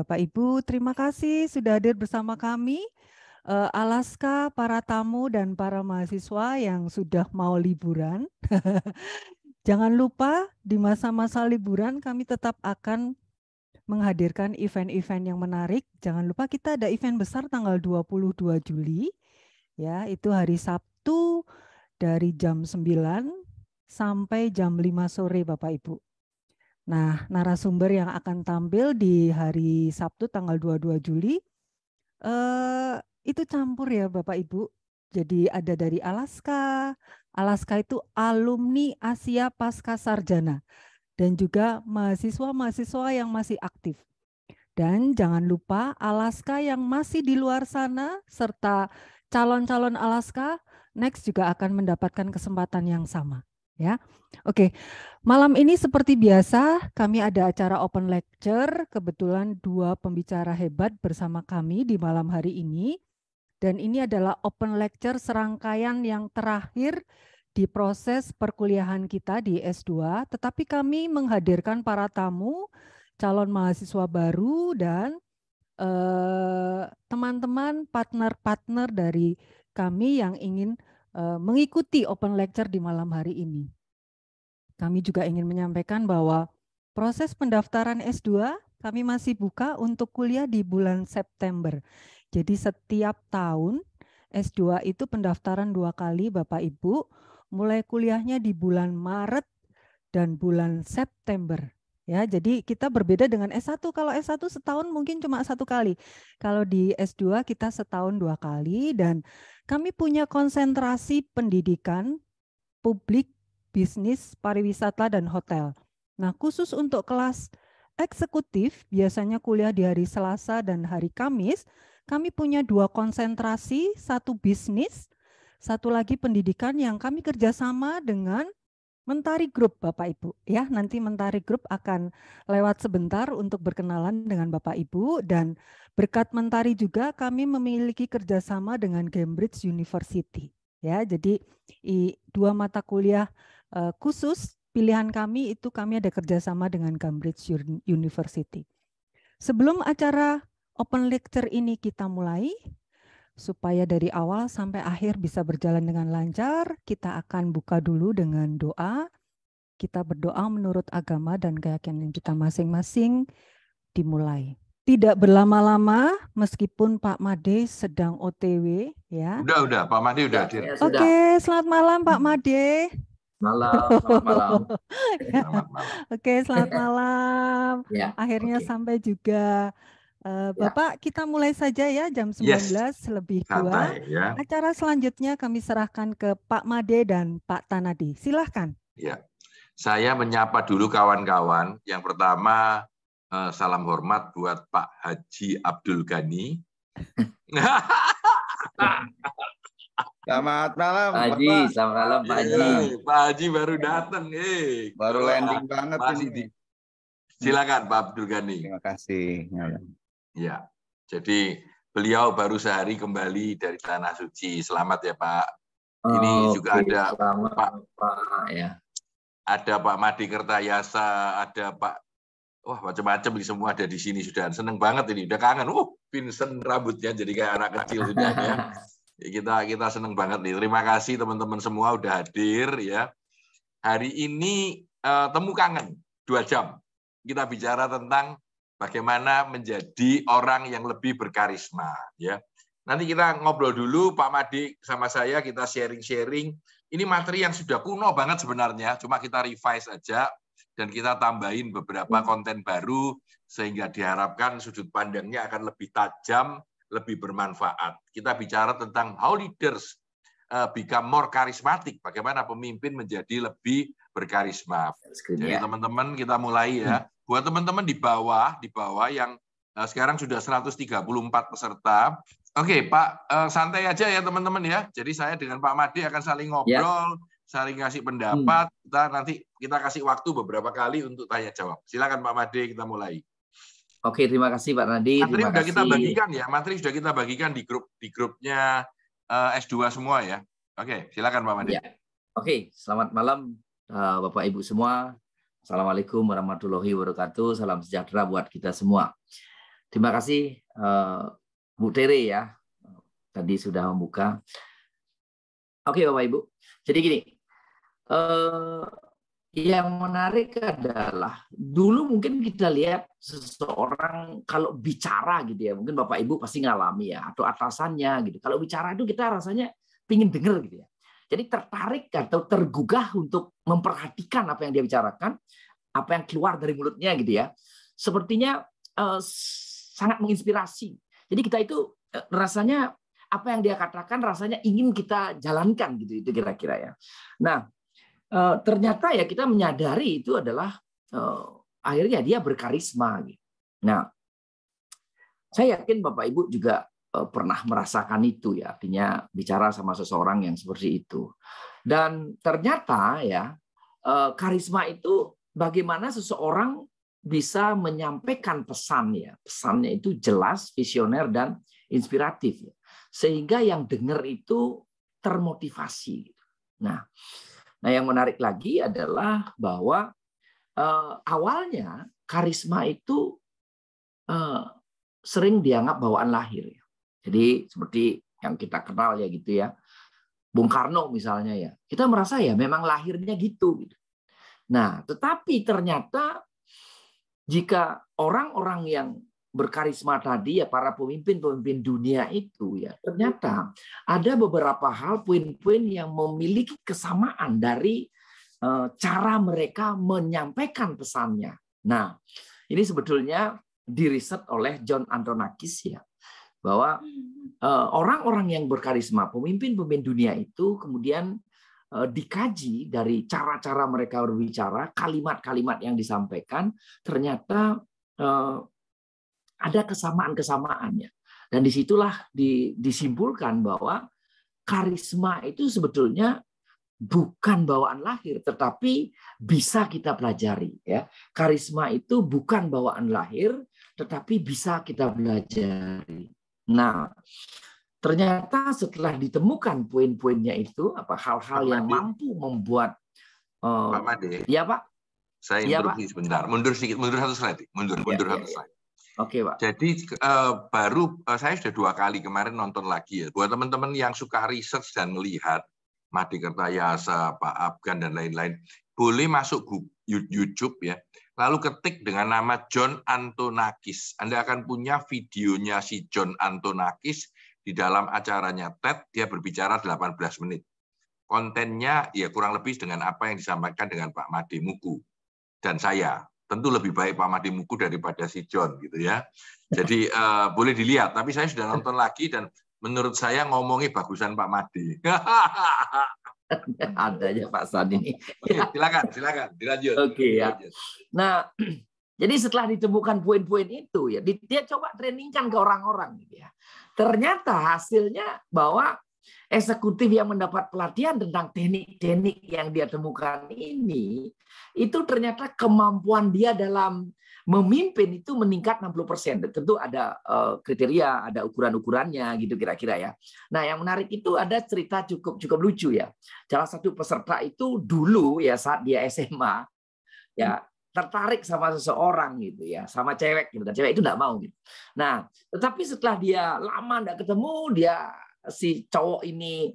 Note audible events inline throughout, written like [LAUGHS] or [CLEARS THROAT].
Bapak Ibu, terima kasih sudah hadir bersama kami. Eh, Alaska, para tamu dan para mahasiswa yang sudah mau liburan. [LAUGHS] Jangan lupa di masa-masa liburan kami tetap akan menghadirkan event-event yang menarik. Jangan lupa kita ada event besar tanggal 22 Juli. Ya, itu hari Sabtu dari jam 9 sampai jam 5 sore Bapak Ibu. Nah, narasumber yang akan tampil di hari Sabtu tanggal 22 Juli eh, itu campur ya Bapak Ibu. Jadi ada dari Alaska. Alaska itu alumni Asia Pasca Sarjana dan juga mahasiswa-mahasiswa yang masih aktif. Dan jangan lupa Alaska yang masih di luar sana serta calon-calon Alaska next juga akan mendapatkan kesempatan yang sama ya. Oke. Malam ini seperti biasa kami ada acara open lecture, kebetulan dua pembicara hebat bersama kami di malam hari ini. Dan ini adalah open lecture serangkaian yang terakhir di proses perkuliahan kita di S2, tetapi kami menghadirkan para tamu, calon mahasiswa baru dan eh, teman-teman eh, partner-partner dari kami yang ingin Eh, mengikuti open lecture di malam hari ini. Kami juga ingin menyampaikan bahwa proses pendaftaran S2 kami masih buka untuk kuliah di bulan September. Jadi setiap tahun S2 itu pendaftaran dua kali Bapak Ibu, mulai kuliahnya di bulan Maret dan bulan September. Ya, jadi kita berbeda dengan S1. Kalau S1 setahun mungkin cuma satu kali. Kalau di S2 kita setahun dua kali dan kami punya konsentrasi pendidikan, publik, bisnis, pariwisata, dan hotel. Nah, khusus untuk kelas eksekutif, biasanya kuliah di hari Selasa dan hari Kamis, kami punya dua konsentrasi, satu bisnis, satu lagi pendidikan yang kami kerjasama dengan Mentari Group Bapak Ibu ya. Nanti Mentari Group akan lewat sebentar untuk berkenalan dengan Bapak Ibu dan berkat Mentari juga kami memiliki kerjasama dengan Cambridge University ya. Jadi i, dua mata kuliah uh, khusus pilihan kami itu kami ada kerjasama dengan Cambridge University. Sebelum acara open lecture ini kita mulai, supaya dari awal sampai akhir bisa berjalan dengan lancar, kita akan buka dulu dengan doa. Kita berdoa menurut agama dan keyakinan kita masing-masing dimulai. Tidak berlama-lama, meskipun Pak Made sedang OTW, ya. Udah, udah, Pak Made udah. Iya, ya, ya, Oke, selamat malam Pak Made. Malam, [LAUGHS] selamat malam. Oke, selamat malam. [LAUGHS] Ya, Akhirnya sampai juga. Eh, ya. Bapak, ya. kita mulai saja ya jam 19 yes. lebih dua. Ya. Acara selanjutnya kami serahkan ke Pak Made dan Pak Tanadi. Silahkan. Ya, saya menyapa dulu kawan-kawan. Yang pertama, eh, salam hormat buat Pak Haji Abdul Ghani. [LAUGHS] selamat malam, Pak Haji. Selamat malam, Pak Haji. Iya, Pak Haji baru datang, eh. Baru landing banget masih ini. Silakan Pak Abdul Ghani. Terima kasih. Ya. Ya, jadi beliau baru sehari kembali dari tanah suci. Selamat ya Pak. Ini oh, juga okay. ada Selamat, Pak, Pak ya. Ada Pak Madi Kertayasa, ada Pak Wah macam-macam di semua ada di sini sudah seneng banget ini udah kangen. Uh Vincent rambutnya jadi kayak anak kecil sudah ya. [LAUGHS] Kita kita seneng banget nih. Terima kasih teman-teman semua udah hadir ya. Hari ini uh, temu kangen dua jam kita bicara tentang bagaimana menjadi orang yang lebih berkarisma ya. Nanti kita ngobrol dulu Pak Madi sama saya kita sharing-sharing. Ini materi yang sudah kuno banget sebenarnya, cuma kita revise aja dan kita tambahin beberapa hmm. konten baru sehingga diharapkan sudut pandangnya akan lebih tajam, lebih bermanfaat. Kita bicara tentang how leaders eh, become more charismatic. bagaimana pemimpin menjadi lebih berkarisma. Jadi ya. teman-teman kita mulai ya. Hmm buat teman-teman di bawah, di bawah yang eh, sekarang sudah 134 peserta. Oke, okay, Pak, eh, santai aja ya teman-teman ya. Jadi saya dengan Pak Madi akan saling ya. ngobrol, ya. saling kasih pendapat. Hmm. Kita nanti kita kasih waktu beberapa kali untuk tanya jawab. Silakan Pak Madi kita mulai. Oke, terima kasih Pak Nadi. Materi terima sudah kasih. kita bagikan ya, materi sudah kita bagikan di grup di grupnya eh, S2 semua ya. Oke, silakan Pak Madi. Ya. Oke, selamat malam Bapak Ibu semua. Assalamualaikum warahmatullahi wabarakatuh. Salam sejahtera buat kita semua. Terima kasih eh, Bu Tere ya. Tadi sudah membuka. Oke Bapak Ibu. Jadi gini. Eh, yang menarik adalah dulu mungkin kita lihat seseorang kalau bicara gitu ya mungkin bapak ibu pasti ngalami ya atau atasannya gitu kalau bicara itu kita rasanya pingin dengar gitu ya jadi tertarik atau tergugah untuk memperhatikan apa yang dia bicarakan, apa yang keluar dari mulutnya gitu ya. Sepertinya eh, sangat menginspirasi. Jadi kita itu eh, rasanya apa yang dia katakan rasanya ingin kita jalankan gitu itu kira-kira ya. Nah, eh, ternyata ya kita menyadari itu adalah eh, akhirnya dia berkarisma gitu. Nah, saya yakin Bapak Ibu juga Eh, pernah merasakan itu ya artinya bicara sama seseorang yang seperti itu dan ternyata ya eh, karisma itu bagaimana seseorang bisa menyampaikan pesan ya pesannya itu jelas visioner dan inspiratif ya. sehingga yang dengar itu termotivasi gitu. nah nah yang menarik lagi adalah bahwa eh, awalnya karisma itu eh, sering dianggap bawaan lahir ya jadi seperti yang kita kenal ya gitu ya. Bung Karno misalnya ya. Kita merasa ya memang lahirnya gitu, gitu. Nah, tetapi ternyata jika orang-orang yang berkarisma tadi ya para pemimpin-pemimpin dunia itu ya ternyata ada beberapa hal poin-poin yang memiliki kesamaan dari eh, cara mereka menyampaikan pesannya. Nah, ini sebetulnya diriset oleh John Antonakis ya bahwa hmm. eh, orang-orang yang berkarisma, pemimpin-pemimpin dunia itu kemudian eh, dikaji dari cara-cara mereka berbicara, kalimat-kalimat yang disampaikan, ternyata eh, ada kesamaan-kesamaannya. Dan disitulah disimpulkan bahwa karisma itu sebetulnya bukan bawaan lahir tetapi bisa kita pelajari ya karisma itu bukan bawaan lahir tetapi bisa kita pelajari Nah, ternyata setelah ditemukan poin-poinnya itu apa hal-hal yang mampu membuat uh, Pak Made. Ya, Pak. Saya ya, Pak. sebentar. Mundur sedikit, mundur satu slide. Mundur, ya, mundur ya, satu ya. slide. Oke, Pak. Jadi eh, baru eh, saya sudah dua kali kemarin nonton lagi ya. Buat teman-teman yang suka research dan melihat Madi Kertayasa, Pak Abgan dan lain-lain, boleh masuk YouTube ya. Lalu ketik dengan nama John Antonakis. Anda akan punya videonya si John Antonakis di dalam acaranya TED dia berbicara 18 menit. Kontennya ya kurang lebih dengan apa yang disampaikan dengan Pak Made Muku dan saya. Tentu lebih baik Pak Made Muku daripada si John gitu ya. Jadi uh, [LAUGHS] boleh dilihat tapi saya sudah nonton lagi dan menurut saya ngomongnya bagusan Pak Made. [LAUGHS] [LAUGHS] adanya Pak San ini. Silakan, silakan, dilanjut. Oke ya. Nah, [CLEARS THROAT] jadi setelah ditemukan poin-poin itu ya, dia coba trainingkan ke orang-orang gitu ya. Ternyata hasilnya bahwa eksekutif yang mendapat pelatihan tentang teknik-teknik yang dia temukan ini itu ternyata kemampuan dia dalam memimpin itu meningkat 60%. Tentu ada eh, kriteria, ada ukuran-ukurannya gitu kira-kira ya. Nah, yang menarik itu ada cerita cukup cukup lucu ya. Salah satu peserta itu dulu ya saat dia SMA ya tertarik sama seseorang gitu ya, sama cewek gitu. Dan cewek itu enggak mau gitu. Nah, tetapi setelah dia lama enggak ketemu, dia si cowok ini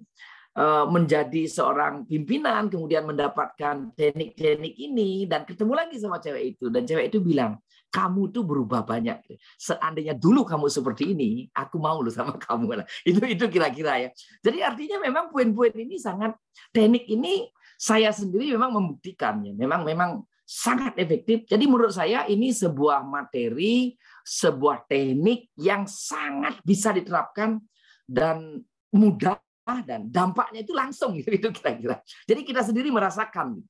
eh, menjadi seorang pimpinan kemudian mendapatkan teknik-teknik ini dan ketemu lagi sama cewek itu dan cewek itu bilang kamu tuh berubah banyak. Seandainya dulu kamu seperti ini, aku mau lu sama [LAUGHS] kamu. Itu itu kira-kira ya. Jadi artinya memang poin-poin ini sangat teknik ini saya sendiri memang membuktikannya. Memang memang sangat efektif. Jadi menurut saya ini sebuah materi, sebuah teknik yang sangat bisa diterapkan dan mudah dan dampaknya itu langsung gitu [LAUGHS] kira-kira. Jadi kita sendiri merasakan.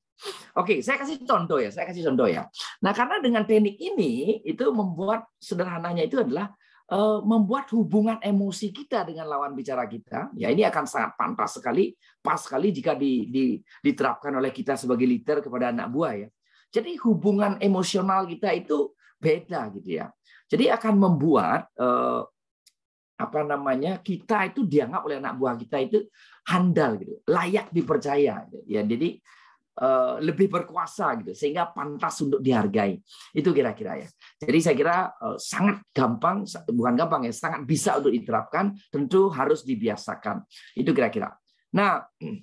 Oke, saya kasih contoh ya, saya kasih contoh ya. Nah, karena dengan teknik ini itu membuat sederhananya itu adalah eh, membuat hubungan emosi kita dengan lawan bicara kita, ya ini akan sangat pantas sekali, pas sekali jika di, di, diterapkan oleh kita sebagai leader kepada anak buah ya. Jadi hubungan emosional kita itu beda gitu ya. Jadi akan membuat uh, apa namanya kita itu dianggap oleh anak buah kita itu handal gitu, layak dipercaya. Ya jadi Eh, lebih berkuasa gitu sehingga pantas untuk dihargai itu kira-kira ya jadi saya kira eh, sangat gampang bukan gampang ya sangat bisa untuk diterapkan tentu harus dibiasakan itu kira-kira nah [CLEARS THROAT]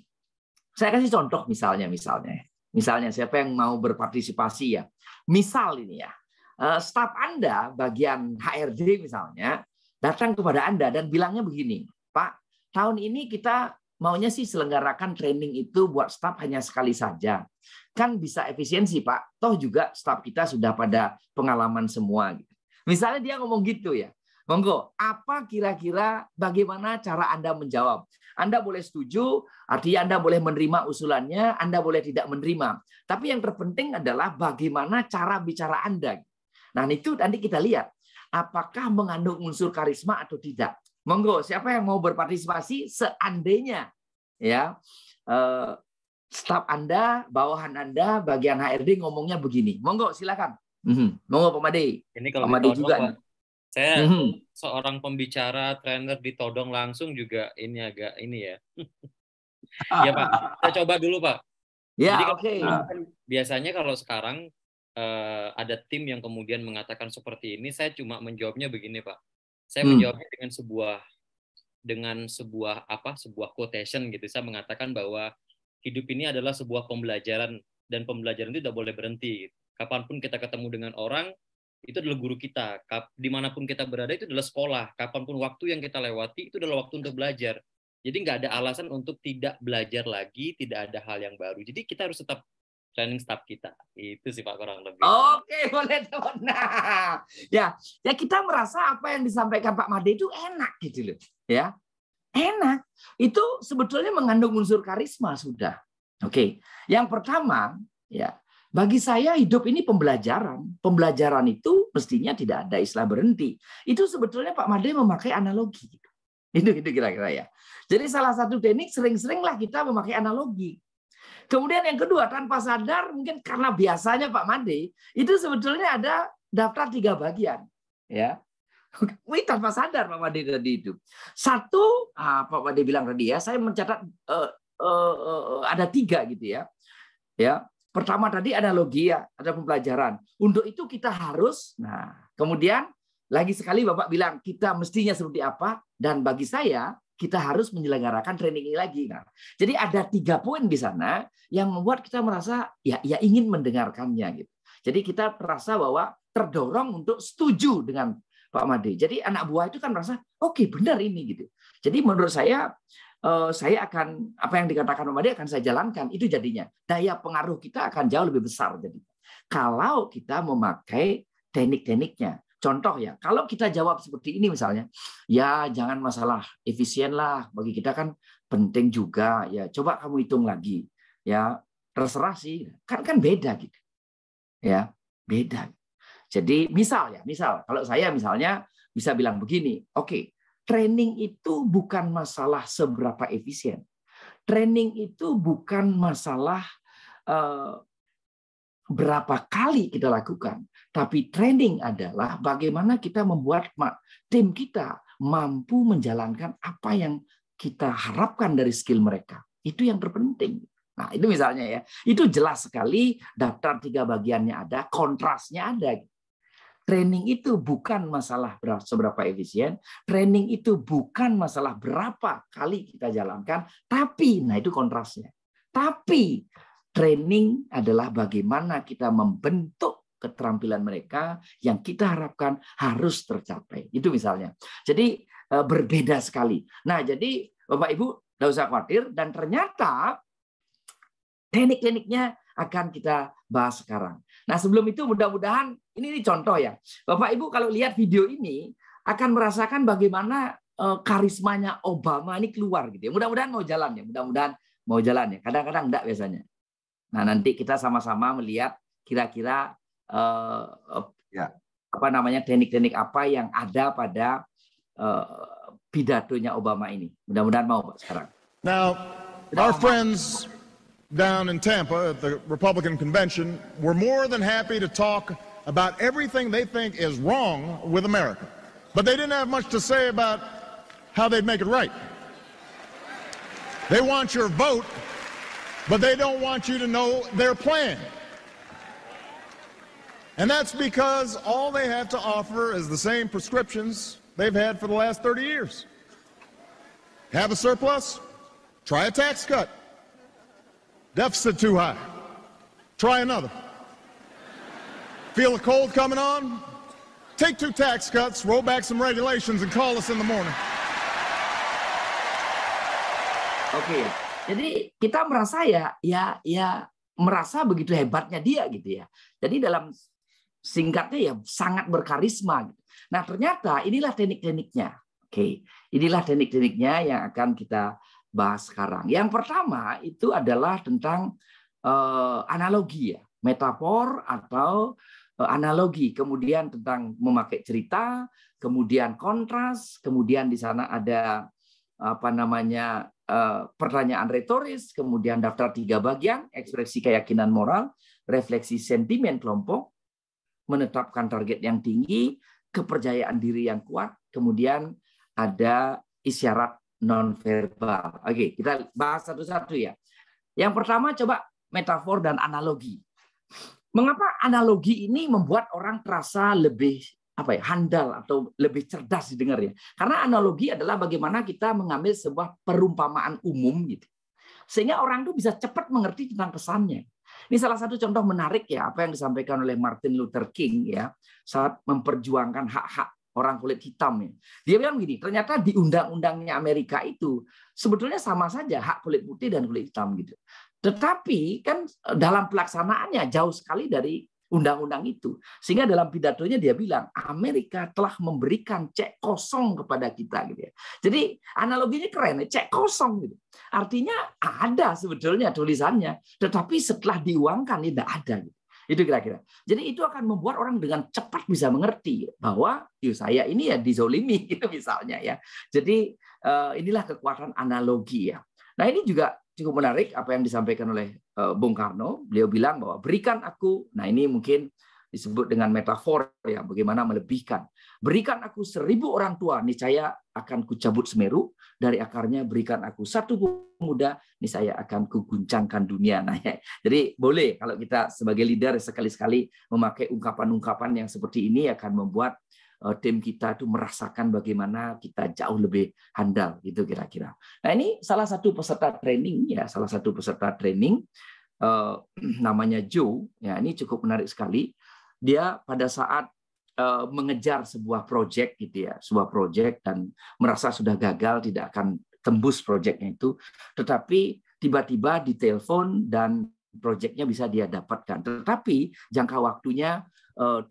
saya kasih contoh misalnya misalnya misalnya siapa yang mau berpartisipasi ya misal ini ya eh, staf anda bagian HRD misalnya datang kepada anda dan bilangnya begini Pak tahun ini kita maunya sih selenggarakan training itu buat staff hanya sekali saja. Kan bisa efisiensi, Pak. Toh juga staff kita sudah pada pengalaman semua. Gitu. Misalnya dia ngomong gitu ya. Monggo, apa kira-kira bagaimana cara Anda menjawab? Anda boleh setuju, artinya Anda boleh menerima usulannya, Anda boleh tidak menerima. Tapi yang terpenting adalah bagaimana cara bicara Anda. Nah, itu nanti kita lihat apakah mengandung unsur karisma atau tidak. Monggo, siapa yang mau berpartisipasi seandainya ya uh, staf Anda, bawahan Anda, bagian HRD ngomongnya begini. Monggo, silakan. Mm-hmm. Monggo Made. Ini kalau Pak juga. Nih. Saya mm-hmm. seorang pembicara, trainer ditodong langsung juga ini agak ini ya. [LAUGHS] ya Pak, kita coba dulu Pak. Ya, yeah, oke. Okay. Biasanya kalau sekarang uh, ada tim yang kemudian mengatakan seperti ini, saya cuma menjawabnya begini Pak. Saya hmm. menjawabnya dengan sebuah dengan sebuah apa? sebuah quotation gitu. Saya mengatakan bahwa hidup ini adalah sebuah pembelajaran dan pembelajaran itu tidak boleh berhenti. Kapanpun kita ketemu dengan orang, itu adalah guru kita. Dimanapun kita berada itu adalah sekolah. Kapanpun waktu yang kita lewati itu adalah waktu untuk belajar. Jadi nggak ada alasan untuk tidak belajar lagi, tidak ada hal yang baru. Jadi kita harus tetap training staff kita. Itu sih Pak kurang lebih. Oke, [LAUGHS] boleh teman. Nah, ya, ya kita merasa apa yang disampaikan Pak Made itu enak gitu loh, ya. Enak. Itu sebetulnya mengandung unsur karisma sudah. Oke. Yang pertama, ya, bagi saya hidup ini pembelajaran. Pembelajaran itu mestinya tidak ada istilah berhenti. Itu sebetulnya Pak Made memakai analogi. Itu itu kira-kira ya. Jadi salah satu teknik sering-seringlah kita memakai analogi. Kemudian yang kedua, tanpa sadar mungkin karena biasanya Pak Mandi, itu sebetulnya ada daftar tiga bagian. ya [LAUGHS] Wih, tanpa sadar Pak Mandi tadi itu. Satu, ah, Pak Mandi bilang tadi ya, saya mencatat uh, uh, ada tiga gitu ya. ya Pertama tadi ada ya, ada pembelajaran. Untuk itu kita harus, nah kemudian lagi sekali Bapak bilang kita mestinya seperti apa dan bagi saya kita harus menyelenggarakan training ini lagi. Nah, jadi ada tiga poin di sana yang membuat kita merasa ya, ya ingin mendengarkannya gitu. Jadi kita merasa bahwa terdorong untuk setuju dengan Pak Made. Jadi anak buah itu kan merasa oke okay, benar ini gitu. Jadi menurut saya eh, saya akan apa yang dikatakan Pak Made akan saya jalankan itu jadinya daya pengaruh kita akan jauh lebih besar jadi kalau kita memakai teknik-tekniknya Contoh ya, kalau kita jawab seperti ini misalnya, ya jangan masalah, efisien lah, bagi kita kan penting juga, ya coba kamu hitung lagi, ya terserah sih, kan kan beda gitu, ya beda. Jadi misal ya, misal kalau saya misalnya bisa bilang begini, oke, okay, training itu bukan masalah seberapa efisien, training itu bukan masalah eh, berapa kali kita lakukan, tapi training adalah bagaimana kita membuat tim kita mampu menjalankan apa yang kita harapkan dari skill mereka. Itu yang terpenting. Nah, itu misalnya ya. Itu jelas sekali daftar tiga bagiannya ada, kontrasnya ada. Training itu bukan masalah seberapa efisien, training itu bukan masalah berapa kali kita jalankan, tapi nah itu kontrasnya. Tapi Training adalah bagaimana kita membentuk keterampilan mereka yang kita harapkan harus tercapai. Itu misalnya. Jadi eh, berbeda sekali. Nah, jadi Bapak Ibu tidak usah khawatir dan ternyata teknik-tekniknya akan kita bahas sekarang. Nah, sebelum itu mudah-mudahan ini, ini contoh ya. Bapak Ibu kalau lihat video ini akan merasakan bagaimana eh, karismanya Obama ini keluar gitu ya. Mudah-mudahan mau jalan ya, mudah-mudahan mau jalan ya. Kadang-kadang enggak biasanya. Nah nanti kita sama-sama melihat kira-kira uh, ya. apa namanya teknik-teknik apa yang ada pada uh, pidatonya Obama ini. Mudah-mudahan mau Pak sekarang. Now, our friends down in Tampa at the Republican convention were more than happy to talk about everything they think is wrong with America. But they didn't have much to say about how they'd make it right. They want your vote but they don't want you to know their plan. And that's because all they have to offer is the same prescriptions they've had for the last 30 years. Have a surplus? Try a tax cut. Deficit too high. Try another. Feel a cold coming on? Take two tax cuts, roll back some regulations, and call us in the morning. Okay. Jadi kita merasa ya ya ya merasa begitu hebatnya dia gitu ya. Jadi dalam singkatnya ya sangat berkarisma. Gitu. Nah ternyata inilah teknik-tekniknya. Oke, inilah teknik-tekniknya yang akan kita bahas sekarang. Yang pertama itu adalah tentang uh, analogi ya, metafor atau eh, analogi. Kemudian tentang memakai cerita, kemudian kontras, kemudian di sana ada apa namanya eh, pertanyaan retoris, kemudian daftar tiga bagian, ekspresi keyakinan moral, refleksi sentimen kelompok, menetapkan target yang tinggi, kepercayaan diri yang kuat, kemudian ada isyarat nonverbal. Oke, kita bahas satu-satu ya. Yang pertama coba metafor dan analogi. Mengapa analogi ini membuat orang terasa lebih apa ya handal atau lebih cerdas didengarnya karena analogi adalah bagaimana kita mengambil sebuah perumpamaan umum gitu sehingga orang itu bisa cepat mengerti tentang pesannya ini salah satu contoh menarik ya apa yang disampaikan oleh Martin Luther King ya saat memperjuangkan hak-hak orang kulit hitam ya. Dia bilang gini, ternyata di undang-undangnya Amerika itu sebetulnya sama saja hak kulit putih dan kulit hitam gitu. Tetapi kan e, dalam pelaksanaannya jauh sekali dari undang-undang itu. Sehingga dalam pidatonya dia bilang Amerika telah memberikan cek kosong kepada kita gitu ya. Jadi analoginya keren, ya, cek kosong gitu. Artinya ada sebetulnya tulisannya, tetapi setelah diuangkan tidak ya ada gitu. Itu kira-kira. Jadi itu akan membuat orang dengan cepat bisa mengerti bahwa saya ini ya dizolimi [LAUGHS] gitu misalnya ya. Jadi eh, inilah kekuatan analogi ya. Nah ini juga cukup menarik apa yang disampaikan oleh eh, Bung Karno. Beliau bilang bahwa berikan aku, nah ini mungkin disebut dengan metafor ya, bagaimana melebihkan. Berikan aku seribu orang tua, niscaya akan kucabut Semeru dari akarnya. Berikan aku satu pemuda, niscaya akan kuguncangkan dunia. Nah, ya. jadi boleh kalau kita sebagai leader sekali-sekali memakai ungkapan-ungkapan yang seperti ini akan membuat Eh, tim kita itu merasakan bagaimana kita jauh lebih handal gitu kira-kira. Nah ini salah satu peserta training ya, salah satu peserta training uh, [CLEARS THROAT] namanya Joe. Ya ini cukup menarik sekali. Dia pada saat uh, mengejar sebuah proyek gitu ya, sebuah proyek dan merasa sudah gagal tidak akan tembus proyeknya itu, tetapi tiba-tiba ditelepon dan proyeknya bisa dia dapatkan. Tetapi jangka waktunya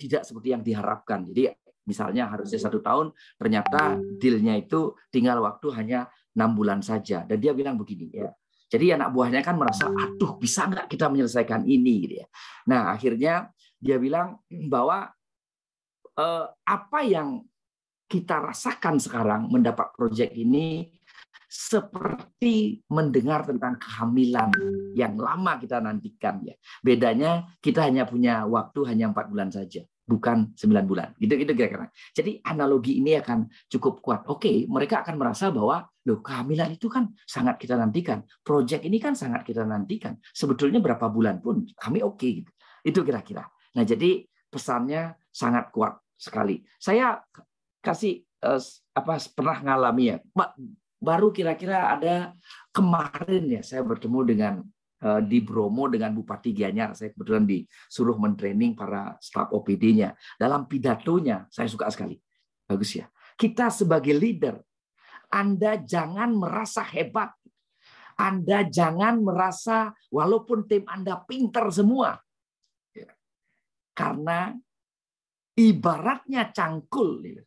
tidak seperti yang diharapkan. Jadi Misalnya harusnya iya. satu tahun, ternyata iya. dealnya itu tinggal waktu hanya enam bulan saja. Dan dia bilang begini ya. Jadi anak buahnya kan merasa, aduh bisa nggak kita menyelesaikan ini gitu ya. Nah akhirnya dia bilang bahwa e, apa yang kita rasakan sekarang mendapat proyek ini seperti mendengar tentang kehamilan yang lama kita nantikan ya. Bedanya kita hanya punya waktu hanya empat bulan saja bukan 9 bulan. Gitu gitu kira-kira. Jadi analogi ini akan cukup kuat. Oke, mereka akan merasa bahwa loh kehamilan itu kan sangat kita nantikan. Project ini kan sangat kita nantikan. Sebetulnya berapa bulan pun kami oke okay. Gitu. Itu kira-kira. Nah, jadi pesannya sangat kuat sekali. Saya kasih eh, apa pernah ngalami ya. Baru kira-kira ada kemarin ya saya bertemu dengan Eh, di Bromo dengan Bupati Gianyar. Saya kebetulan disuruh mentraining para staf OPD-nya. Dalam pidatonya, saya suka sekali. Bagus ya. Kita sebagai leader, Anda jangan merasa hebat. Anda jangan merasa walaupun tim Anda pinter semua. Ya. Karena ibaratnya cangkul. Gitu.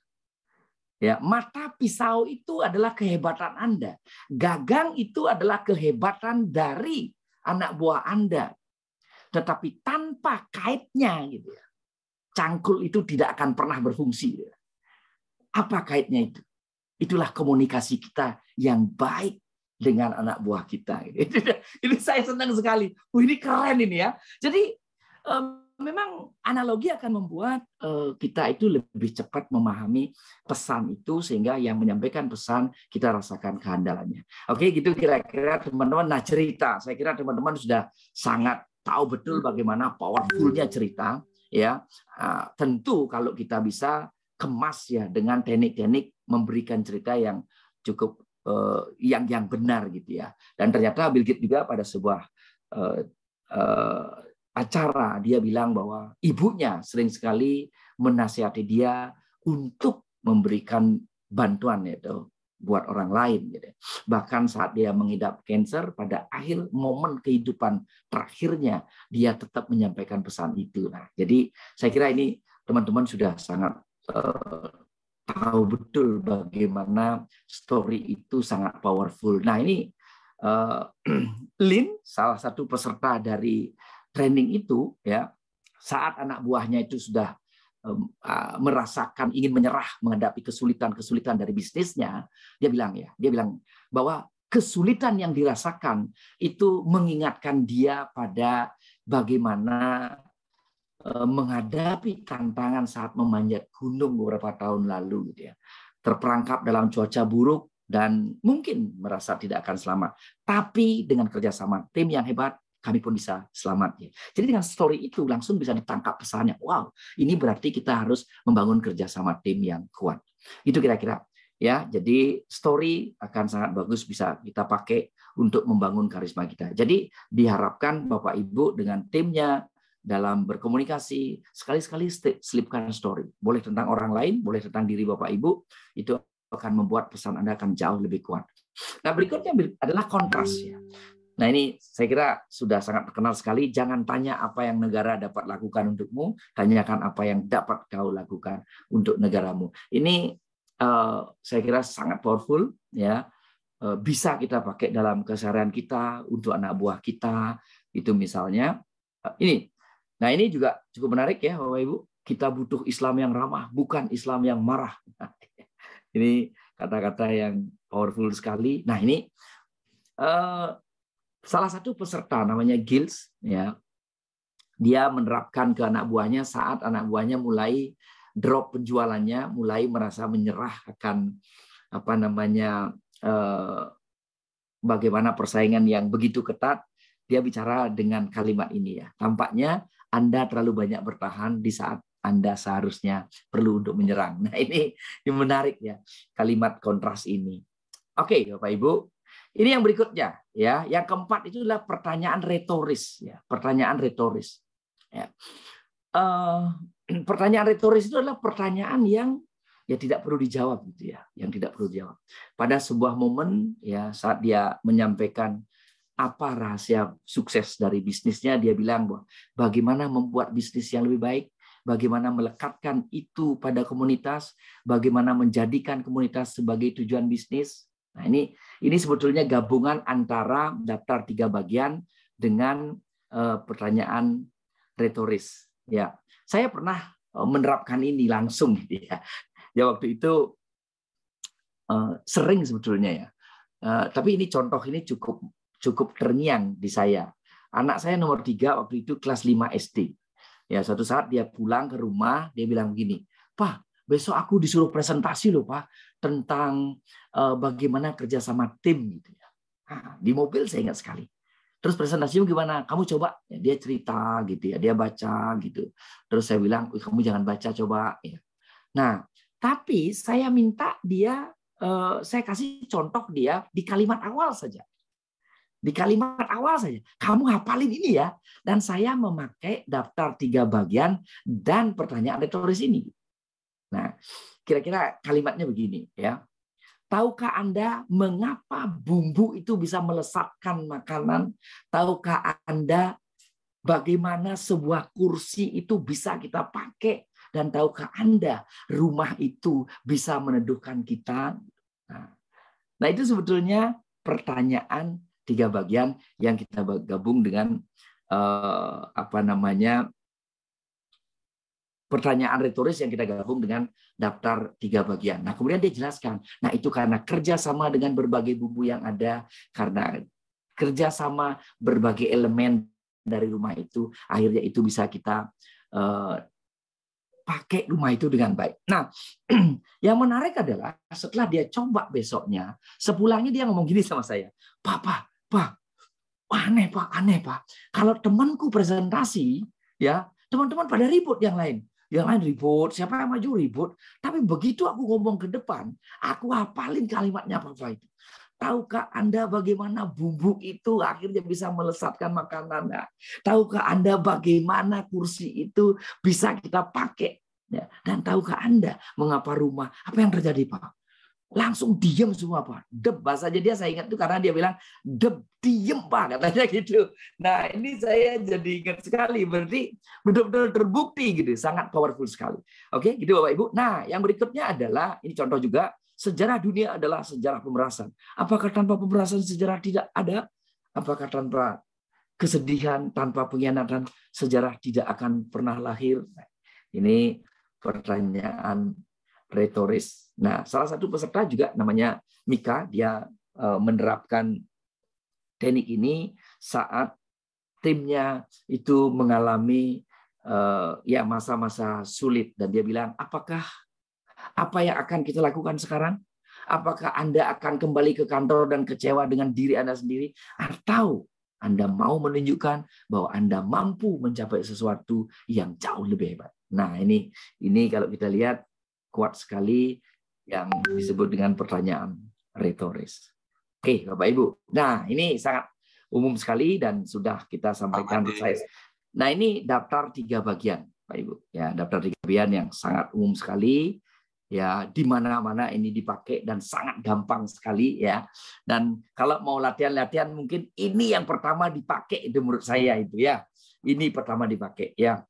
Ya, mata pisau itu adalah kehebatan Anda. Gagang itu adalah kehebatan dari anak buah Anda. Tetapi tanpa kaitnya gitu ya. Cangkul itu tidak akan pernah berfungsi. Gitu. Apa kaitnya itu? Itulah komunikasi kita yang baik dengan anak buah kita. [LAUGHS] Ini saya senang sekali. Oh, ini keren ini ya. Jadi um, memang analogi akan membuat eh, kita itu lebih cepat memahami pesan itu sehingga yang menyampaikan pesan kita rasakan kehandalannya. Oke, gitu kira-kira teman-teman. Nah, cerita. Saya kira teman-teman sudah sangat tahu betul bagaimana powerfulnya cerita ya. Ah, tentu kalau kita bisa kemas ya dengan teknik-teknik memberikan cerita yang cukup eh, yang yang benar gitu ya. Dan ternyata Bill Gates juga pada sebuah eh, acara dia bilang bahwa ibunya sering sekali menasihati dia untuk memberikan bantuan itu buat orang lain gitu. Bahkan saat dia mengidap kanker pada akhir momen kehidupan terakhirnya dia tetap menyampaikan pesan itu. Nah, jadi saya kira ini teman-teman sudah sangat uh, tahu betul bagaimana story itu sangat powerful. Nah, ini uh, [CLEARS THROAT] Lin salah satu peserta dari training itu ya saat anak buahnya itu sudah merasakan ingin menyerah menghadapi kesulitan-kesulitan dari bisnisnya, dia bilang ya, dia bilang bahwa kesulitan yang dirasakan itu mengingatkan dia pada bagaimana e, menghadapi tantangan saat memanjat gunung beberapa tahun lalu gitu ya. Terperangkap dalam cuaca buruk dan mungkin merasa tidak akan selamat. Tapi dengan kerjasama tim yang hebat, kami pun bisa selamat. Jadi dengan story itu langsung bisa ditangkap pesannya. Wow, ini berarti kita harus membangun kerjasama tim yang kuat. Itu kira-kira ya. Jadi story akan sangat bagus bisa kita pakai untuk membangun karisma kita. Jadi diharapkan Bapak Ibu dengan timnya dalam berkomunikasi sekali-sekali selipkan story. Boleh tentang orang lain, boleh tentang diri Bapak Ibu. Itu akan membuat pesan Anda akan jauh lebih kuat. Nah, berikutnya adalah kontras ya. Nah ini saya kira sudah sangat terkenal sekali. Jangan tanya apa yang negara dapat lakukan untukmu, tanyakan apa yang dapat kau lakukan untuk negaramu. Ini uh, saya kira sangat powerful, ya uh, bisa kita pakai dalam keseharian kita untuk anak buah kita itu misalnya uh, ini. Nah ini juga cukup menarik ya bapak ibu. Kita butuh Islam yang ramah, bukan Islam yang marah. [LAUGHS] ini kata-kata yang powerful sekali. Nah ini uh, Salah satu peserta namanya Gils ya. Dia menerapkan ke anak buahnya saat anak buahnya mulai drop penjualannya, mulai merasa menyerah akan apa namanya eh, bagaimana persaingan yang begitu ketat, dia bicara dengan kalimat ini ya. Tampaknya Anda terlalu banyak bertahan di saat anda seharusnya perlu untuk menyerang. [LAUGHS] Nah ini yang menarik ya kalimat kontras ini. Oke Bapak Ibu, ini yang berikutnya Ya, yang keempat itulah pertanyaan retoris. Ya, pertanyaan retoris. Ya. Uh, [CLEARS THROAT] pertanyaan retoris itu adalah pertanyaan yang ya tidak perlu dijawab gitu ya, yang tidak perlu dijawab. Pada sebuah momen ya saat dia menyampaikan apa rahasia sukses dari bisnisnya, dia bilang bahwa bagaimana membuat bisnis yang lebih baik, bagaimana melekatkan itu pada komunitas, bagaimana menjadikan komunitas sebagai tujuan bisnis, Nah, ini ini sebetulnya gabungan antara daftar tiga bagian dengan uh, pertanyaan retoris. Ya, saya pernah eh, menerapkan ini langsung. [LAUGHS] Ya, ya waktu itu uh, sering sebetulnya ya. Uh, tapi ini contoh ini cukup cukup terngiang di saya. Anak saya nomor tiga waktu itu kelas 5 SD. Ya, suatu saat dia pulang ke rumah, dia bilang gini Pak, besok aku disuruh presentasi loh Pak tentang eh, bagaimana kerja sama tim gitu ya. Nah, di mobil saya ingat sekali. Terus presentasimu gimana? Kamu coba. Ya, dia cerita gitu ya, dia baca gitu. Terus saya bilang, kamu jangan baca coba. Ya. Nah, tapi saya minta dia, eh, saya kasih contoh dia di kalimat awal saja. Di kalimat awal saja. Kamu hafalin ini ya. Dan saya memakai daftar tiga bagian dan pertanyaan retoris ini. Nah, kira-kira kalimatnya begini ya. Tahukah Anda mengapa bumbu itu bisa melesatkan makanan? Tahukah Anda bagaimana sebuah kursi itu bisa kita pakai? Dan tahukah Anda rumah itu bisa meneduhkan kita? Nah, nah itu sebetulnya pertanyaan tiga bagian yang kita gabung dengan eh, apa namanya pertanyaan retoris yang kita gabung dengan daftar tiga bagian. Nah, kemudian dia jelaskan, nah itu karena kerjasama dengan berbagai bumbu yang ada, karena kerjasama berbagai elemen dari rumah itu, akhirnya itu bisa kita uh, pakai rumah itu dengan baik. Nah, [CLEARS THROAT] yang menarik adalah setelah dia coba besoknya, sepulangnya dia ngomong gini sama saya, Papa, Pak, aneh Pak, aneh Pak. Kalau temanku presentasi, ya teman-teman pada ribut yang lain yang lain ribut, siapa yang maju ribut. Tapi begitu aku ngomong ke depan, aku hafalin kalimatnya apa itu. Tahukah Anda bagaimana bumbu itu akhirnya bisa melesatkan makanan? Nah, tahukah Anda bagaimana kursi itu bisa kita pakai? Ya, dan tahukah Anda mengapa rumah? Apa yang terjadi, Pak? langsung diem semua pak deb bahasa dia saya ingat itu karena dia bilang deb diem pak katanya [LAUGHS] gitu nah ini saya jadi ingat sekali berarti benar-benar terbukti gitu sangat powerful sekali oke gitu bapak ibu nah yang berikutnya adalah ini contoh juga sejarah dunia adalah sejarah pemerasan apakah tanpa pemerasan sejarah tidak ada apakah tanpa kesedihan tanpa pengkhianatan sejarah tidak akan pernah lahir nah, ini pertanyaan retoris. Nah, salah satu peserta juga namanya Mika, dia eh, menerapkan teknik ini saat timnya itu mengalami eh, ya masa-masa sulit dan dia bilang, "Apakah apa yang akan kita lakukan sekarang? Apakah Anda akan kembali ke kantor dan kecewa dengan diri Anda sendiri atau Anda mau menunjukkan bahwa Anda mampu mencapai sesuatu yang jauh lebih hebat?" Nah, ini ini kalau kita lihat kuat sekali yang disebut dengan pertanyaan retoris. Oke, Bapak Ibu. Nah, ini sangat umum sekali dan sudah kita sampaikan saya. Nah, ini daftar tiga bagian, Pak Ibu. Ya, daftar tiga bagian yang sangat umum sekali ya di mana-mana ini dipakai dan sangat gampang sekali ya. Dan kalau mau latihan-latihan mungkin ini yang pertama dipakai itu menurut saya itu ya. Ini pertama dipakai ya.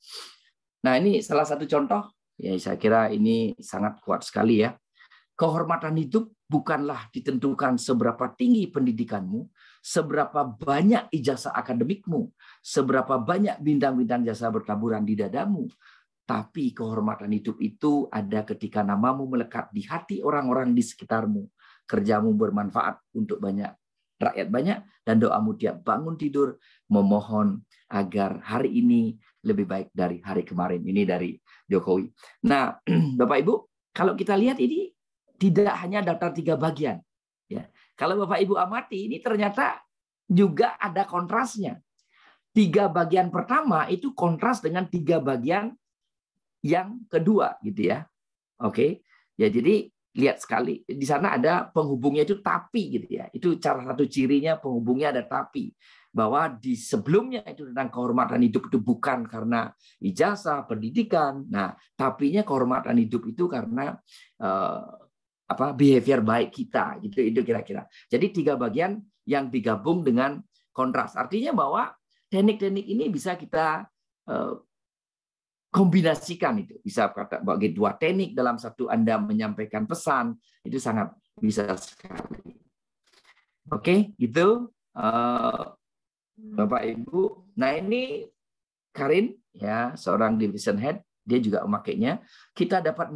Nah, ini salah satu contoh Ya, saya kira ini sangat kuat sekali ya. Kehormatan hidup bukanlah ditentukan seberapa tinggi pendidikanmu, seberapa banyak ijazah akademikmu, seberapa banyak bintang-bintang jasa bertaburan di dadamu, tapi kehormatan hidup itu ada ketika namamu melekat di hati orang-orang di sekitarmu. Kerjamu bermanfaat untuk banyak rakyat banyak dan doamu tiap bangun tidur memohon agar hari ini lebih baik dari hari kemarin. Ini dari Jokowi. Nah, [CLEARS THROAT] Bapak Ibu, kalau kita lihat ini tidak hanya daftar tiga bagian. Ya. Kalau Bapak Ibu amati, ini ternyata juga ada kontrasnya. Tiga bagian pertama itu kontras dengan tiga bagian yang kedua, gitu ya. Oke, ya jadi lihat sekali di sana ada penghubungnya itu tapi gitu ya. Itu cara satu cirinya penghubungnya ada tapi bahwa di sebelumnya itu tentang kehormatan hidup itu bukan karena ijazah, pendidikan. Nah, tapi nya kehormatan hidup itu karena eh, apa behavior baik kita gitu itu kira-kira. Jadi tiga bagian yang digabung dengan kontras. Artinya bahwa teknik-teknik ini bisa kita eh, kombinasikan itu bisa kata bagi dua teknik dalam satu Anda menyampaikan pesan itu sangat bisa sekali. Oke, okay, itu eh, Hmm. Bapak Ibu. Nah ini Karin ya seorang division head dia juga memakainya. Kita dapat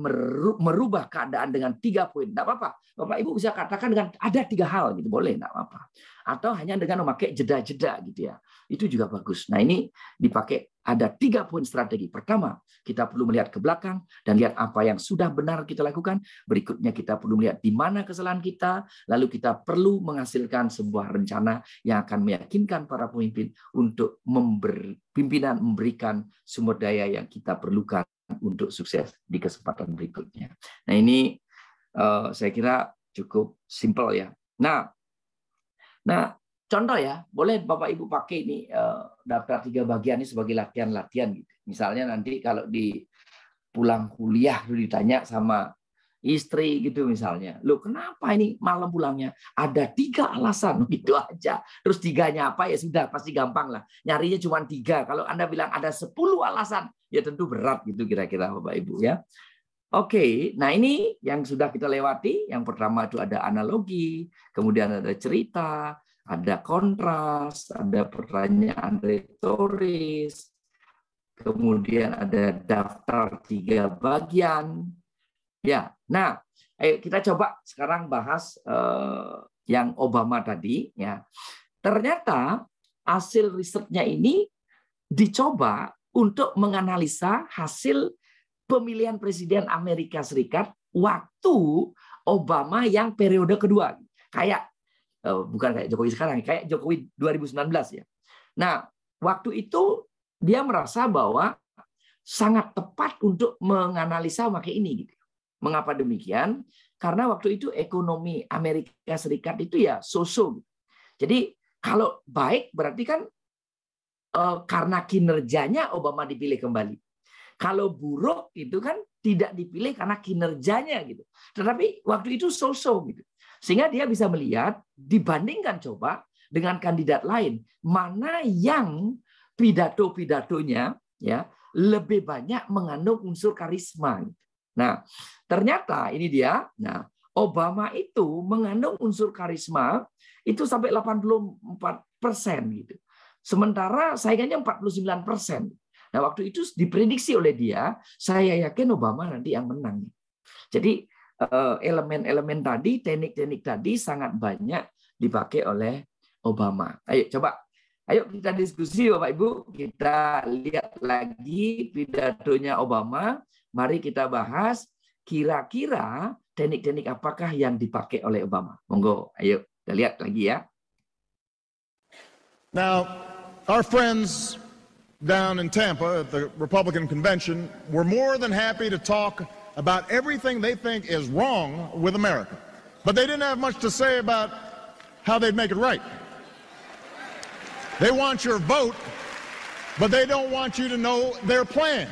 merubah keadaan dengan tiga poin. Tidak apa-apa. Bapak Ibu bisa katakan dengan ada tiga hal gitu boleh, tidak apa-apa. Atau hanya dengan memakai jeda-jeda gitu ya. Itu juga bagus. Nah ini dipakai ada tiga poin strategi. Pertama, kita perlu melihat ke belakang dan lihat apa yang sudah benar kita lakukan. Berikutnya kita perlu melihat di mana kesalahan kita, lalu kita perlu menghasilkan sebuah rencana yang akan meyakinkan para pemimpin untuk member, pimpinan memberikan sumber daya yang kita perlukan untuk sukses di kesempatan berikutnya. Nah ini uh, saya kira cukup simpel ya. Nah, nah contoh ya, boleh Bapak Ibu pakai ini eh, daftar tiga bagian ini sebagai latihan-latihan gitu. Misalnya nanti kalau di pulang kuliah lu ditanya sama istri gitu misalnya. Lu kenapa ini malam pulangnya? Ada tiga alasan [LAUGHS] gitu aja. Terus tiganya apa ya sudah pasti gampang lah. Nyarinya cuma tiga. Kalau Anda bilang ada sepuluh alasan, ya tentu berat gitu kira-kira Bapak Ibu ya. Oke, nah ini yang sudah kita lewati. Yang pertama itu ada analogi, kemudian ada cerita, ada kontras, ada pertanyaan retoris, kemudian ada daftar tiga bagian. Ya, nah, ayo kita coba sekarang bahas eh, yang Obama tadi. Ya, ternyata hasil risetnya ini dicoba untuk menganalisa hasil pemilihan presiden Amerika Serikat waktu Obama yang periode kedua. Kayak Eh, bukan kayak Jokowi sekarang, kayak Jokowi 2019 ya. Nah, waktu itu dia merasa bahwa sangat tepat untuk menganalisa pakai ini gitu. Mengapa demikian? Karena waktu itu ekonomi Amerika Serikat itu ya so-so. Gitu. Jadi kalau baik berarti kan eh, karena kinerjanya Obama dipilih kembali. Kalau buruk itu kan tidak dipilih karena kinerjanya gitu. Tetapi waktu itu sosok so gitu. Sehingga dia bisa melihat, dibandingkan coba dengan kandidat lain, mana yang pidato-pidatonya ya lebih banyak mengandung unsur karisma. Nah, ternyata ini dia. Nah, Obama itu mengandung unsur karisma itu sampai 84 persen gitu. Sementara saingannya 49 persen. Nah, waktu itu diprediksi oleh dia, saya yakin Obama nanti yang menang. Jadi Eh, elemen-elemen tadi, teknik-teknik tadi sangat banyak dipakai oleh Obama. Ayo coba, ayo kita diskusi Bapak Ibu, kita lihat lagi pidatonya Obama. Mari kita bahas kira-kira teknik-teknik apakah yang dipakai oleh Obama. Monggo, ayo kita lihat lagi ya. Now, our friends down in Tampa at the Republican convention were more than happy to talk about everything they think is wrong with America. But they didn't have much to say about how they'd make it right. They want your vote, but they don't want you to know their plan.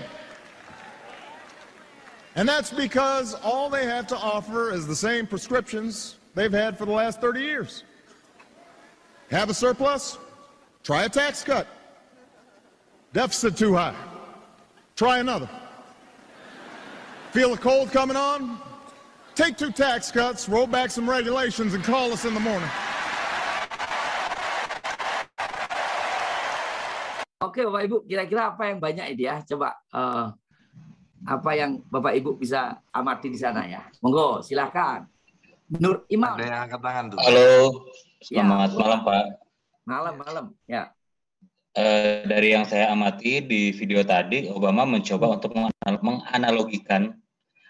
And that's because all they have to offer is the same prescriptions they've had for the last 30 years. Have a surplus? Try a tax cut. Deficit too high. Try another. Feel the cold coming on? Take two tax cuts, roll back some regulations, and call us in the morning. Oke okay, Bapak Ibu, kira-kira apa yang banyak ini ya? Coba uh, apa yang Bapak Ibu bisa amati di sana ya? Monggo, silahkan. Nur Imam. Ada yang angkat tangan tuh. Halo, ya. selamat ya. malam Pak. Malam, malam. Ya. Uh, dari yang saya amati di video tadi, Obama mencoba untuk menganalogikan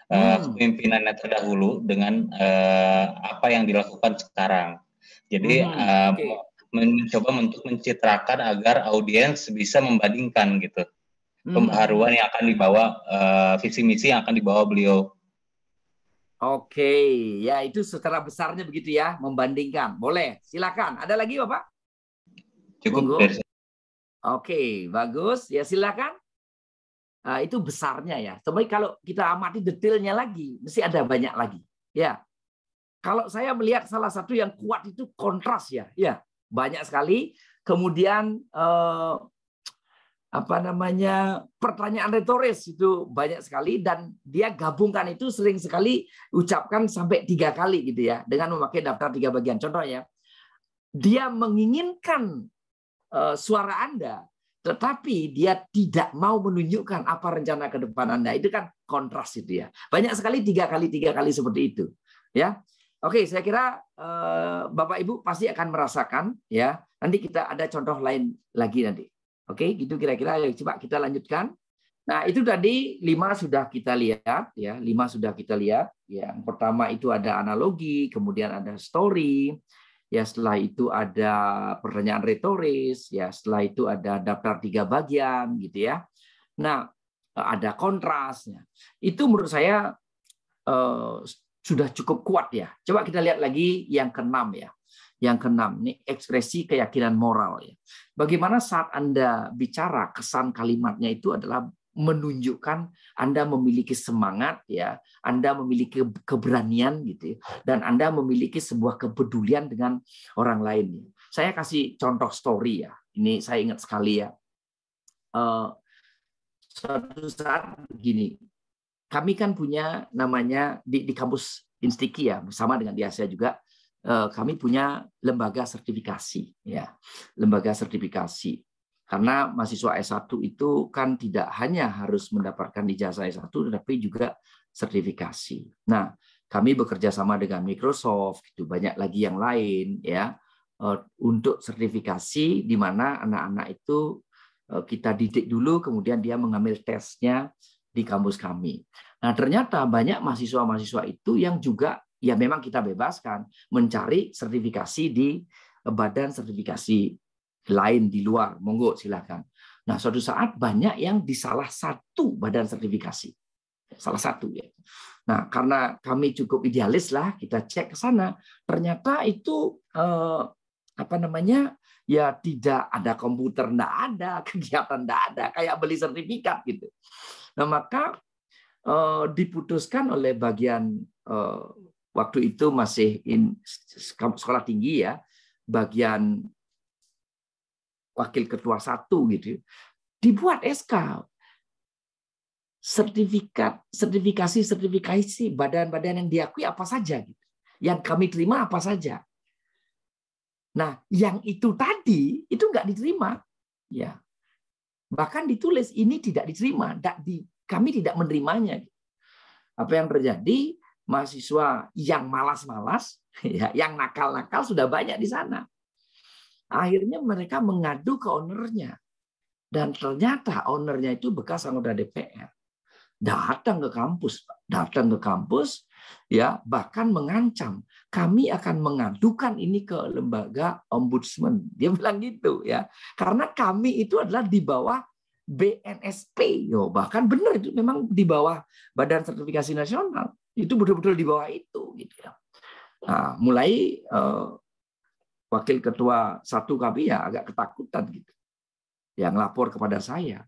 Eh, hmm. kepemimpinannya terdahulu dengan uh, apa yang dilakukan sekarang. Jadi hmm, uh, eh, okay. mencoba untuk mencitrakan agar audiens bisa membandingkan gitu hmm. pembaharuan yang akan dibawa uh, visi misi yang akan dibawa beliau. Oke, okay. ya itu secara besarnya begitu ya membandingkan. Boleh, silakan. Ada lagi bapak? Cukup. Oke, okay, bagus. Ya silakan. Eh, itu besarnya ya. Tapi kalau kita amati detailnya lagi, mesti ada banyak lagi. Ya, kalau saya melihat salah satu yang kuat itu kontras ya, ya banyak sekali. Kemudian eh, apa namanya pertanyaan retoris itu banyak sekali dan dia gabungkan itu sering sekali ucapkan sampai tiga kali gitu ya dengan memakai daftar tiga bagian. Contohnya, dia menginginkan eh, suara Anda tetapi dia tidak mau menunjukkan apa rencana ke depan Anda. Itu kan kontras itu ya. Banyak sekali tiga kali tiga kali seperti itu. Ya. Oke, saya kira eh, Bapak Ibu pasti akan merasakan ya. Nanti kita ada contoh lain lagi nanti. Oke, gitu kira-kira coba kita lanjutkan. Nah, itu tadi lima sudah kita lihat ya, lima sudah kita lihat. Yang pertama itu ada analogi, kemudian ada story, ya setelah itu ada pertanyaan retoris, ya setelah itu ada daftar tiga bagian gitu ya. Nah, eh, ada kontrasnya. Itu menurut saya eh, sudah cukup kuat ya. Coba kita lihat lagi yang keenam ya. Yang keenam ini ekspresi keyakinan moral ya. Bagaimana saat Anda bicara kesan kalimatnya itu adalah menunjukkan Anda memiliki semangat ya, Anda memiliki keberanian gitu ya. dan Anda memiliki sebuah kepedulian dengan orang lain. Ya. Saya kasih contoh story ya. Ini saya ingat sekali ya. Uh, suatu saat begini, kami kan punya namanya di, di kampus Instiki ya, bersama dengan di Asia juga, eh, kami punya lembaga sertifikasi ya, lembaga sertifikasi. Karena mahasiswa S1 itu kan tidak hanya harus mendapatkan ijazah S1, tapi juga sertifikasi. Nah, kami bekerja sama dengan Microsoft, gitu, banyak lagi yang lain, ya, eh, untuk sertifikasi di mana anak-anak itu eh, kita didik dulu, kemudian dia mengambil tesnya di kampus kami. Nah, ternyata banyak mahasiswa-mahasiswa itu yang juga ya memang kita bebaskan mencari sertifikasi di eh, badan sertifikasi lain di luar, monggo silakan. Nah, suatu saat banyak yang di salah satu badan sertifikasi. Salah satu ya. Nah, karena kami cukup idealis lah, kita cek ke sana. Ternyata itu eh, apa namanya? ya tidak ada komputer, tidak ada [LAUGHS] kegiatan, tidak ada kayak beli sertifikat gitu. Nah maka eh, diputuskan oleh bagian eh, waktu itu masih in, sekolah tinggi ya, bagian wakil ketua satu gitu, ya, dibuat SK sertifikat sertifikasi sertifikasi badan-badan yang diakui apa saja gitu. Yang kami terima apa saja. Nah, yang itu tadi itu nggak diterima, ya. Bahkan ditulis ini tidak diterima, tidak di, kami tidak menerimanya. Apa yang terjadi? Mahasiswa yang malas-malas, [LAUGHS] ya, yang nakal-nakal sudah banyak di sana akhirnya mereka mengadu ke ownernya. Dan ternyata ownernya itu bekas anggota DPR. Datang ke kampus, datang ke kampus, ya bahkan mengancam kami akan mengadukan ini ke lembaga ombudsman. Dia [LAUGHS] bilang gitu ya. Karena kami itu adalah di bawah BNSP, yo bahkan benar itu memang di bawah Badan Sertifikasi Nasional itu betul-betul di bawah itu gitu ya. Nah, mulai eh, wakil ketua satu kami ya agak ketakutan gitu. Yang lapor kepada saya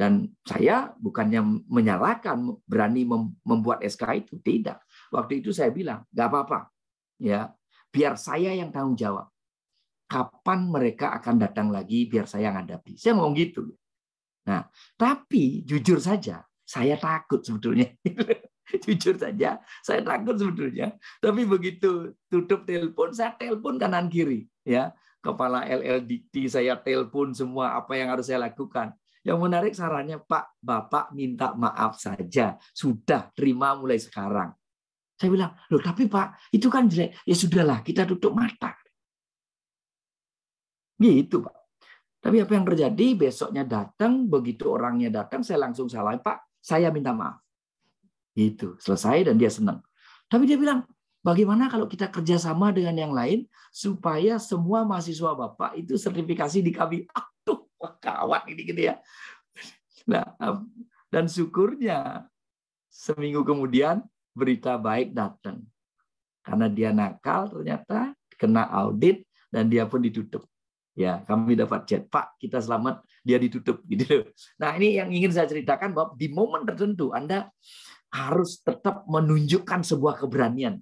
dan saya bukannya menyalahkan berani membuat SK itu tidak. Waktu itu saya bilang nggak apa-apa ya biar saya yang tanggung jawab. Kapan mereka akan datang lagi biar saya yang hadapi. Saya ngomong gitu. Nah, tapi jujur saja saya takut sebetulnya. [LAUGHS] [LAUGHS] jujur saja saya takut sebetulnya tapi begitu tutup telepon saya telepon kanan kiri ya kepala LLDT saya telepon semua apa yang harus saya lakukan yang menarik sarannya Pak Bapak minta maaf saja sudah terima mulai sekarang saya bilang loh tapi Pak itu kan jelek ya sudahlah kita tutup mata gitu Pak tapi apa yang terjadi besoknya datang begitu orangnya datang saya langsung salah Pak saya minta maaf itu selesai dan dia senang. Tapi dia bilang, bagaimana kalau kita kerjasama dengan yang lain supaya semua mahasiswa Bapak itu sertifikasi di kami. Aduh, kawan ini gitu ya. Nah, dan syukurnya seminggu kemudian berita baik datang. Karena dia nakal ternyata kena audit dan dia pun ditutup. Ya, kami dapat chat, Pak, kita selamat, dia ditutup gitu. Nah, ini yang ingin saya ceritakan bahwa di momen tertentu Anda harus tetap menunjukkan sebuah keberanian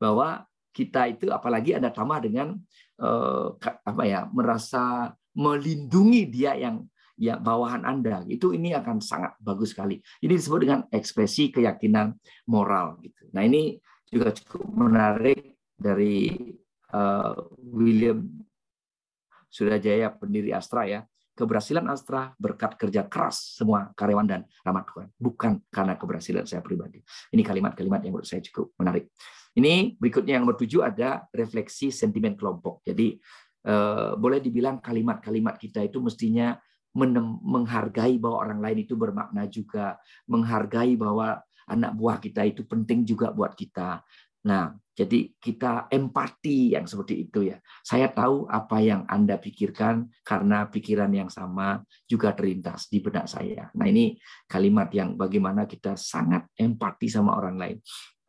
bahwa kita itu apalagi ada tambah dengan eh, apa ya merasa melindungi dia yang ya bawahan Anda. Itu ini akan sangat bagus sekali. Ini disebut dengan ekspresi keyakinan moral gitu. Nah, ini juga cukup menarik dari eh, William Surajaya pendiri Astra ya keberhasilan Astra berkat kerja keras semua karyawan dan rahmat Tuhan, bukan karena keberhasilan saya pribadi. Ini kalimat-kalimat yang menurut saya cukup menarik. Ini berikutnya yang nomor ada refleksi sentimen kelompok. Jadi eh, boleh dibilang kalimat-kalimat kita itu mestinya menghargai bahwa orang lain itu bermakna juga, menghargai bahwa anak buah kita itu penting juga buat kita, Nah, jadi kita empati yang seperti itu ya. Saya tahu apa yang Anda pikirkan karena pikiran yang sama juga terlintas di benak saya. Nah, ini kalimat yang bagaimana kita sangat empati sama orang lain.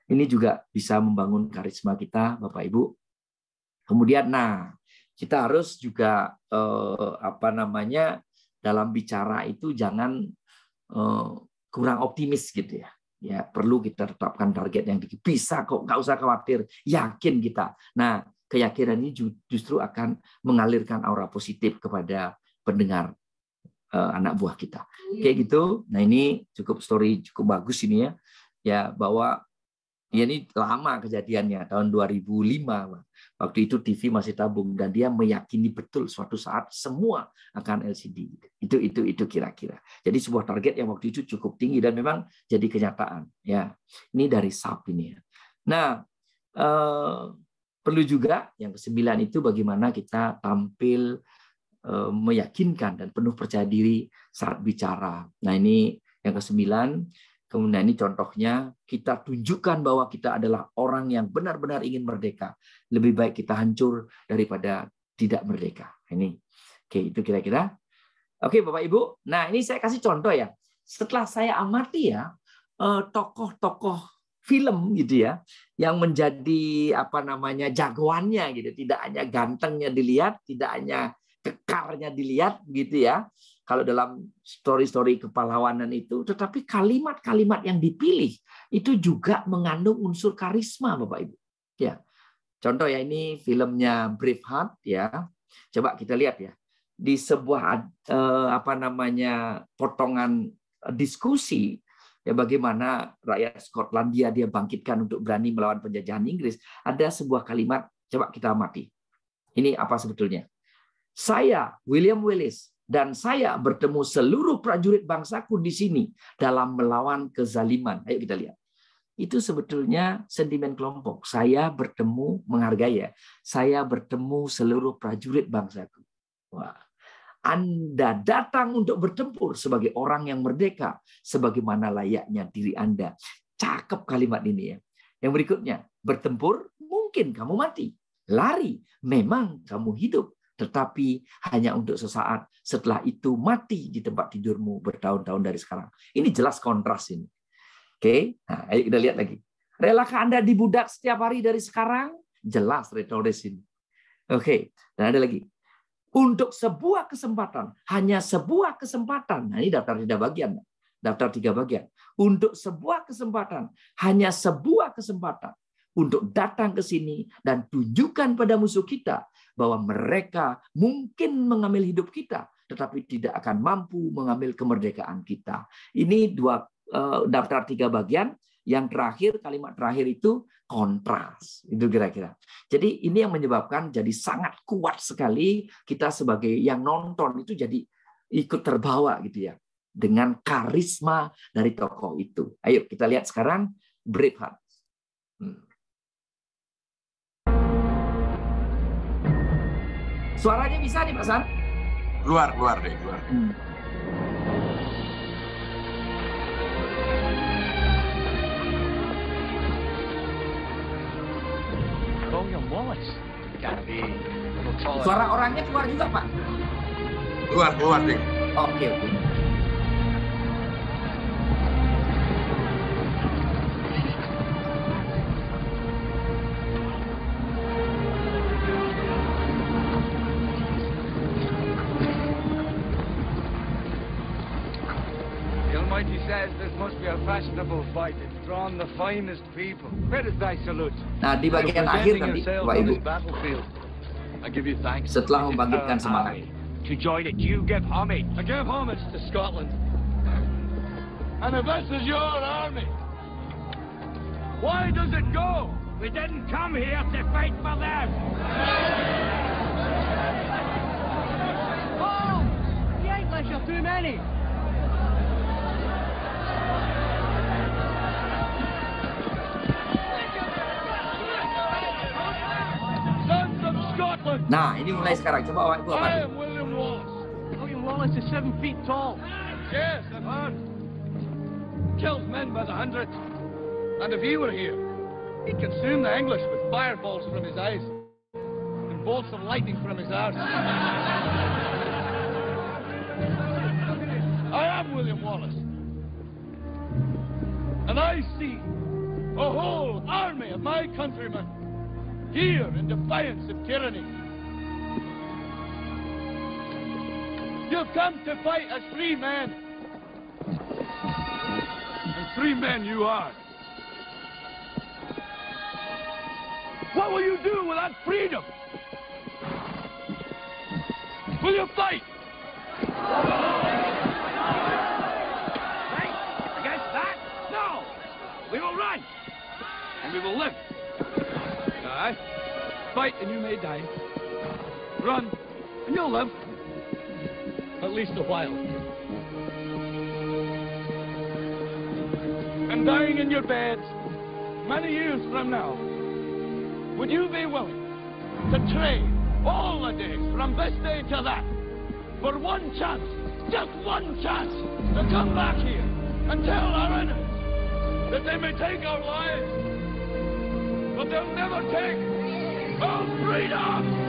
Ini juga bisa membangun karisma kita, Bapak Ibu. Kemudian nah, kita harus juga eh, apa namanya dalam bicara itu jangan eh, kurang optimis gitu ya ya perlu kita tetapkan target yang tinggi bisa kok nggak usah khawatir yakin kita nah keyakinan ini justru akan mengalirkan aura positif kepada pendengar uh, anak buah kita iya. kayak gitu nah ini cukup story cukup bagus ini ya ya bahwa Iya, ini lama kejadiannya tahun 2005 waktu itu TV masih tabung dan dia meyakini betul suatu saat semua akan LCD itu itu itu kira-kira jadi sebuah target yang waktu itu cukup tinggi dan memang jadi kenyataan ya ini dari SAP ini ya nah eh, perlu juga yang kesembilan itu bagaimana kita tampil eh, meyakinkan dan penuh percaya diri saat bicara nah ini yang kesembilan Kemudian ini contohnya, kita tunjukkan bahwa kita adalah orang yang benar-benar ingin merdeka. Lebih baik kita hancur daripada tidak merdeka. Ini, oke itu kira-kira. Oke Bapak Ibu, nah ini saya kasih contoh ya. Setelah saya amati ya, eh, tokoh-tokoh film gitu ya, yang menjadi apa namanya jagoannya gitu. Tidak hanya gantengnya dilihat, tidak hanya kekarnya dilihat gitu ya kalau dalam story-story kepahlawanan itu, tetapi kalimat-kalimat yang dipilih itu juga mengandung unsur karisma, Bapak Ibu. Ya. Contoh ya ini filmnya Braveheart ya. Coba kita lihat ya. Di sebuah eh, apa namanya potongan diskusi ya bagaimana rakyat Skotlandia dia bangkitkan untuk berani melawan penjajahan Inggris, ada sebuah kalimat coba kita amati. Ini apa sebetulnya? Saya William Willis dan saya bertemu seluruh prajurit bangsaku di sini dalam melawan kezaliman. Ayo kita lihat. Itu sebetulnya sentimen kelompok. Saya bertemu menghargai ya. Saya bertemu seluruh prajurit bangsaku. Wah. Anda datang untuk bertempur sebagai orang yang merdeka sebagaimana layaknya diri Anda. Cakep kalimat ini ya. Yang berikutnya, bertempur mungkin kamu mati. Lari memang kamu hidup tetapi hanya untuk sesaat. Setelah itu mati di tempat tidurmu bertahun-tahun dari sekarang. Ini jelas kontras ini. Oke, nah, ayo kita lihat lagi. Relakah Anda dibudak setiap hari dari sekarang? Jelas retoris ini. Oke, dan ada lagi. Untuk sebuah kesempatan, hanya sebuah kesempatan. Nah, ini daftar tiga bagian. Daftar tiga bagian. Untuk sebuah kesempatan, hanya sebuah kesempatan untuk datang ke sini dan tunjukkan pada musuh kita bahwa mereka mungkin mengambil hidup kita tetapi tidak akan mampu mengambil kemerdekaan kita. Ini dua eh, daftar tiga bagian. Yang terakhir kalimat terakhir itu kontras itu kira-kira. Jadi ini yang menyebabkan jadi sangat kuat sekali kita sebagai yang nonton itu jadi ikut terbawa gitu ya dengan karisma dari tokoh itu. Ayo kita lihat sekarang Braveheart. Hmm. Suaranya bisa nih Pak San? Luar, luar deh, luar. Hmm. Suara orangnya keluar juga Pak? Keluar, keluar deh. Oke, okay, oke. Okay. noble-minded, drawn the finest people. Where is thy salute? Nah, di bagian akhir nanti, Bapak Ibu. Setelah membangkitkan semangat. To join it, you give homage. I give homage to Scotland. And if this is your army, why does it go? We didn't come here to fight for them. Oh, the English are too many. Nah, ini mulai sekarang. Coba awak buat I am William Wallace. William Wallace is seven feet tall. Yes, I've heard. Kills men by the hundreds. And if he were here, he'd consume the English with fireballs from his eyes and bolts of lightning from his arse. I am William Wallace. And I see a whole army of my countrymen here in defiance of tyranny. You've come to fight as free men. And free men you are. What will you do without freedom? Will you fight? against that? No! We will run! And we will live. All right? Fight and you may die. Run and you'll live at least a while. And dying in your beds many years from now, would you be willing to trade all the days from this day to that for one chance, just one chance, to come back here and tell our enemies that they may take our lives, but they'll never take our freedom!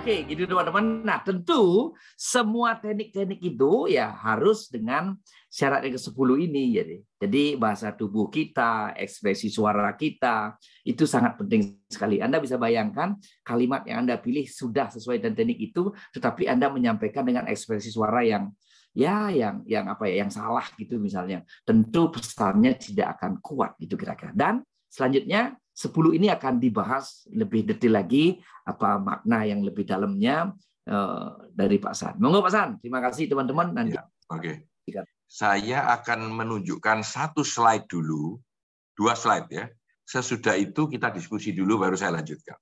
Oke, gitu teman-teman. Nah, tentu semua teknik-teknik itu ya harus dengan syarat yang ke-10 ini. Jadi, jadi bahasa tubuh kita, ekspresi suara kita, itu sangat penting sekali. Anda bisa bayangkan kalimat yang Anda pilih sudah sesuai dengan teknik itu, tetapi Anda menyampaikan dengan ekspresi suara yang ya yang yang apa ya yang salah gitu misalnya tentu pesannya tidak akan kuat gitu kira-kira dan selanjutnya 10 ini akan dibahas lebih detail lagi apa makna yang lebih dalamnya eh, dari Pak San. Monggo Pak San, terima kasih teman-teman. Nanti. Ya, Oke. Okay. Saya akan menunjukkan satu slide dulu, dua slide ya. Sesudah itu kita diskusi dulu, baru saya lanjutkan.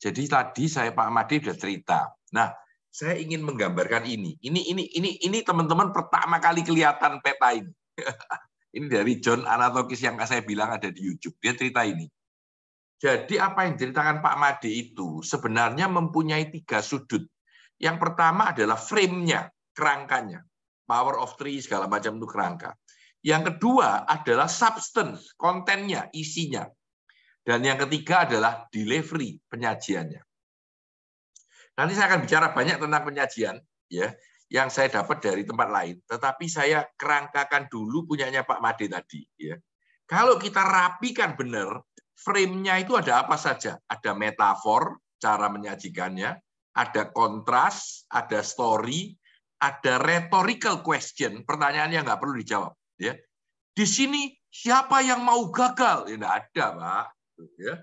Jadi tadi saya Pak Madi sudah cerita. Nah, saya ingin menggambarkan ini. Ini ini ini ini teman-teman pertama kali kelihatan peta ini. [LAUGHS] ini dari John Anatokis yang saya bilang ada di YouTube. Dia cerita ini. Jadi apa yang diceritakan Pak Made itu sebenarnya mempunyai tiga sudut. Yang pertama adalah frame-nya, kerangkanya. Power of three, segala macam itu kerangka. Yang kedua adalah substance, kontennya, isinya. Dan yang ketiga adalah delivery, penyajiannya. Nanti saya akan bicara banyak tentang penyajian, ya, yang saya dapat dari tempat lain. Tetapi saya kerangkakan dulu punyanya Pak Made tadi. Ya. Kalau kita rapikan benar, frame-nya itu ada apa saja? Ada metafor, cara menyajikannya, ada kontras, ada story, ada rhetorical question, pertanyaannya nggak perlu dijawab. Ya. Di sini siapa yang mau gagal? Ya, nggak ada, Pak. Ya.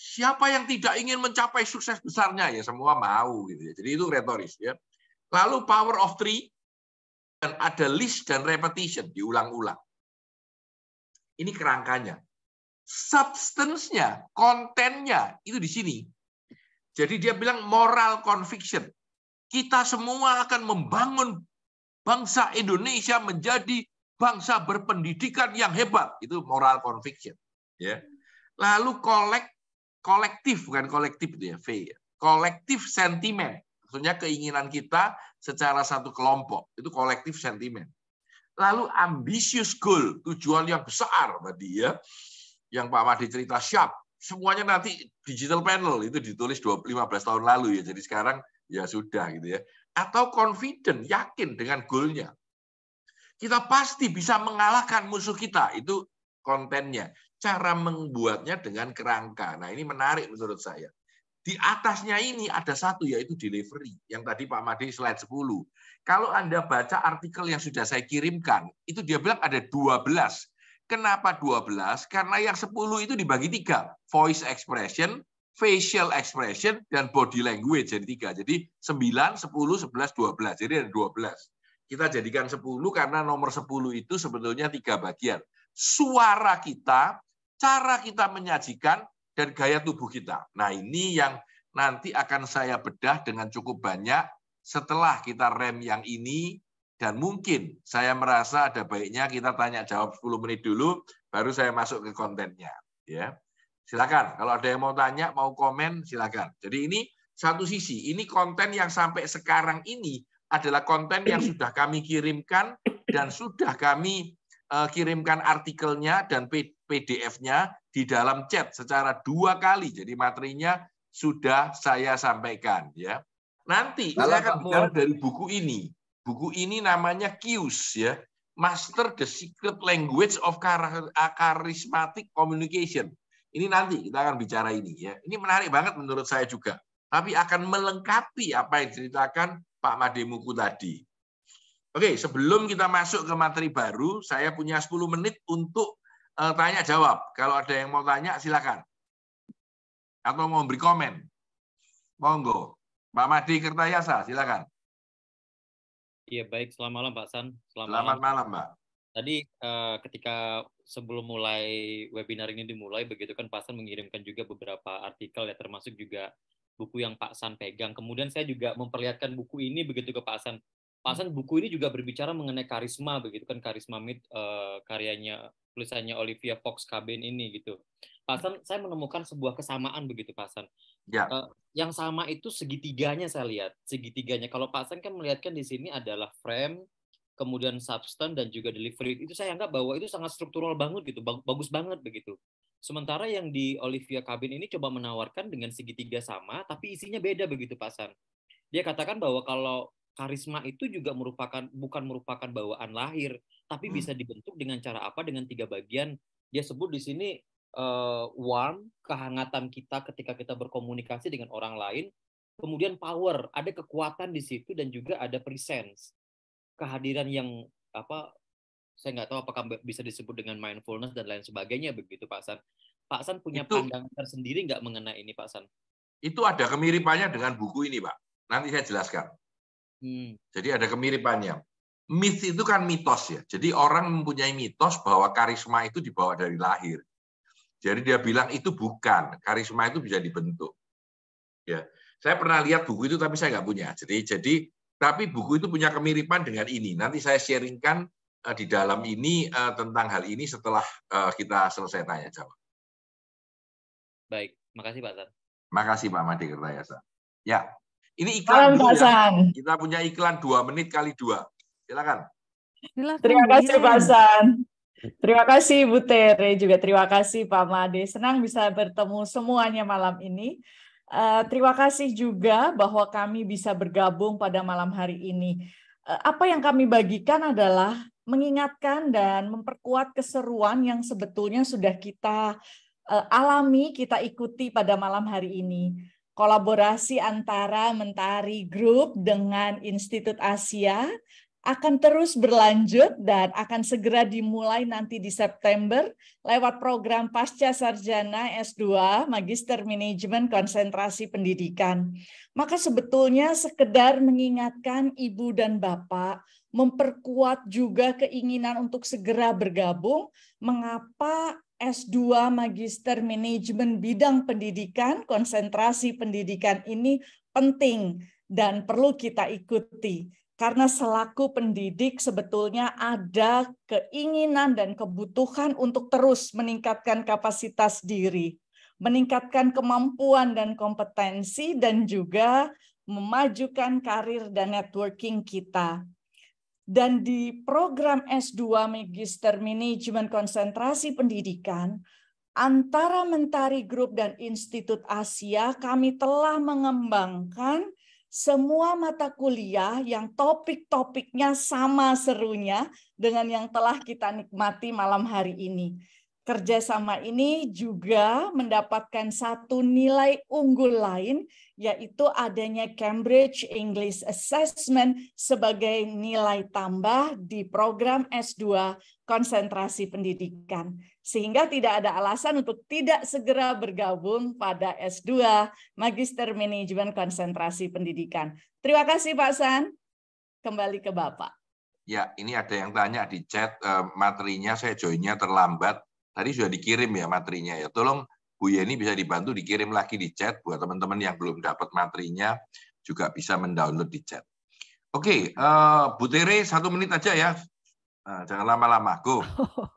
Siapa yang tidak ingin mencapai sukses besarnya? Ya semua mau. Gitu ya. Jadi itu retoris. Ya. Lalu power of three, dan ada list dan repetition, diulang-ulang. Ini kerangkanya substance-nya, kontennya itu di sini. Jadi dia bilang moral conviction. Kita semua akan membangun bangsa Indonesia menjadi bangsa berpendidikan yang hebat. Itu moral conviction. Ya. Lalu kolek, kolektif, bukan kolektif itu ya, V. Ya. Kolektif sentimen. Maksudnya keinginan kita secara satu kelompok. Itu kolektif sentimen. Lalu ambisius goal, tujuan yang besar tadi ya yang Pak Mahdi cerita siap semuanya nanti digital panel itu ditulis 15 tahun lalu ya jadi sekarang ya sudah gitu ya atau confident yakin dengan goalnya kita pasti bisa mengalahkan musuh kita itu kontennya cara membuatnya dengan kerangka nah ini menarik menurut saya di atasnya ini ada satu yaitu delivery yang tadi Pak Madi slide 10 kalau Anda baca artikel yang sudah saya kirimkan itu dia bilang ada 12 Kenapa 12? Karena yang 10 itu dibagi tiga. Voice expression, facial expression, dan body language. Jadi tiga. Jadi 9, 10, 11, 12. Jadi ada 12. Kita jadikan 10 karena nomor 10 itu sebetulnya tiga bagian. Suara kita, cara kita menyajikan, dan gaya tubuh kita. Nah ini yang nanti akan saya bedah dengan cukup banyak setelah kita rem yang ini, dan mungkin saya merasa ada baiknya kita tanya jawab 10 menit dulu baru saya masuk ke kontennya ya. Silakan kalau ada yang mau tanya, mau komen silakan. Jadi ini satu sisi ini konten yang sampai sekarang ini adalah konten yang sudah kami kirimkan dan sudah kami eh, kirimkan artikelnya dan PDF-nya di dalam chat secara dua kali. Jadi materinya sudah saya sampaikan ya. Nanti Kalau saya akan bicara dari buku ini. Buku ini namanya Kius ya, Master the Secret Language of Charismatic Communication. Ini nanti kita akan bicara ini ya. Ini menarik banget menurut saya juga. Tapi akan melengkapi apa yang diceritakan Pak Mademuku tadi. Oke, sebelum kita masuk ke materi baru, saya punya 10 menit untuk eh, tanya jawab. Kalau ada yang mau tanya, silakan. Atau mau beri komen. Monggo. Pak Madi Kertayasa, silakan. Iya baik, selamat malam Pak San. Selamat, selamat malam. malam Mbak. Tadi uh, ketika sebelum mulai webinar ini dimulai, begitu kan Pak San mengirimkan juga beberapa artikel ya, termasuk juga buku yang Pak San pegang. Kemudian saya juga memperlihatkan buku ini begitu ke Pak San. Pak San, buku ini juga berbicara mengenai karisma, begitu kan karisma mit uh, karyanya tulisannya Olivia Fox Cabin ini gitu. Pasan hmm. saya menemukan sebuah kesamaan begitu Pasan. Ya. Uh, yang sama itu segitiganya saya lihat, segitiganya. Kalau Pasan kan melihatkan di sini adalah frame, kemudian substance dan juga delivery. Itu saya anggap bahwa itu sangat struktural banget gitu, bagus banget begitu. Sementara yang di Olivia Cabin ini coba menawarkan dengan segitiga sama, tapi isinya beda begitu Pasan. Dia katakan bahwa kalau karisma itu juga merupakan bukan merupakan bawaan lahir, tapi hmm. bisa dibentuk dengan cara apa dengan tiga bagian dia sebut di sini uh, warm kehangatan kita ketika kita berkomunikasi dengan orang lain kemudian power ada kekuatan di situ dan juga ada presence kehadiran yang apa saya nggak tahu apakah bisa disebut dengan mindfulness dan lain sebagainya begitu Pak San Pak San punya itu, pandangan tersendiri nggak mengenai ini Pak San itu ada kemiripannya dengan buku ini Pak nanti saya jelaskan hmm. jadi ada kemiripannya Myth itu kan mitos ya. Jadi orang mempunyai mitos bahwa karisma itu dibawa dari lahir. Jadi dia bilang itu bukan. Karisma itu bisa dibentuk. Ya. Saya pernah lihat buku itu tapi saya nggak punya. Jadi jadi tapi buku itu punya kemiripan dengan ini. Nanti saya sharingkan eh, di dalam ini eh, tentang hal ini setelah eh, kita selesai tanya jawab. Baik, makasih Pak Tan. Makasih Pak Madi Kertayasa. Ya, ini iklan. Malam, ya. Kita punya iklan dua menit kali dua. Silakan. Silakan. Terima kasih Pak San. Terima kasih Bu Tere juga terima kasih Pak Made. Senang bisa bertemu semuanya malam ini. Uh, terima kasih juga bahwa kami bisa bergabung pada malam hari ini. Uh, apa yang kami bagikan adalah mengingatkan dan memperkuat keseruan yang sebetulnya sudah kita uh, alami, kita ikuti pada malam hari ini. Kolaborasi antara Mentari Group dengan Institut Asia akan terus berlanjut dan akan segera dimulai nanti di September lewat program Pasca Sarjana S2 Magister Manajemen Konsentrasi Pendidikan. Maka sebetulnya sekedar mengingatkan Ibu dan Bapak memperkuat juga keinginan untuk segera bergabung mengapa S2 Magister Manajemen Bidang Pendidikan Konsentrasi Pendidikan ini penting dan perlu kita ikuti karena selaku pendidik sebetulnya ada keinginan dan kebutuhan untuk terus meningkatkan kapasitas diri, meningkatkan kemampuan dan kompetensi dan juga memajukan karir dan networking kita. Dan di program S2 Magister Manajemen Konsentrasi Pendidikan, antara Mentari Group dan Institut Asia, kami telah mengembangkan semua mata kuliah yang topik-topiknya sama serunya dengan yang telah kita nikmati malam hari ini. Kerjasama ini juga mendapatkan satu nilai unggul lain, yaitu adanya Cambridge English Assessment sebagai nilai tambah di program S2 konsentrasi pendidikan. Sehingga tidak ada alasan untuk tidak segera bergabung pada S2 Magister Manajemen Konsentrasi Pendidikan. Terima kasih Pak San. Kembali ke Bapak. Ya, ini ada yang tanya di chat, eh, materinya saya joinnya terlambat Tadi sudah dikirim ya materinya ya. Tolong Bu Yeni bisa dibantu dikirim lagi di chat buat teman-teman yang belum dapat materinya juga bisa mendownload di chat. Oke, okay, uh, eh, Bu Tere satu menit aja ya. uh, jangan lama-lama, go.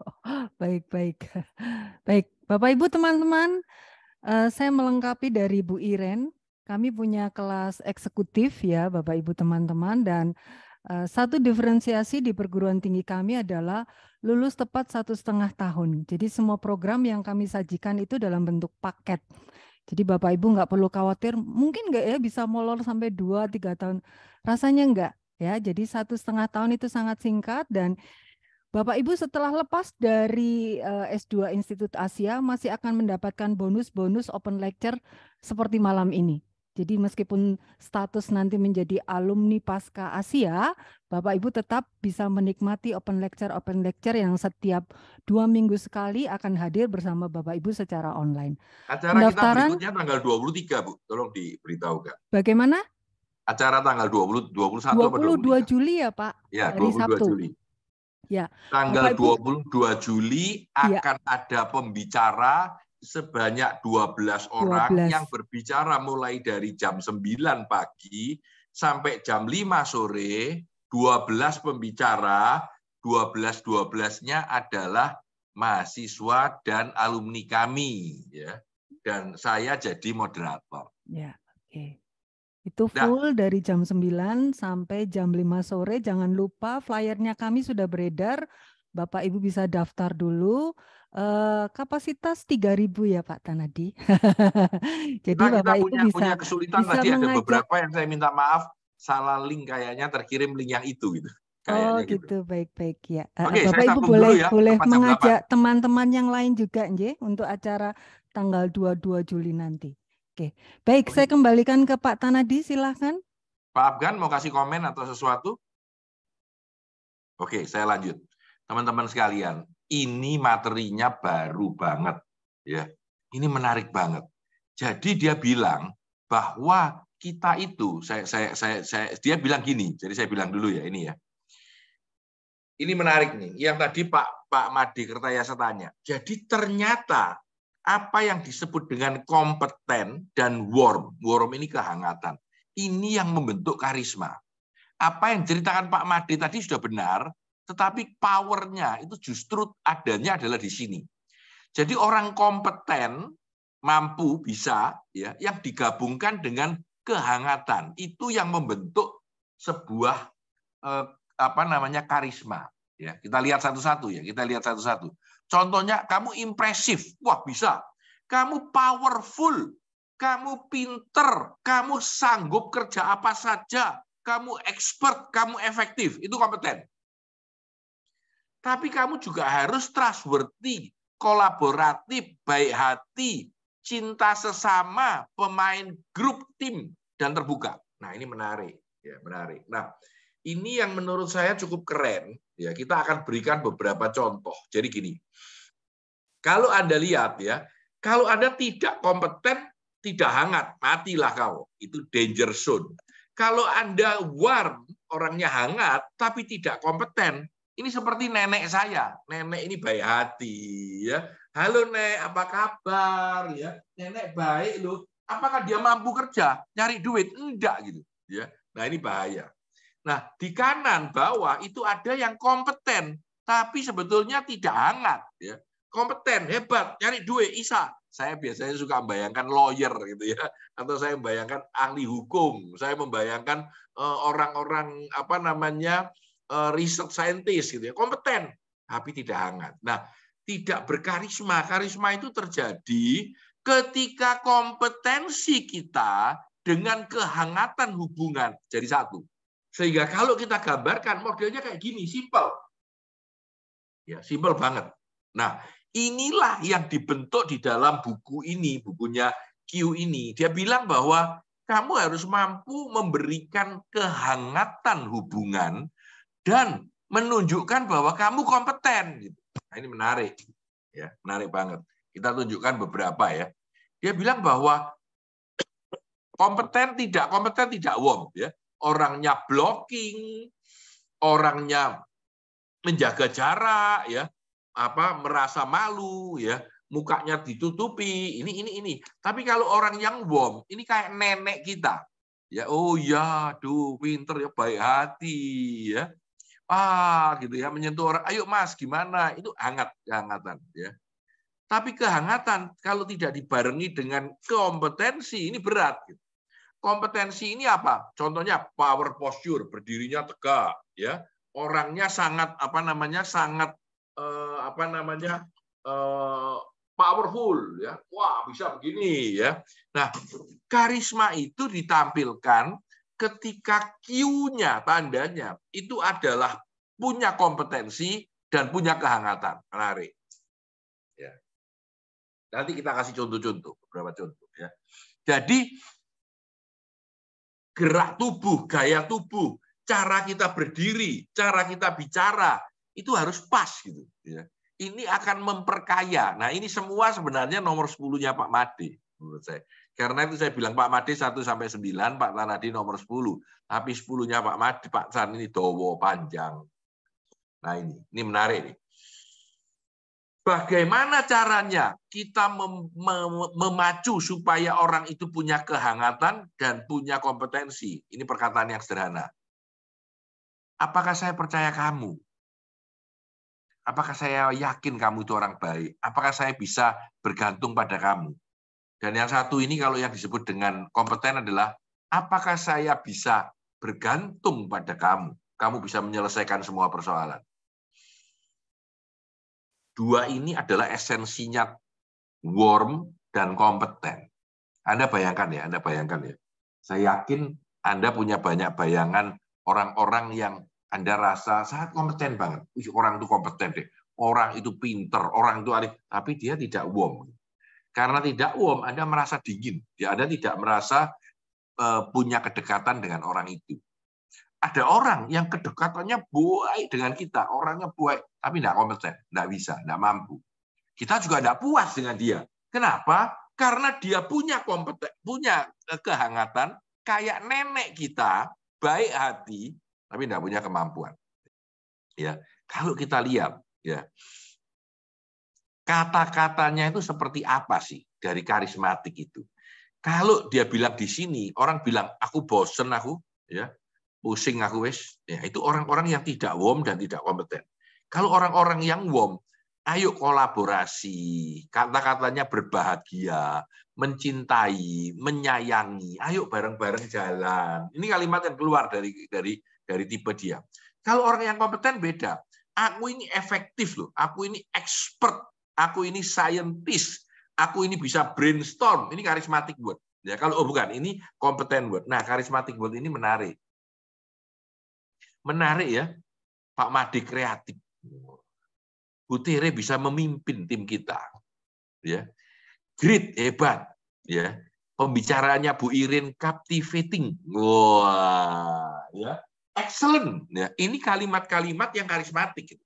[LAUGHS] baik, baik, baik. Bapak Ibu teman-teman, uh, saya melengkapi dari Bu Iren. Kami punya kelas eksekutif ya, Bapak Ibu teman-teman dan Eh, satu diferensiasi di perguruan tinggi kami adalah lulus tepat satu setengah tahun. Jadi semua program yang kami sajikan itu dalam bentuk paket. Jadi Bapak Ibu nggak perlu khawatir, mungkin nggak ya bisa molor sampai dua tiga tahun. Rasanya nggak ya. Jadi satu setengah tahun itu sangat singkat dan Bapak Ibu setelah lepas dari eh, S2 Institut Asia masih akan mendapatkan bonus-bonus open lecture seperti malam ini. Jadi meskipun status nanti menjadi alumni pasca Asia, Bapak Ibu tetap bisa menikmati open lecture open lecture yang setiap dua minggu sekali akan hadir bersama Bapak Ibu secara online. Acara Pendaftaran, kita berikutnya tanggal 23, Bu. Tolong diberitahu diberitahukan. Bagaimana? Acara tanggal 20 21 22 23? Juli ya, Pak? Ya, Hari 22 Sabtu. Juli. Ya. Tanggal Bapak Ibu, 22 Juli ya. akan ya. ada pembicara sebanyak 12 orang 12. yang berbicara mulai dari jam 9 pagi sampai jam 5 sore, 12 pembicara, 12-12-nya adalah mahasiswa dan alumni kami ya. Dan saya jadi moderator. Ya, oke. Okay. Itu nah. full nah, dari jam 9 sampai jam 5 sore. Jangan lupa flyernya kami sudah beredar. Bapak Ibu bisa daftar dulu Uh, kapasitas 3000 ya Pak Tanadi. [LAUGHS] Jadi nah, Bapak punya, Ibu bisa punya kesulitan bisa tadi mengajak... ada beberapa yang saya minta maaf salah link kayaknya terkirim link yang itu gitu. Kayaknya oh gitu, baik gitu. baik-baik ya. Okay, Bapak Ibu boleh ya, boleh mengajak teman-teman yang lain juga nje untuk acara tanggal 22 Juli nanti. Oke. Baik, Oke. saya kembalikan ke Pak Tanadi silahkan. Pak Afgan mau kasih komen atau sesuatu? Oke, saya lanjut. Teman-teman sekalian, ini materinya baru banget ya. Ini menarik banget. Jadi dia bilang bahwa kita itu saya saya saya, saya dia bilang gini. Jadi saya bilang dulu ya ini ya. Ini menarik nih. Yang tadi Pak Pak Madi Kertayasa tanya. Jadi ternyata apa yang disebut dengan kompeten dan warm. Warm ini kehangatan. Ini yang membentuk karisma. Apa yang ceritakan Pak Madi tadi sudah benar, tetapi powernya itu justru adanya adalah di sini. Jadi orang kompeten mampu bisa ya yang digabungkan dengan kehangatan itu yang membentuk sebuah eh, apa namanya karisma ya kita lihat satu-satu ya kita lihat satu-satu contohnya kamu impresif wah bisa kamu powerful kamu pinter kamu sanggup kerja apa saja kamu expert kamu efektif itu kompeten tapi kamu juga harus trustworthy, kolaboratif, baik hati, cinta sesama, pemain grup tim, dan terbuka. Nah ini menarik. ya menarik. Nah ini yang menurut saya cukup keren. Ya kita akan berikan beberapa contoh. Jadi gini, kalau anda lihat ya, kalau anda tidak kompeten, tidak hangat, matilah kau. Itu danger zone. Kalau anda warm, orangnya hangat tapi tidak kompeten, ini seperti nenek saya. Nenek ini baik hati ya. Halo Nek, apa kabar ya? Nenek baik loh. Apakah dia mampu kerja, nyari duit? Enggak gitu ya. Nah, ini bahaya. Nah, di kanan bawah itu ada yang kompeten tapi sebetulnya tidak hangat ya. Kompeten, hebat, nyari duit, Isa. Saya biasanya suka membayangkan lawyer gitu ya atau saya membayangkan ahli hukum, saya membayangkan eh, orang-orang apa namanya Eh, riset scientist gitu ya, kompeten tapi tidak hangat. Nah, tidak berkarisma. Karisma itu terjadi ketika kompetensi kita dengan kehangatan hubungan jadi satu. Sehingga kalau kita gambarkan modelnya kayak gini, simpel, Ya, simpel banget. Nah, inilah yang dibentuk di dalam buku ini, bukunya Q ini. Dia bilang bahwa kamu harus mampu memberikan kehangatan hubungan dan menunjukkan bahwa kamu kompeten. Nah, ini menarik, ya menarik banget. Kita tunjukkan beberapa ya. Dia bilang bahwa kompeten tidak kompeten tidak wom ya. Orangnya blocking, orangnya menjaga jarak ya, apa merasa malu ya, mukanya ditutupi, ini ini ini. Tapi kalau orang yang warm, ini kayak nenek kita. Ya, oh ya, duh, pinter ya, baik hati ya ah gitu ya menyentuh orang ayo mas gimana itu hangat kehangatan ya tapi kehangatan kalau tidak dibarengi dengan kompetensi ini berat gitu. kompetensi ini apa contohnya power posture berdirinya tegak ya orangnya sangat apa namanya sangat eh, apa namanya eh, powerful ya wah bisa begini ya nah karisma itu ditampilkan ketika Q-nya, tandanya, itu adalah punya kompetensi dan punya kehangatan. Menarik. Ya. Nanti kita kasih contoh-contoh, beberapa contoh. ya. Jadi, gerak tubuh, gaya tubuh, cara kita berdiri, cara kita bicara, itu harus pas. gitu. Ya. Ini akan memperkaya. Nah, ini semua sebenarnya nomor 10-nya Pak Made, menurut saya. Karena itu saya bilang Pak Made 1 sampai 9, Pak Tanadi nomor 10. Tapi 10-nya Pak Made, Pak San ini dowo panjang. Nah ini, ini menarik nih. Bagaimana caranya kita mem mem memacu supaya orang itu punya kehangatan dan punya kompetensi? Ini perkataan yang sederhana. Apakah saya percaya kamu? Apakah saya yakin kamu itu orang baik? Apakah saya bisa bergantung pada kamu? Dan yang satu ini kalau yang disebut dengan kompeten adalah apakah saya bisa bergantung pada kamu? Kamu bisa menyelesaikan semua persoalan. Dua ini adalah esensinya warm dan kompeten. Anda bayangkan ya, Anda bayangkan ya. Saya yakin Anda punya banyak bayangan orang-orang yang Anda rasa sangat kompeten banget. Orang itu kompeten deh. Orang itu pinter, orang itu arif, tapi dia tidak warm karena tidak warm, Anda merasa dingin. ya Anda tidak merasa e, punya kedekatan dengan orang itu. Ada orang yang kedekatannya baik dengan kita, orangnya baik, tapi tidak kompeten, tidak bisa, tidak mampu. Kita juga tidak puas dengan dia. Kenapa? Karena dia punya kompeten, punya kehangatan, kayak nenek kita, baik hati, tapi tidak punya kemampuan. Ya, kalau kita lihat, ya kata-katanya itu seperti apa sih dari karismatik itu. Kalau dia bilang di sini, orang bilang aku bosen aku, ya pusing aku wes, ya itu orang-orang yang tidak warm dan tidak kompeten. Kalau orang-orang yang warm, ayo kolaborasi, kata-katanya berbahagia, mencintai, menyayangi, ayo bareng-bareng jalan. Ini kalimat yang keluar dari dari dari tipe dia. Kalau orang yang kompeten beda. Aku ini efektif loh, aku ini expert Aku ini scientist. Aku ini bisa brainstorm. Ini karismatik buat. Ya, kalau oh bukan, ini kompeten buat. Nah, karismatik buat ini menarik. Menarik ya. Pak Madi kreatif. Butire bisa memimpin tim kita. Ya. Grit hebat, ya. Pembicaraannya Bu Irin captivating. Wah, ya. Excellent, ya. Ini kalimat-kalimat yang karismatik gitu.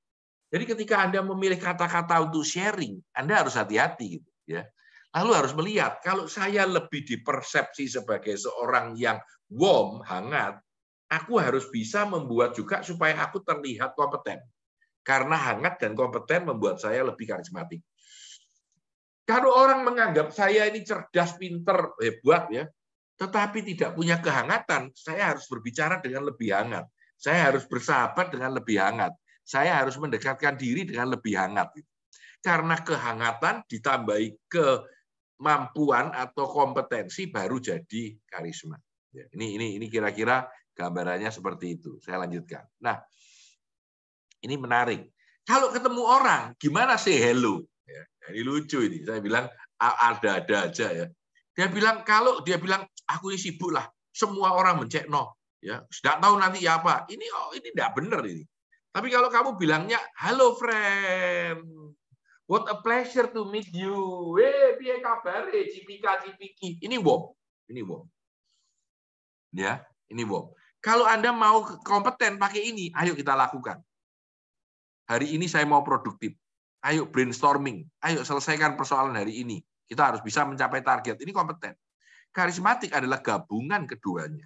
Jadi ketika Anda memilih kata-kata untuk sharing, Anda harus hati-hati gitu ya. Lalu harus melihat kalau saya lebih dipersepsi sebagai seorang yang warm, hangat, aku harus bisa membuat juga supaya aku terlihat kompeten. Karena hangat dan kompeten membuat saya lebih karismatik. Kalau orang menganggap saya ini cerdas, pinter, hebat ya, tetapi tidak punya kehangatan, saya harus berbicara dengan lebih hangat. Saya harus bersahabat dengan lebih hangat saya harus mendekatkan diri dengan lebih hangat. Gitu. Karena kehangatan ditambahi kemampuan atau kompetensi baru jadi karisma. Ya, ini ini ini kira-kira gambarannya seperti itu. Saya lanjutkan. Nah, ini menarik. Kalau ketemu orang, gimana sih hello? Ya, ini lucu ini. Saya bilang ada-ada aja ya. Dia bilang kalau dia bilang aku ini sibuk lah, semua orang mencek no. Ya, tidak tahu nanti ya apa. Ini oh, ini tidak benar ini. Tapi kalau kamu bilangnya, halo friend, what a pleasure to meet you. Eh, piye kabar? Eh, cipika cipiki. Ini bom, ini bom. Ya, ini bom. Kalau Anda mau kompeten pakai ini, ayo kita lakukan. Hari ini saya mau produktif. Ayo brainstorming. Ayo selesaikan persoalan hari ini. Kita harus bisa mencapai target. Ini kompeten. Karismatik adalah gabungan keduanya.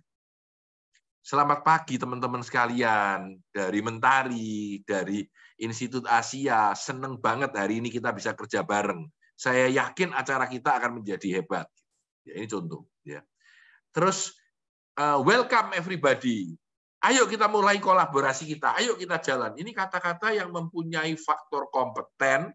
Selamat pagi teman-teman sekalian dari Mentari, dari Institut Asia. Seneng banget hari ini kita bisa kerja bareng. Saya yakin acara kita akan menjadi hebat. Ya, ini contoh. Ya. Terus uh, welcome everybody. Ayo kita mulai kolaborasi kita. Ayo kita jalan. Ini kata-kata yang mempunyai faktor kompeten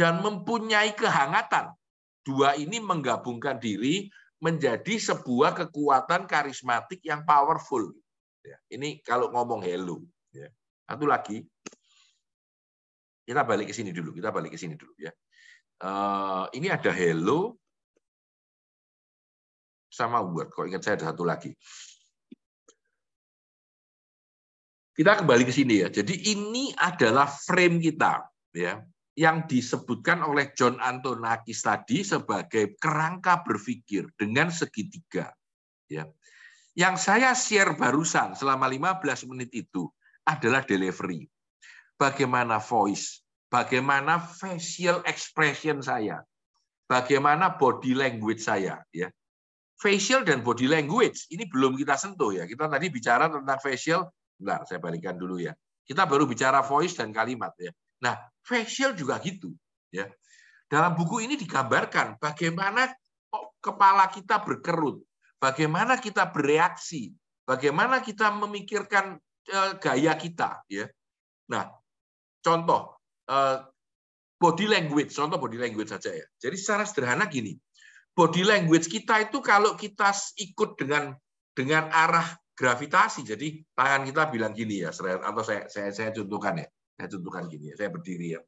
dan mempunyai kehangatan. Dua ini menggabungkan diri menjadi sebuah kekuatan karismatik yang powerful. Ya, ini kalau ngomong hello. Ya. Satu lagi, kita balik ke sini dulu. Kita balik ke sini dulu ya. Eh, ini ada hello sama word. Kok ingat saya ada satu lagi. Kita kembali ke sini ya. Jadi ini adalah frame kita ya yang disebutkan oleh John Antonakis tadi sebagai kerangka berpikir dengan segitiga. Ya. Yang saya share barusan selama 15 menit itu adalah delivery. Bagaimana voice, bagaimana facial expression saya, bagaimana body language saya. Ya. Facial dan body language, ini belum kita sentuh ya. Kita tadi bicara tentang facial, bentar saya balikan dulu ya. Kita baru bicara voice dan kalimat ya Nah, facial juga gitu. Ya. Dalam buku ini digambarkan bagaimana kepala kita berkerut, bagaimana kita bereaksi, bagaimana kita memikirkan eh, gaya kita. Ya. Nah, contoh eh, body language, contoh body language saja ya. Jadi secara sederhana gini, body language kita itu kalau kita ikut dengan dengan arah gravitasi, jadi tangan kita bilang gini ya, atau saya saya, saya contohkan ya saya tentukan gini, saya berdiri ya.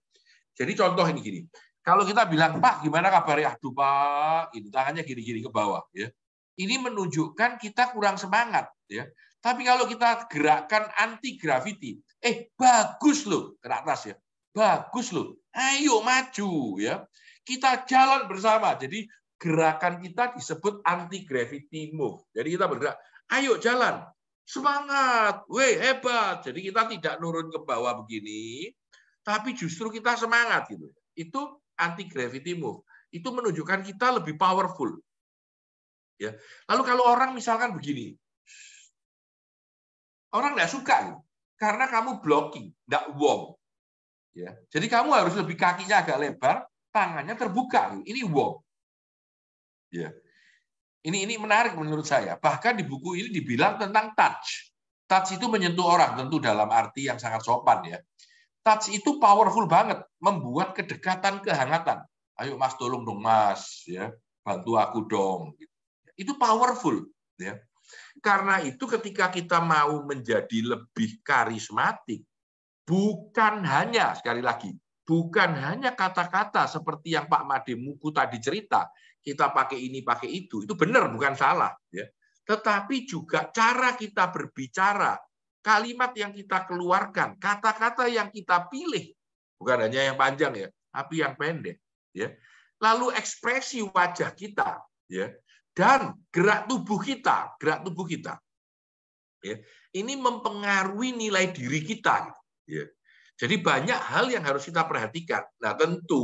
Jadi contoh ini gini, kalau kita bilang Pak gimana kabar ya, aduh Pak, ini tangannya gini-gini ke bawah ya. Ini menunjukkan kita kurang semangat ya. Tapi kalau kita gerakan anti gravity, eh bagus loh ke atas ya, bagus loh. Ayo maju ya. Kita jalan bersama. Jadi gerakan kita disebut anti gravity move. Jadi kita bergerak, ayo jalan. Semangat, we hebat. Jadi kita tidak nurun ke bawah begini, tapi justru kita semangat gitu. Itu anti gravity move. Itu menunjukkan kita lebih powerful. Ya. Lalu kalau orang misalkan begini, orang nggak suka gitu. karena kamu blocking, nggak warm. Ya. Jadi kamu harus lebih kakinya agak lebar, tangannya terbuka. Gitu. Ini warm. Ya. Ini ini menarik menurut saya. Bahkan di buku ini dibilang tentang touch. Touch itu menyentuh orang, tentu dalam arti yang sangat sopan ya. Touch itu powerful banget, membuat kedekatan, kehangatan. Ayo Mas tolong dong Mas, ya bantu aku dong. Gitu. Itu powerful, ya. Karena itu ketika kita mau menjadi lebih karismatik, bukan hanya sekali lagi bukan hanya kata-kata seperti yang Pak Made Muku tadi cerita, kita pakai ini, pakai itu, itu benar, bukan salah. Ya. Tetapi juga cara kita berbicara, kalimat yang kita keluarkan, kata-kata yang kita pilih, bukan hanya yang panjang ya, tapi yang pendek. Ya. Lalu ekspresi wajah kita, ya, dan gerak tubuh kita, gerak tubuh kita. Ya. Ini mempengaruhi nilai diri kita. Ya jadi banyak hal yang harus kita perhatikan. Nah tentu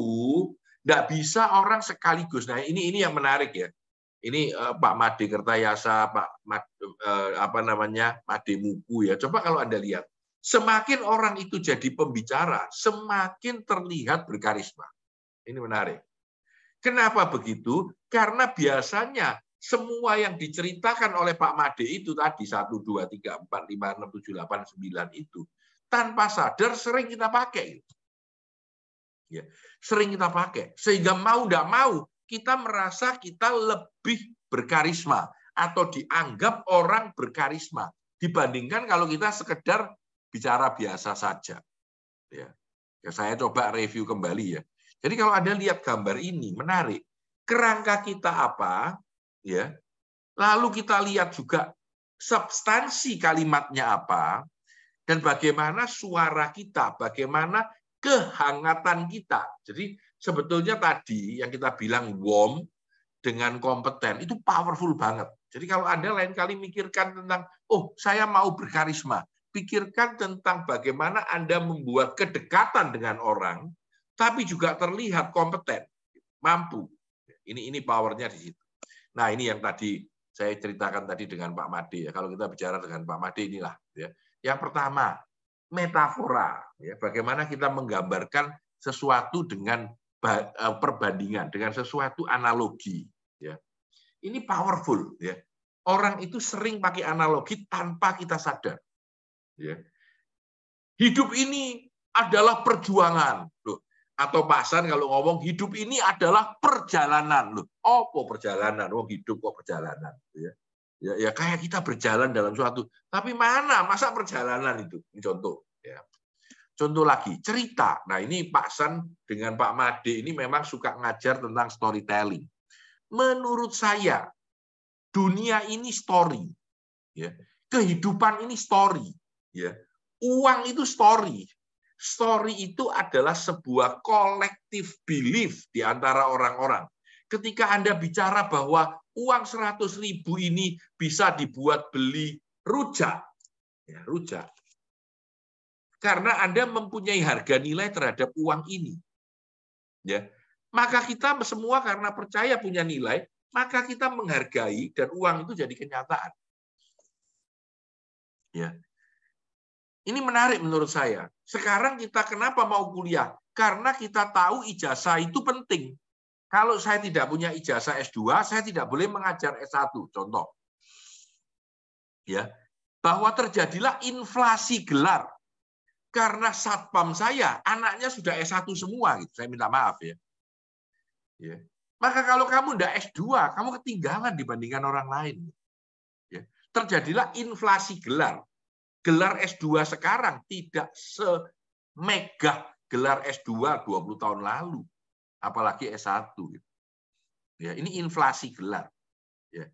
tidak bisa orang sekaligus. Nah ini ini yang menarik ya. Ini uh, Pak Made Kertayasa, Pak Made, eh, apa namanya Made Muku ya. Coba kalau anda lihat, semakin orang itu jadi pembicara, semakin terlihat berkarisma. Ini menarik. Kenapa begitu? Karena biasanya semua yang diceritakan oleh Pak Made itu tadi satu dua tiga empat lima enam tujuh delapan sembilan itu tanpa sadar sering kita pakai. Ya, sering kita pakai. Sehingga mau tidak mau, kita merasa kita lebih berkarisma atau dianggap orang berkarisma dibandingkan kalau kita sekedar bicara biasa saja. Ya. ya saya coba review kembali ya. Jadi kalau Anda lihat gambar ini menarik. Kerangka kita apa? Ya. Lalu kita lihat juga substansi kalimatnya apa? dan bagaimana suara kita, bagaimana kehangatan kita. Jadi sebetulnya tadi yang kita bilang warm dengan kompeten itu powerful banget. Jadi kalau Anda lain kali mikirkan tentang oh, saya mau berkarisma, pikirkan tentang bagaimana Anda membuat kedekatan dengan orang tapi juga terlihat kompeten, mampu. Ini ini powernya di situ. Nah, ini yang tadi saya ceritakan tadi dengan Pak Made ya. Kalau kita bicara dengan Pak Made inilah ya yang pertama, metafora. Ya, bagaimana kita menggambarkan sesuatu dengan e, perbandingan, dengan sesuatu analogi. Ya. Ini powerful. Ya. Orang itu sering pakai analogi tanpa kita sadar. Ya. Hidup ini adalah perjuangan. Loh, atau pasan kalau ngomong hidup ini adalah perjalanan loh. Opo perjalanan? oh, hidup kok perjalanan ya ya, ya kayak kita berjalan dalam suatu tapi mana masa perjalanan itu ini contoh ya contoh lagi cerita nah ini Pak San dengan Pak Made ini memang suka ngajar tentang storytelling menurut saya dunia ini story ya kehidupan ini story ya uang itu story story itu adalah sebuah kolektif belief di antara orang-orang ketika Anda bicara bahwa uang 100 ribu ini bisa dibuat beli rujak. Ya, rujak. Karena Anda mempunyai harga nilai terhadap uang ini. ya Maka kita semua karena percaya punya nilai, maka kita menghargai dan uang itu jadi kenyataan. Ya. Ini menarik menurut saya. Sekarang kita kenapa mau kuliah? Karena kita tahu ijazah itu penting. Kalau saya tidak punya ijazah S2, saya tidak boleh mengajar S1, contoh. Ya, bahwa terjadilah inflasi gelar karena satpam saya anaknya sudah S1 semua gitu. Saya minta maaf ya. Ya. Maka kalau kamu tidak S2, kamu ketinggalan dibandingkan orang lain. Ya. Terjadilah inflasi gelar. Gelar S2 sekarang tidak semegah gelar S2 20 tahun lalu apalagi S1 gitu. Ya, ini inflasi gelar. Ya.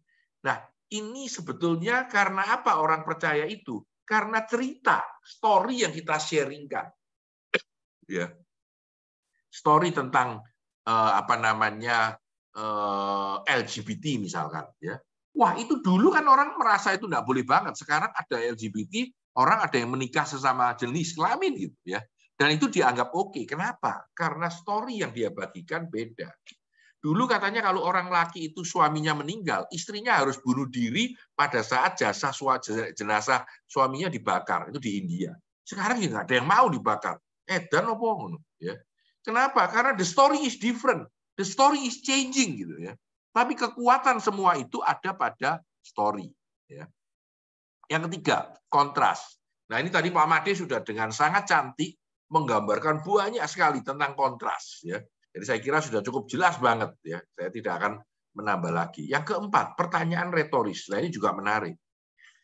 Nah, ini sebetulnya karena apa orang percaya itu? Karena cerita, story yang kita sharingkan. ya. Story tentang eh, apa namanya eh, LGBT misalkan ya. Wah, itu dulu kan orang merasa itu enggak boleh banget. Sekarang ada LGBT, orang ada yang menikah sesama jenis kelamin gitu ya. Dan itu dianggap oke. Okay. Kenapa? Karena story yang dia bagikan beda. Dulu katanya kalau orang laki itu suaminya meninggal, istrinya harus bunuh diri pada saat jasa jenazah suaminya dibakar. Itu di India. Sekarang ya nggak ada yang mau dibakar. Eh, dan apa? Ya. Kenapa? Karena the story is different. The story is changing gitu ya. Tapi kekuatan semua itu ada pada story. Ya. Yang ketiga, kontras. Nah ini tadi Pak Made sudah dengan sangat cantik menggambarkan banyak sekali tentang kontras ya. Jadi saya kira sudah cukup jelas banget ya. Saya tidak akan menambah lagi. Yang keempat, pertanyaan retoris. Nah ini juga menarik.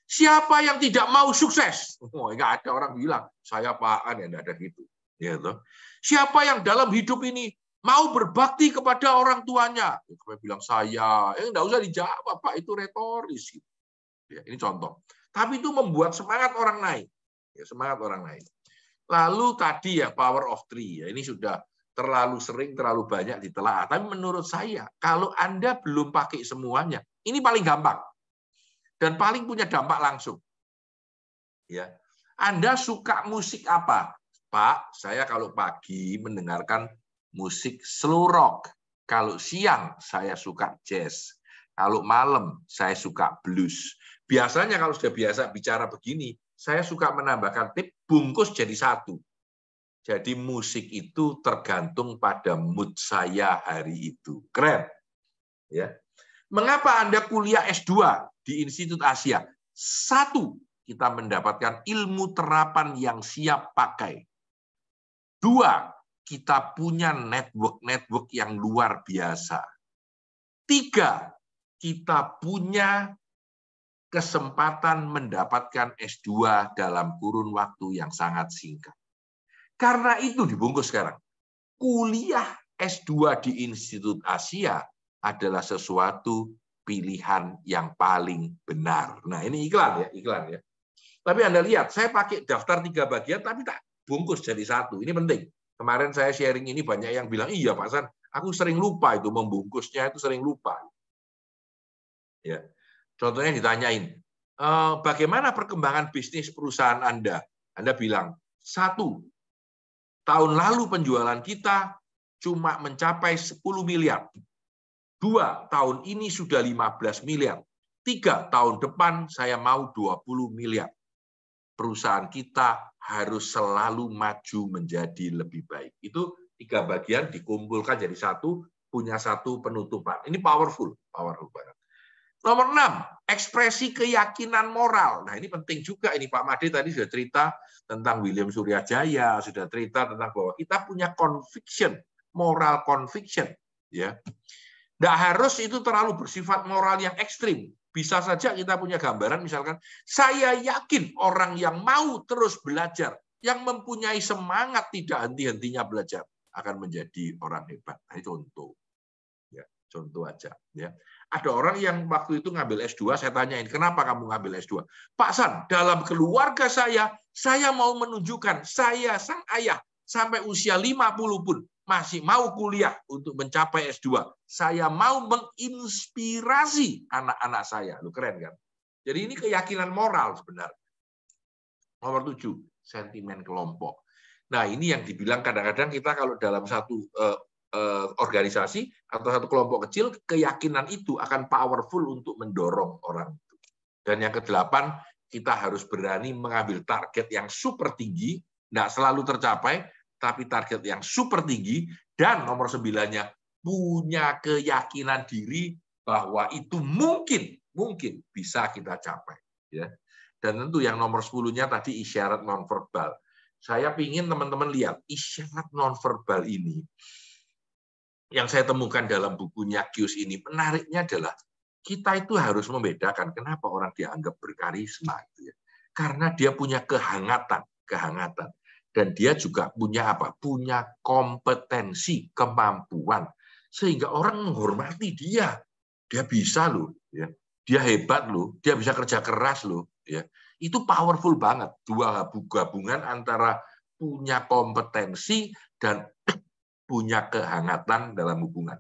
Siapa yang tidak mau sukses? Oh, enggak ada orang bilang saya pakan ah, ya enggak ada gitu. Ya toh. Siapa yang dalam hidup ini mau berbakti kepada orang tuanya? Saya bilang saya, eh enggak usah dijawab, Pak, itu retoris gitu. Ya, ini contoh. Tapi itu membuat semangat orang naik. Ya, semangat orang naik. Lalu tadi ya power of three, ya, ini sudah terlalu sering, terlalu banyak ditelaah. Tapi menurut saya, kalau Anda belum pakai semuanya, ini paling gampang. Dan paling punya dampak langsung. Ya, Anda suka musik apa? Pak, saya kalau pagi mendengarkan musik slow rock. Kalau siang, saya suka jazz. Kalau malam, saya suka blues. Biasanya kalau sudah biasa bicara begini, saya suka menambahkan tip, dibungkus jadi satu. Jadi musik itu tergantung pada mood saya hari itu. Keren. Ya. Mengapa Anda kuliah S2 di Institut Asia? Satu, kita mendapatkan ilmu terapan yang siap pakai. Dua, kita punya network-network yang luar biasa. Tiga, kita punya kesempatan mendapatkan S2 dalam kurun waktu yang sangat singkat. Karena itu dibungkus sekarang. Kuliah S2 di Institut Asia adalah sesuatu pilihan yang paling benar. Nah, ini iklan ya, iklan ya. Tapi Anda lihat, saya pakai daftar tiga bagian, tapi tak bungkus jadi satu. Ini penting. Kemarin saya sharing ini banyak yang bilang, iya Pak San, aku sering lupa itu membungkusnya itu sering lupa. Ya. Contohnya ditanyain, e, bagaimana perkembangan bisnis perusahaan Anda? Anda bilang, satu, tahun lalu penjualan kita cuma mencapai 10 miliar. Dua, tahun ini sudah 15 miliar. Tiga, tahun depan saya mau 20 miliar. Perusahaan kita harus selalu maju menjadi lebih baik. Itu tiga bagian dikumpulkan jadi satu, punya satu penutupan. Ini powerful, powerful banget. Nomor enam, ekspresi keyakinan moral. Nah ini penting juga ini Pak Made tadi sudah cerita tentang William Suryajaya, sudah cerita tentang bahwa kita punya conviction, moral conviction. ya. Tidak harus itu terlalu bersifat moral yang ekstrim. Bisa saja kita punya gambaran misalkan, saya yakin orang yang mau terus belajar, yang mempunyai semangat tidak henti-hentinya belajar, akan menjadi orang hebat. Nah, ini contoh. Ya, contoh aja. Ya ada orang yang waktu itu ngambil S2, saya tanyain, kenapa kamu ngambil S2? Pak San, dalam keluarga saya, saya mau menunjukkan, saya sang ayah sampai usia 50 pun masih mau kuliah untuk mencapai S2. Saya mau menginspirasi anak-anak saya. Lu keren kan? Jadi ini keyakinan moral sebenarnya. Nomor tujuh, sentimen kelompok. Nah ini yang dibilang kadang-kadang kita kalau dalam satu eh, Eh, organisasi atau satu kelompok kecil, keyakinan itu akan powerful untuk mendorong orang itu. Dan yang kedelapan, kita harus berani mengambil target yang super tinggi, tidak selalu tercapai, tapi target yang super tinggi, dan nomor sembilannya, punya keyakinan diri bahwa itu mungkin, mungkin bisa kita capai. Ya. Dan tentu yang nomor sepuluhnya tadi isyarat nonverbal. Saya ingin teman-teman lihat, isyarat nonverbal ini yang saya temukan dalam bukunya Kius ini menariknya adalah kita itu harus membedakan kenapa orang dianggap berkarisma gitu ya. Karena dia punya kehangatan, kehangatan dan dia juga punya apa? Punya kompetensi, kemampuan sehingga orang menghormati dia. Dia bisa loh, ya. Dia hebat loh, dia bisa kerja keras loh, ya. Itu powerful banget dua gabungan antara punya kompetensi dan punya kehangatan dalam hubungan.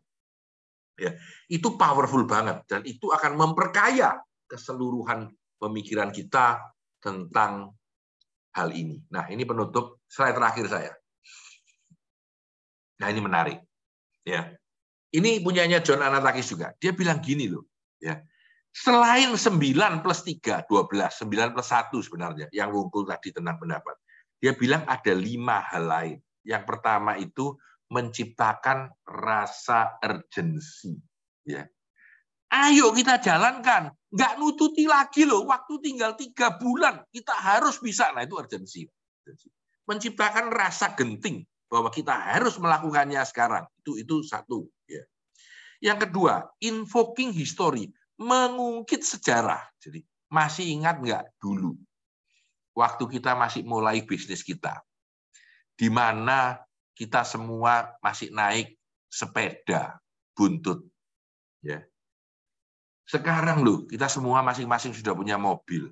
Ya, itu powerful banget dan itu akan memperkaya keseluruhan pemikiran kita tentang hal ini. Nah, ini penutup slide terakhir saya. Nah, ini menarik. Ya. Ini punyanya John Anatakis juga. Dia bilang gini loh, ya. Selain 9 plus 3, 12, 9 plus 1 sebenarnya, yang wungkul tadi tentang pendapat. Dia bilang ada lima hal lain. Yang pertama itu menciptakan rasa urgensi. Ya. Ayo kita jalankan. Nggak nututi lagi loh. Waktu tinggal tiga bulan. Kita harus bisa. Nah itu urgensi. Menciptakan rasa genting bahwa kita harus melakukannya sekarang. Itu itu satu. Ya. Yang kedua, invoking history. Mengungkit sejarah. Jadi masih ingat nggak dulu? Waktu kita masih mulai bisnis kita. Di mana kita semua masih naik sepeda buntut. Ya. Sekarang loh, kita semua masing-masing sudah punya mobil.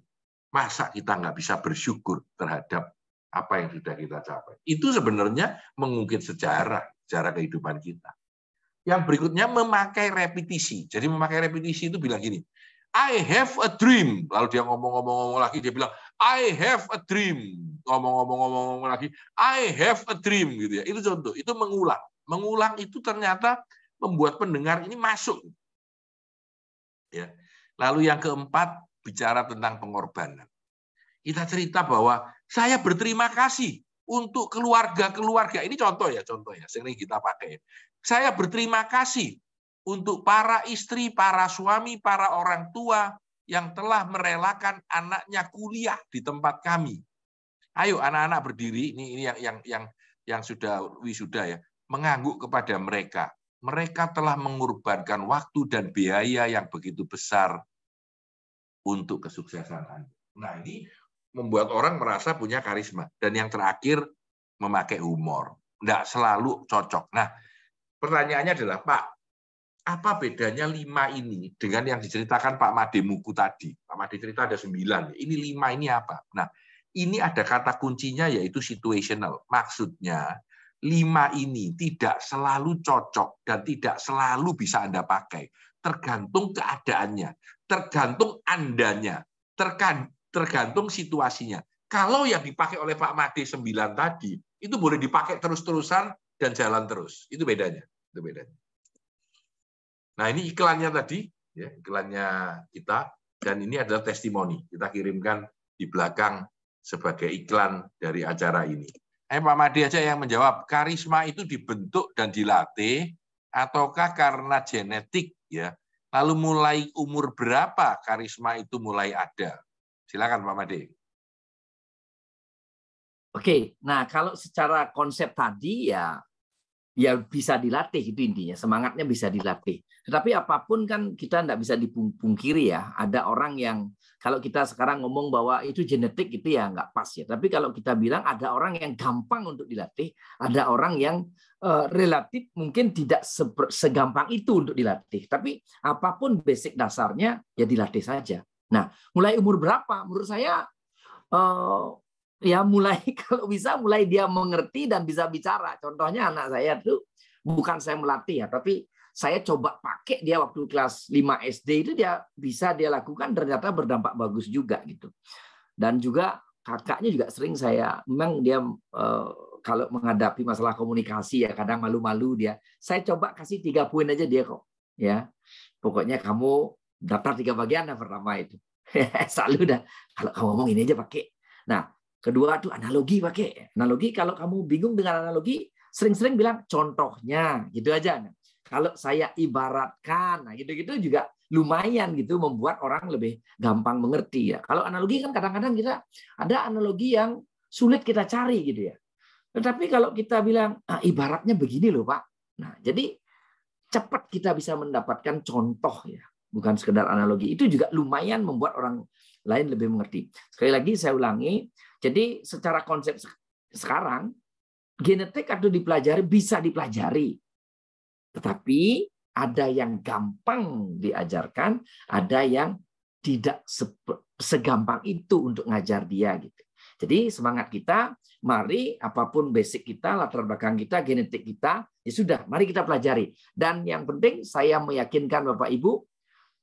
Masa kita nggak bisa bersyukur terhadap apa yang sudah kita capai? Itu sebenarnya mengungkit sejarah, sejarah kehidupan kita. Yang berikutnya memakai repetisi. Jadi memakai repetisi itu bilang gini, I have a dream. Lalu dia ngomong-ngomong lagi, dia bilang, I have a dream. Ngomong-ngomong ngomong lagi, I have a dream gitu ya. Itu contoh, itu mengulang. Mengulang itu ternyata membuat pendengar ini masuk. Ya. Lalu yang keempat bicara tentang pengorbanan. Kita cerita bahwa saya berterima kasih untuk keluarga-keluarga. Ini contoh ya, contoh ya, sering kita pakai. Saya berterima kasih untuk para istri, para suami, para orang tua, yang telah merelakan anaknya kuliah di tempat kami. Ayo anak-anak berdiri ini ini yang yang yang yang sudah wisuda ya, mengangguk kepada mereka. Mereka telah mengorbankan waktu dan biaya yang begitu besar untuk kesuksesan Anda. Nah, ini membuat orang merasa punya karisma dan yang terakhir memakai humor. Tidak selalu cocok. Nah, pertanyaannya adalah, Pak, apa bedanya lima ini dengan yang diceritakan Pak Made Muku tadi? Pak Made cerita ada sembilan, ini lima ini apa? Nah, ini ada kata kuncinya yaitu situational. Maksudnya, lima ini tidak selalu cocok dan tidak selalu bisa Anda pakai. Tergantung keadaannya, tergantung Andanya, tergantung situasinya. Kalau yang dipakai oleh Pak Made sembilan tadi, itu boleh dipakai terus-terusan dan jalan terus. Itu bedanya. Itu bedanya. Nah ini iklannya tadi, ya, iklannya kita, dan ini adalah testimoni. Kita kirimkan di belakang sebagai iklan dari acara ini. Eh Pak Madi aja yang menjawab, karisma itu dibentuk dan dilatih ataukah karena genetik ya? Lalu mulai umur berapa karisma itu mulai ada? Silakan Pak Madi. Oke, nah kalau secara konsep tadi ya ya bisa dilatih itu intinya semangatnya bisa dilatih tetapi apapun kan kita tidak bisa dipungkiri ya ada orang yang kalau kita sekarang ngomong bahwa itu genetik itu ya nggak pas ya tapi kalau kita bilang ada orang yang gampang untuk dilatih ada orang yang uh, relatif mungkin tidak segampang itu untuk dilatih tapi apapun basic dasarnya ya dilatih saja nah mulai umur berapa menurut saya uh, ya mulai [LAUGHS] kalau bisa mulai dia mengerti dan bisa bicara. Contohnya anak saya tuh bukan saya melatih ya, tapi saya coba pakai dia waktu kelas 5 SD itu dia bisa dia lakukan ternyata berdampak bagus juga gitu. Dan juga kakaknya juga sering saya memang dia eh, kalau menghadapi masalah komunikasi ya kadang malu-malu dia. Saya coba kasih tiga poin aja dia kok ya. Pokoknya kamu daftar tiga bagian yang pertama itu. [LAUGHS] Selalu dah kalau kamu ngomong ini aja pakai. Nah, Kedua itu analogi pakai. Analogi kalau kamu bingung dengan analogi, sering-sering bilang contohnya, gitu aja. Nah, kalau saya ibaratkan, nah gitu-gitu juga lumayan gitu membuat orang lebih gampang mengerti ya. Kalau analogi kan kadang-kadang kita ada analogi yang sulit kita cari gitu ya. Tetapi kalau kita bilang ah, ibaratnya begini loh Pak. Nah, jadi cepat kita bisa mendapatkan contoh ya, bukan sekedar analogi. Itu juga lumayan membuat orang lain lebih mengerti. Sekali lagi saya ulangi, jadi secara konsep sekarang genetik atau dipelajari bisa dipelajari. Tetapi ada yang gampang diajarkan, ada yang tidak segampang itu untuk ngajar dia gitu. Jadi semangat kita, mari apapun basic kita, latar belakang kita, genetik kita, ya sudah, mari kita pelajari. Dan yang penting saya meyakinkan Bapak Ibu,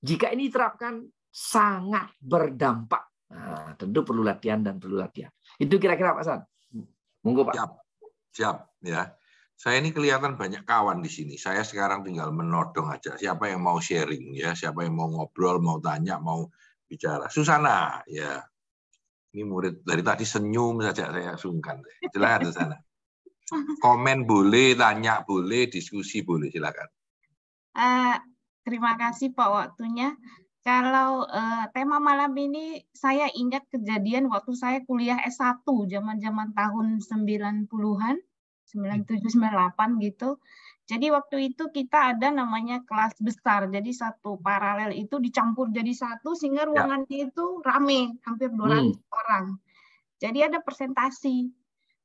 jika ini diterapkan sangat berdampak Nah, tentu perlu latihan dan perlu latihan. Itu kira-kira Pak San. Monggo Pak. Siap. Siap ya. Saya ini kelihatan banyak kawan di sini. Saya sekarang tinggal menodong aja. Siapa yang mau sharing ya, siapa yang mau ngobrol, mau tanya, mau bicara. Susana ya. Ini murid dari tadi senyum saja saya sungkan. Silakan [LAUGHS] Susana. Komen boleh, tanya boleh, diskusi boleh, silakan. Uh, terima kasih Pak waktunya. Kalau uh, tema malam ini saya ingat kejadian waktu saya kuliah S1 zaman-zaman tahun 90-an, 97 98 gitu. Jadi waktu itu kita ada namanya kelas besar. Jadi satu paralel itu dicampur jadi satu sehingga ya. ruangannya ya. itu rame, hampir 200 hmm. orang. Jadi ada presentasi.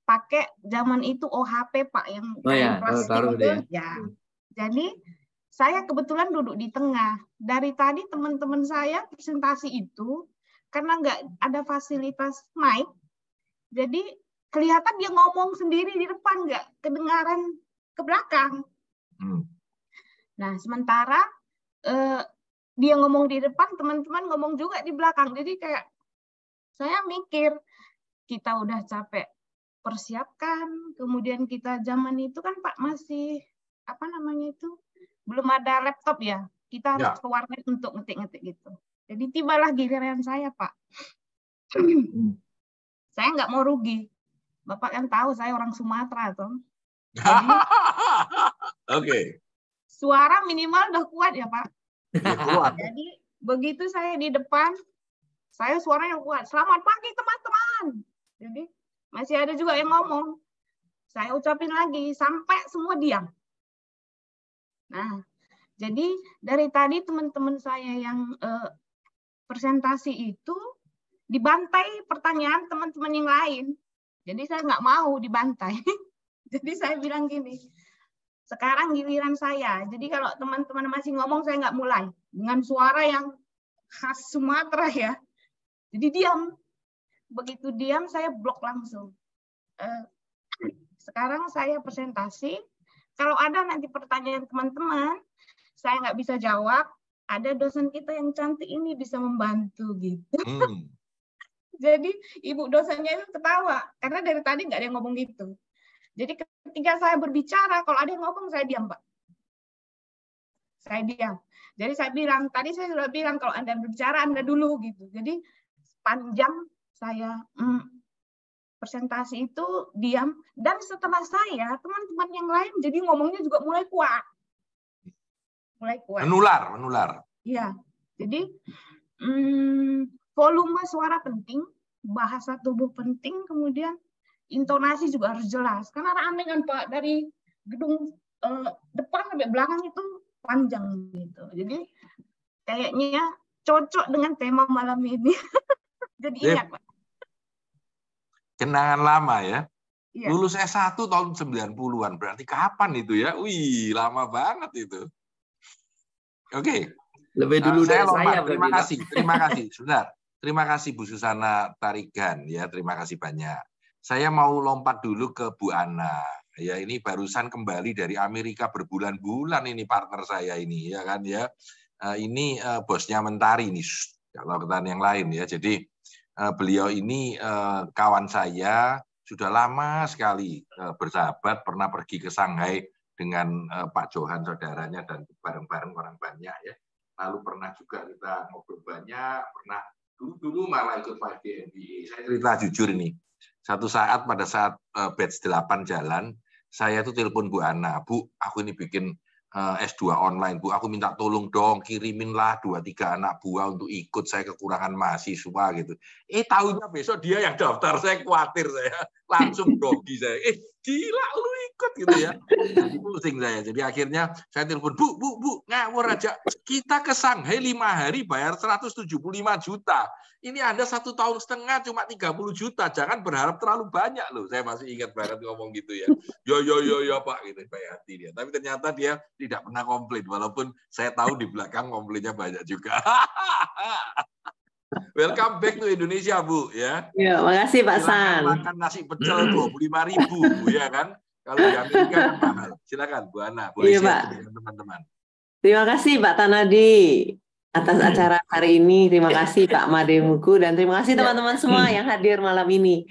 Pakai zaman itu OHP Pak yang oh, ya, oh, deh. Ya. Jadi saya kebetulan duduk di tengah. Dari tadi teman-teman saya presentasi itu karena nggak ada fasilitas mic, jadi kelihatan dia ngomong sendiri di depan nggak kedengaran ke belakang. Hmm. Nah sementara eh, dia ngomong di depan, teman-teman ngomong juga di belakang. Jadi kayak saya mikir kita udah capek persiapkan, kemudian kita zaman itu kan Pak masih apa namanya itu belum ada laptop ya kita harus ya. ke warnet untuk ngetik-ngetik gitu jadi tibalah giliran saya pak hmm. [CLEARS THROAT] saya nggak mau rugi bapak kan tahu saya orang Sumatera toh [LAUGHS] oke okay. suara minimal udah kuat ya pak kuat. jadi begitu saya di depan saya suara yang kuat selamat pagi teman-teman jadi masih ada juga yang ngomong saya ucapin lagi sampai semua diam Nah, jadi dari tadi teman-teman saya yang eh, presentasi itu dibantai pertanyaan teman-teman yang lain. Jadi saya nggak mau dibantai. [LAUGHS] Jadi saya bilang gini, sekarang giliran saya. Jadi kalau teman-teman masih ngomong saya nggak mulai dengan suara yang khas Sumatera ya. Jadi diam. Begitu diam saya blok langsung. Eh, sekarang saya presentasi kalau ada nanti pertanyaan teman-teman, saya nggak bisa jawab, ada dosen kita yang cantik ini bisa membantu gitu. Hmm. [LAUGHS] Jadi ibu dosennya itu ketawa karena dari tadi nggak ada yang ngomong gitu. Jadi ketika saya berbicara, kalau ada yang ngomong saya diam, Pak. Saya diam. Jadi saya bilang, tadi saya sudah bilang kalau Anda berbicara Anda dulu gitu. Jadi panjang saya mm, presentasi itu diam dan setelah saya teman-teman yang lain jadi ngomongnya juga mulai kuat mulai kuat menular menular Ya, jadi hmm, volume suara penting bahasa tubuh penting kemudian intonasi juga harus jelas karena rame kan pak dari gedung eh, depan sampai belakang itu panjang gitu jadi kayaknya cocok dengan tema malam ini [LAUGHS] jadi iya. ingat pak kenangan lama ya. Iya. Lulus S1 tahun 90-an, berarti kapan itu ya? Wih, lama banget itu. Oke. Okay. Lebih nah, dulu nah, saya, lompat. saya Terima ya. kasih, terima kasih. Sebentar. Terima kasih Bu Susana Tarigan ya, terima kasih banyak. Saya mau lompat dulu ke Bu Ana. Ya, ini barusan kembali dari Amerika berbulan-bulan ini partner saya ini ya kan ya. Eh, ini eh, bosnya Mentari nih, kalau ketan yang lain ya. Jadi Eh, beliau ini eh, kawan saya sudah lama sekali eh, bersahabat, pernah pergi ke Shanghai dengan Pak Johan saudaranya dan bareng-bareng orang banyak ya. Lalu pernah juga kita ngobrol banyak, pernah dulu-dulu malah ikut Pak MBA. Saya cerita jujur ini. Satu saat pada saat batch 8 jalan, saya tuh telepon Bu Ana, Bu, aku ini bikin Eh, S2 online. Bu, aku minta tolong dong, kiriminlah dua tiga anak buah untuk ikut saya kekurangan mahasiswa gitu. Eh, tahunya besok dia yang daftar, saya khawatir saya. Langsung dogi [LAUGHS] saya. Eh, gila lu ikut gitu ya. Jadi pusing saya. Jadi akhirnya saya telepon, Bu, Bu, Bu, ngawur aja. Kita ke Shanghai lima hari bayar 175 juta. Ini Anda satu tahun setengah cuma 30 juta. Jangan berharap terlalu banyak loh. Saya masih ingat banget ngomong gitu ya. Yo, ya, yo, ya, yo, ya, yo, Pak. Gitu, baik hati dia. Tapi ternyata dia tidak pernah komplain. Walaupun saya tahu di belakang komplainnya banyak juga. [LAUGHS] Welcome back to Indonesia, Bu. Ya. Ya, makasih Pak San. Makan nasi pecel dua puluh lima ribu, bu ya kan? Kalau di Amerika kan mahal. Silakan Bu Ana, boleh iya, Pak. teman-teman. Terima kasih Pak Tanadi atas hmm. acara hari ini. Terima kasih Pak Mademuku dan terima kasih iya. teman-teman semua hmm. yang hadir malam ini.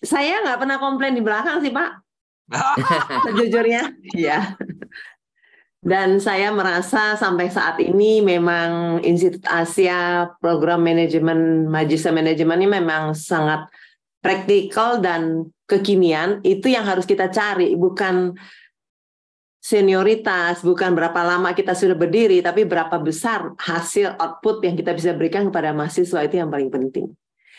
Saya nggak pernah komplain di belakang sih Pak. [LAUGHS] Sejujurnya, ya. Dan saya merasa sampai saat ini memang Institut Asia Program Manajemen Magister Manajemen ini memang sangat praktikal dan kekinian. Itu yang harus kita cari, bukan senioritas, bukan berapa lama kita sudah berdiri, tapi berapa besar hasil output yang kita bisa berikan kepada mahasiswa itu yang paling penting.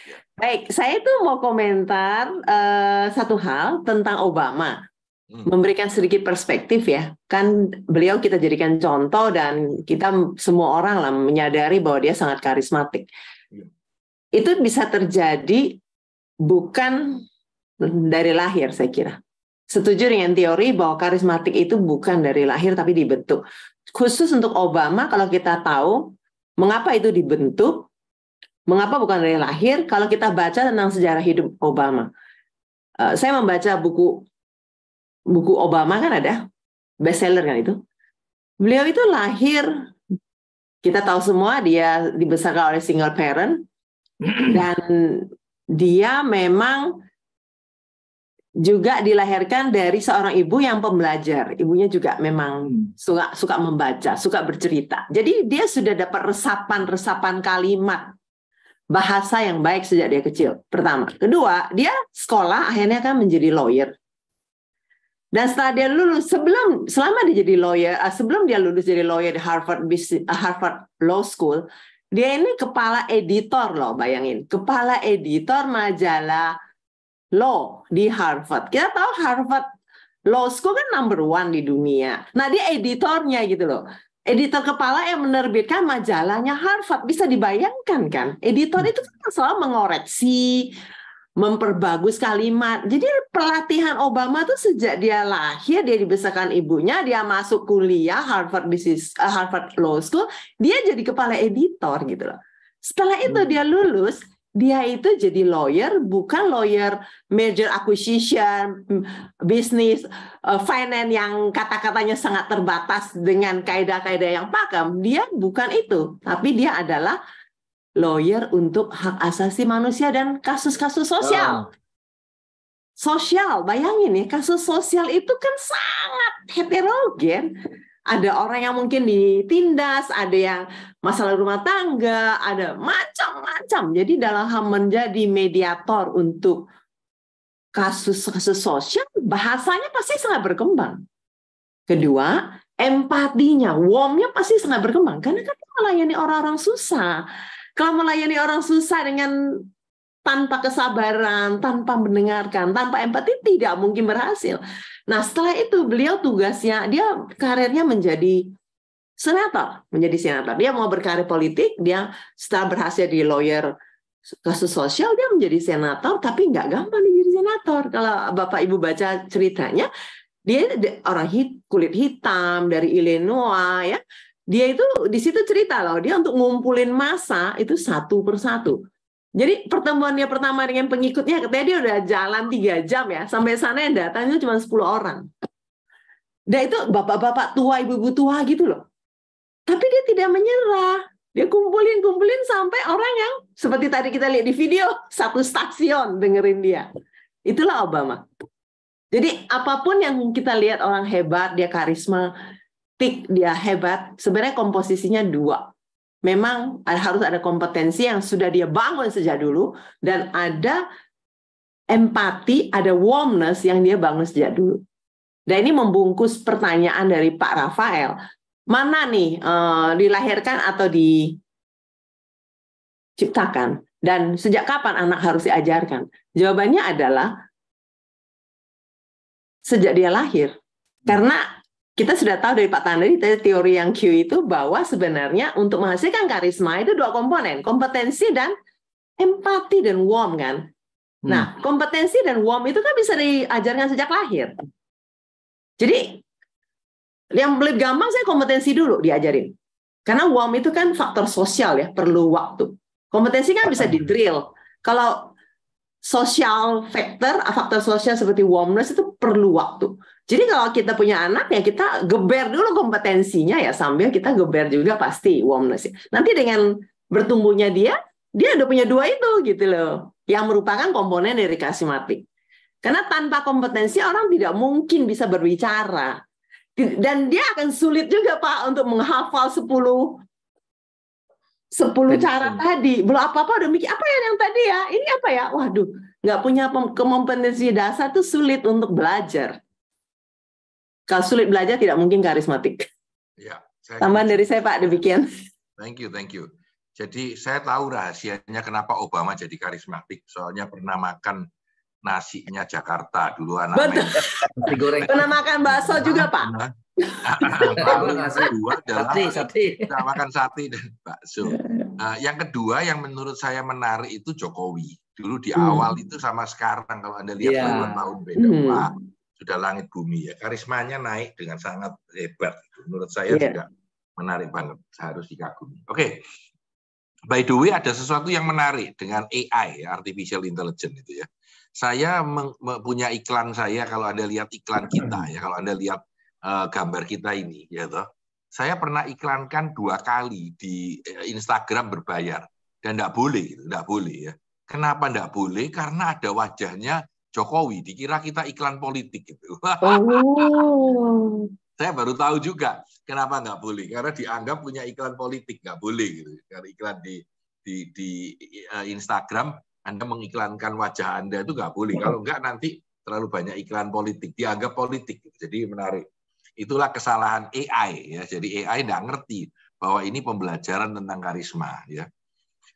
Ya. Baik, saya itu mau komentar uh, satu hal tentang Obama. Hmm. memberikan sedikit perspektif ya. Kan beliau kita jadikan contoh dan kita semua orang lah menyadari bahwa dia sangat karismatik. Ya. Itu bisa terjadi bukan dari lahir saya kira. Setuju dengan teori bahwa karismatik itu bukan dari lahir tapi dibentuk. Khusus untuk Obama kalau kita tahu mengapa itu dibentuk, mengapa bukan dari lahir kalau kita baca tentang sejarah hidup Obama. Eh, saya membaca buku buku Obama kan ada bestseller kan itu. Beliau itu lahir kita tahu semua dia dibesarkan oleh single parent [CLEARS THROAT] dan dia memang juga dilahirkan dari seorang ibu yang pembelajar. Ibunya juga memang hmm. suka suka membaca, suka bercerita. Jadi dia sudah dapat resapan-resapan kalimat bahasa yang baik sejak dia kecil. Pertama, kedua, dia sekolah akhirnya kan menjadi lawyer. Dan setelah dia lulus, sebelum selama dia jadi lawyer, eh, sebelum dia lulus jadi lawyer di Harvard Business, eh, Harvard Law School, dia ini kepala editor loh, bayangin, kepala editor majalah law di Harvard. Kita tahu Harvard Law School kan number one di dunia. Nah dia editornya gitu loh. Editor kepala yang menerbitkan majalahnya Harvard bisa dibayangkan kan? Editor hmm. itu kan selalu mengoreksi, memperbagus kalimat. Jadi pelatihan Obama tuh sejak dia lahir, dia dibesarkan ibunya, dia masuk kuliah Harvard Business eh, Harvard Law School, dia jadi kepala editor gitu loh. Setelah itu hmm. dia lulus, dia itu jadi lawyer bukan lawyer major acquisition hmm, bisnis eh, finance yang kata-katanya sangat terbatas dengan kaidah-kaidah yang pakem dia bukan itu tapi dia adalah lawyer untuk hak asasi manusia dan kasus-kasus sosial. Sosial, bayangin ya, kasus sosial itu kan sangat heterogen. Ada orang yang mungkin ditindas, ada yang masalah rumah tangga, ada macam-macam. Jadi dalam hal menjadi mediator untuk kasus-kasus sosial, bahasanya pasti sangat berkembang. Kedua, empatinya, warmnya pasti sangat berkembang. Karena kan melayani orang-orang susah, kalau melayani orang susah dengan tanpa kesabaran, tanpa mendengarkan, tanpa empati tidak mungkin berhasil. Nah setelah itu beliau tugasnya, dia karirnya menjadi senator, menjadi senator. Dia mau berkarir politik, dia setelah berhasil di lawyer kasus sosial, dia menjadi senator, tapi nggak gampang menjadi senator. Kalau Bapak Ibu baca ceritanya, dia orang kulit hitam dari Illinois ya dia itu di situ cerita loh, dia untuk ngumpulin masa itu satu persatu. Jadi pertemuannya pertama dengan pengikutnya, katanya dia udah jalan tiga jam ya, sampai sana yang datangnya cuma 10 orang. Dan nah, itu bapak-bapak tua, ibu-ibu tua gitu loh. Tapi dia tidak menyerah. Dia kumpulin, kumpulin sampai orang yang seperti tadi kita lihat di video, satu stasiun dengerin dia. Itulah Obama. Jadi apapun yang kita lihat orang hebat, dia karisma, dia hebat sebenarnya komposisinya dua memang harus ada kompetensi yang sudah dia bangun sejak dulu dan ada empati ada warmness yang dia bangun sejak dulu dan ini membungkus pertanyaan dari Pak Rafael mana nih uh, dilahirkan atau diciptakan dan sejak kapan anak harus diajarkan jawabannya adalah sejak dia lahir karena kita sudah tahu dari Pak Tandri teori yang Q itu bahwa sebenarnya untuk menghasilkan karisma itu dua komponen, kompetensi dan empati dan warm kan. Nah, hmm. Nah, kompetensi dan warm itu kan bisa diajarkan sejak lahir. Jadi yang lebih gampang saya kompetensi dulu diajarin. Karena warm itu kan faktor sosial ya, perlu waktu. Kompetensi kan bisa di-drill. Kalau sosial factor, faktor sosial seperti warmness itu perlu waktu. Jadi kalau kita punya anak ya kita geber dulu kompetensinya ya sambil kita geber juga pasti warmness. Nanti dengan bertumbuhnya dia, dia udah punya dua itu gitu loh. Yang merupakan komponen dari karismatik. Karena tanpa kompetensi orang tidak mungkin bisa berbicara. Dan dia akan sulit juga Pak untuk menghafal 10 10 cara tadi. Belum apa-apa udah mikir, apa ya yang tadi ya? Ini apa ya? Waduh, nggak punya kompetensi dasar tuh sulit untuk belajar. Kalau sulit belajar tidak mungkin karismatik. Ya, saya Tambahan dari saya Pak demikian. Thank you, thank you. Jadi saya tahu rahasianya kenapa Obama jadi karismatik. Soalnya pernah makan nasinya Jakarta dulu anak Betul. Nasi goreng. Pernah makan bakso juga, Pak. Lalu nah, kedua adalah Kita makan sate dan bakso. Nah, yang kedua yang menurut saya menarik itu Jokowi. Dulu di hmm. awal hmm. itu sama sekarang kalau Anda lihat yeah. tahun beda. Hmm sudah langit bumi ya karismanya naik dengan sangat hebat menurut saya yeah. juga menarik banget harus dikagumi oke okay. by the way ada sesuatu yang menarik dengan AI artificial intelligence itu ya saya punya iklan saya kalau anda lihat iklan kita ya kalau anda lihat uh, gambar kita ini ya toh saya pernah iklankan dua kali di eh, Instagram berbayar dan tidak boleh tidak gitu, boleh ya kenapa tidak boleh karena ada wajahnya Jokowi, dikira kita iklan politik gitu. Oh. [LAUGHS] Saya baru tahu juga kenapa nggak boleh, karena dianggap punya iklan politik nggak boleh gitu. Karena iklan di di di eh, Instagram Anda mengiklankan wajah Anda itu nggak boleh. Kalau nggak nanti terlalu banyak iklan politik, dianggap politik. Gitu. Jadi menarik. Itulah kesalahan AI ya. Jadi AI nggak ngerti bahwa ini pembelajaran tentang karisma ya.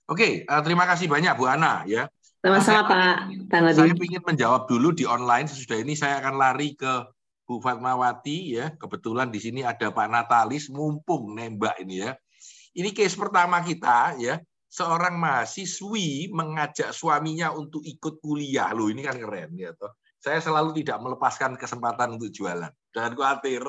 Oke, eh, terima kasih banyak Bu Ana ya. Sama-sama Pak Tanadi. Saya ingin menjawab dulu di online sesudah ini saya akan lari ke Bu Fatmawati ya. Kebetulan di sini ada Pak Natalis mumpung nembak ini ya. Ini case pertama kita ya. Seorang mahasiswi mengajak suaminya untuk ikut kuliah. Loh ini kan keren ya toh. Saya selalu tidak melepaskan kesempatan untuk jualan. Jangan khawatir.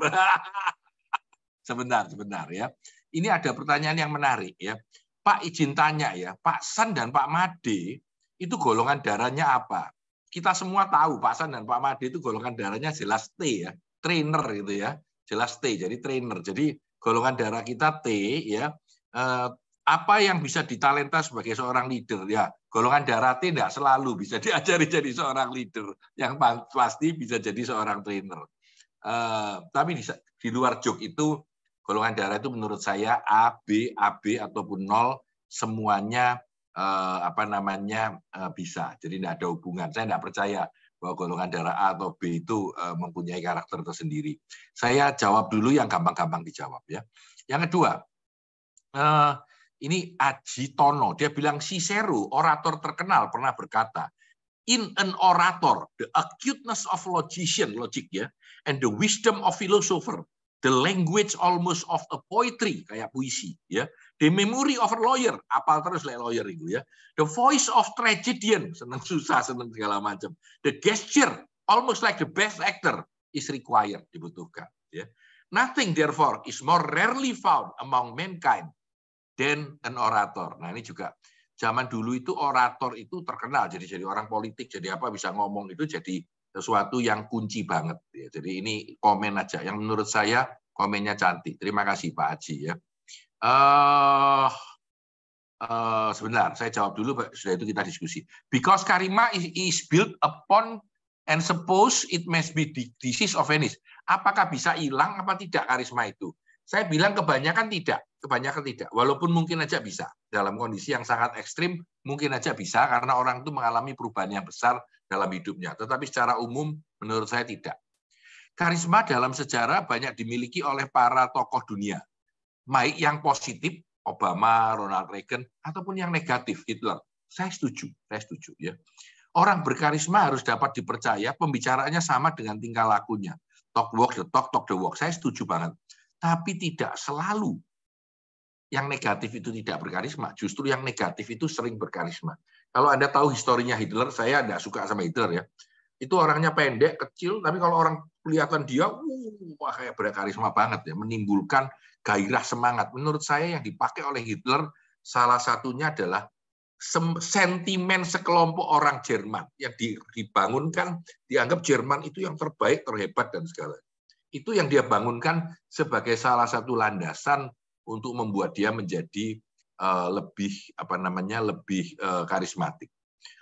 [LAUGHS] sebentar, sebentar ya. Ini ada pertanyaan yang menarik ya. Pak izin tanya ya, Pak San dan Pak Made itu golongan darahnya apa. Kita semua tahu Pak San dan Pak Made itu golongan darahnya jelas T ya, trainer gitu ya, jelas T. Jadi trainer. Jadi golongan darah kita T ya. Eh, apa yang bisa ditalenta sebagai seorang leader ya golongan darah T tidak selalu bisa [LAUGHS] diajari jadi seorang leader yang pasti bisa jadi seorang trainer eh, tapi di, di luar jok itu golongan darah itu menurut saya A B AB ataupun nol semuanya Eh, apa namanya eh, bisa. Jadi tidak ada hubungan. Saya tidak percaya bahwa golongan darah A atau B itu eh, mempunyai karakter tersendiri. Saya jawab dulu yang gampang-gampang dijawab ya. Yang kedua, ini Aji Tono, dia bilang Cicero, orator terkenal pernah berkata, in an orator, the acuteness of logician, logic ya, and the wisdom of philosopher, the language almost of a poetry, kayak puisi ya, The memory of a lawyer, apal terus lah lawyer itu ya. The voice of tragedian, senang susah, senang segala macam. The gesture, almost like the best actor, is required, dibutuhkan. Ya. Nothing therefore is more rarely found among mankind than an orator. Nah ini juga zaman dulu itu orator itu terkenal, jadi jadi orang politik, jadi apa bisa ngomong itu jadi sesuatu yang kunci banget. Ya. Jadi ini komen aja. Yang menurut saya komennya cantik. Terima kasih Pak Haji ya. Uh, uh, sebentar, saya jawab dulu, sudah itu kita diskusi. Because karima is, built upon and suppose it must be disease of Venice. Apakah bisa hilang apa tidak karisma itu? Saya bilang kebanyakan tidak, kebanyakan tidak. Walaupun mungkin aja bisa. Dalam kondisi yang sangat ekstrim, mungkin aja bisa karena orang itu mengalami perubahan yang besar dalam hidupnya. Tetapi secara umum, menurut saya tidak. Karisma dalam sejarah banyak dimiliki oleh para tokoh dunia baik yang positif Obama, Ronald Reagan ataupun yang negatif Hitler. Gitu saya setuju, saya setuju ya. Orang berkarisma harus dapat dipercaya pembicaraannya sama dengan tingkah lakunya. Talk walk the talk, talk the walk. Saya setuju banget. Tapi tidak selalu yang negatif itu tidak berkarisma, justru yang negatif itu sering berkarisma. Kalau Anda tahu historinya Hitler, saya tidak suka sama Hitler ya. Itu orangnya pendek, kecil, tapi kalau orang kelihatan dia, wah kayak berkarisma banget ya, menimbulkan gairah semangat. Menurut saya yang dipakai oleh Hitler salah satunya adalah sentimen sekelompok orang Jerman yang dibangunkan dianggap Jerman itu yang terbaik, terhebat dan segala. Itu yang dia bangunkan sebagai salah satu landasan untuk membuat dia menjadi eh, lebih apa namanya lebih eh, karismatik.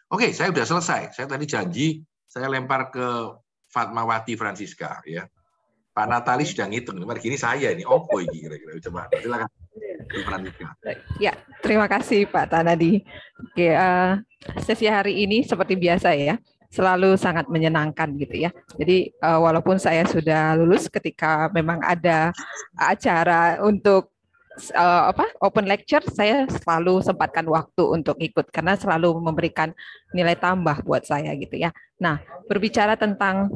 Oke, saya sudah selesai. Saya tadi janji saya lempar ke Fatmawati Francisca ya. Pak Natali sudah ngitung, mari gini saya ini opo ini kira-kira. Coba silakan. Ya, terima kasih Pak Tanadi. Oke, uh, sesi hari ini seperti biasa ya, selalu sangat menyenangkan gitu ya. Jadi uh, walaupun saya sudah lulus ketika memang ada acara untuk uh, apa open lecture saya selalu sempatkan waktu untuk ikut karena selalu memberikan nilai tambah buat saya gitu ya. Nah, berbicara tentang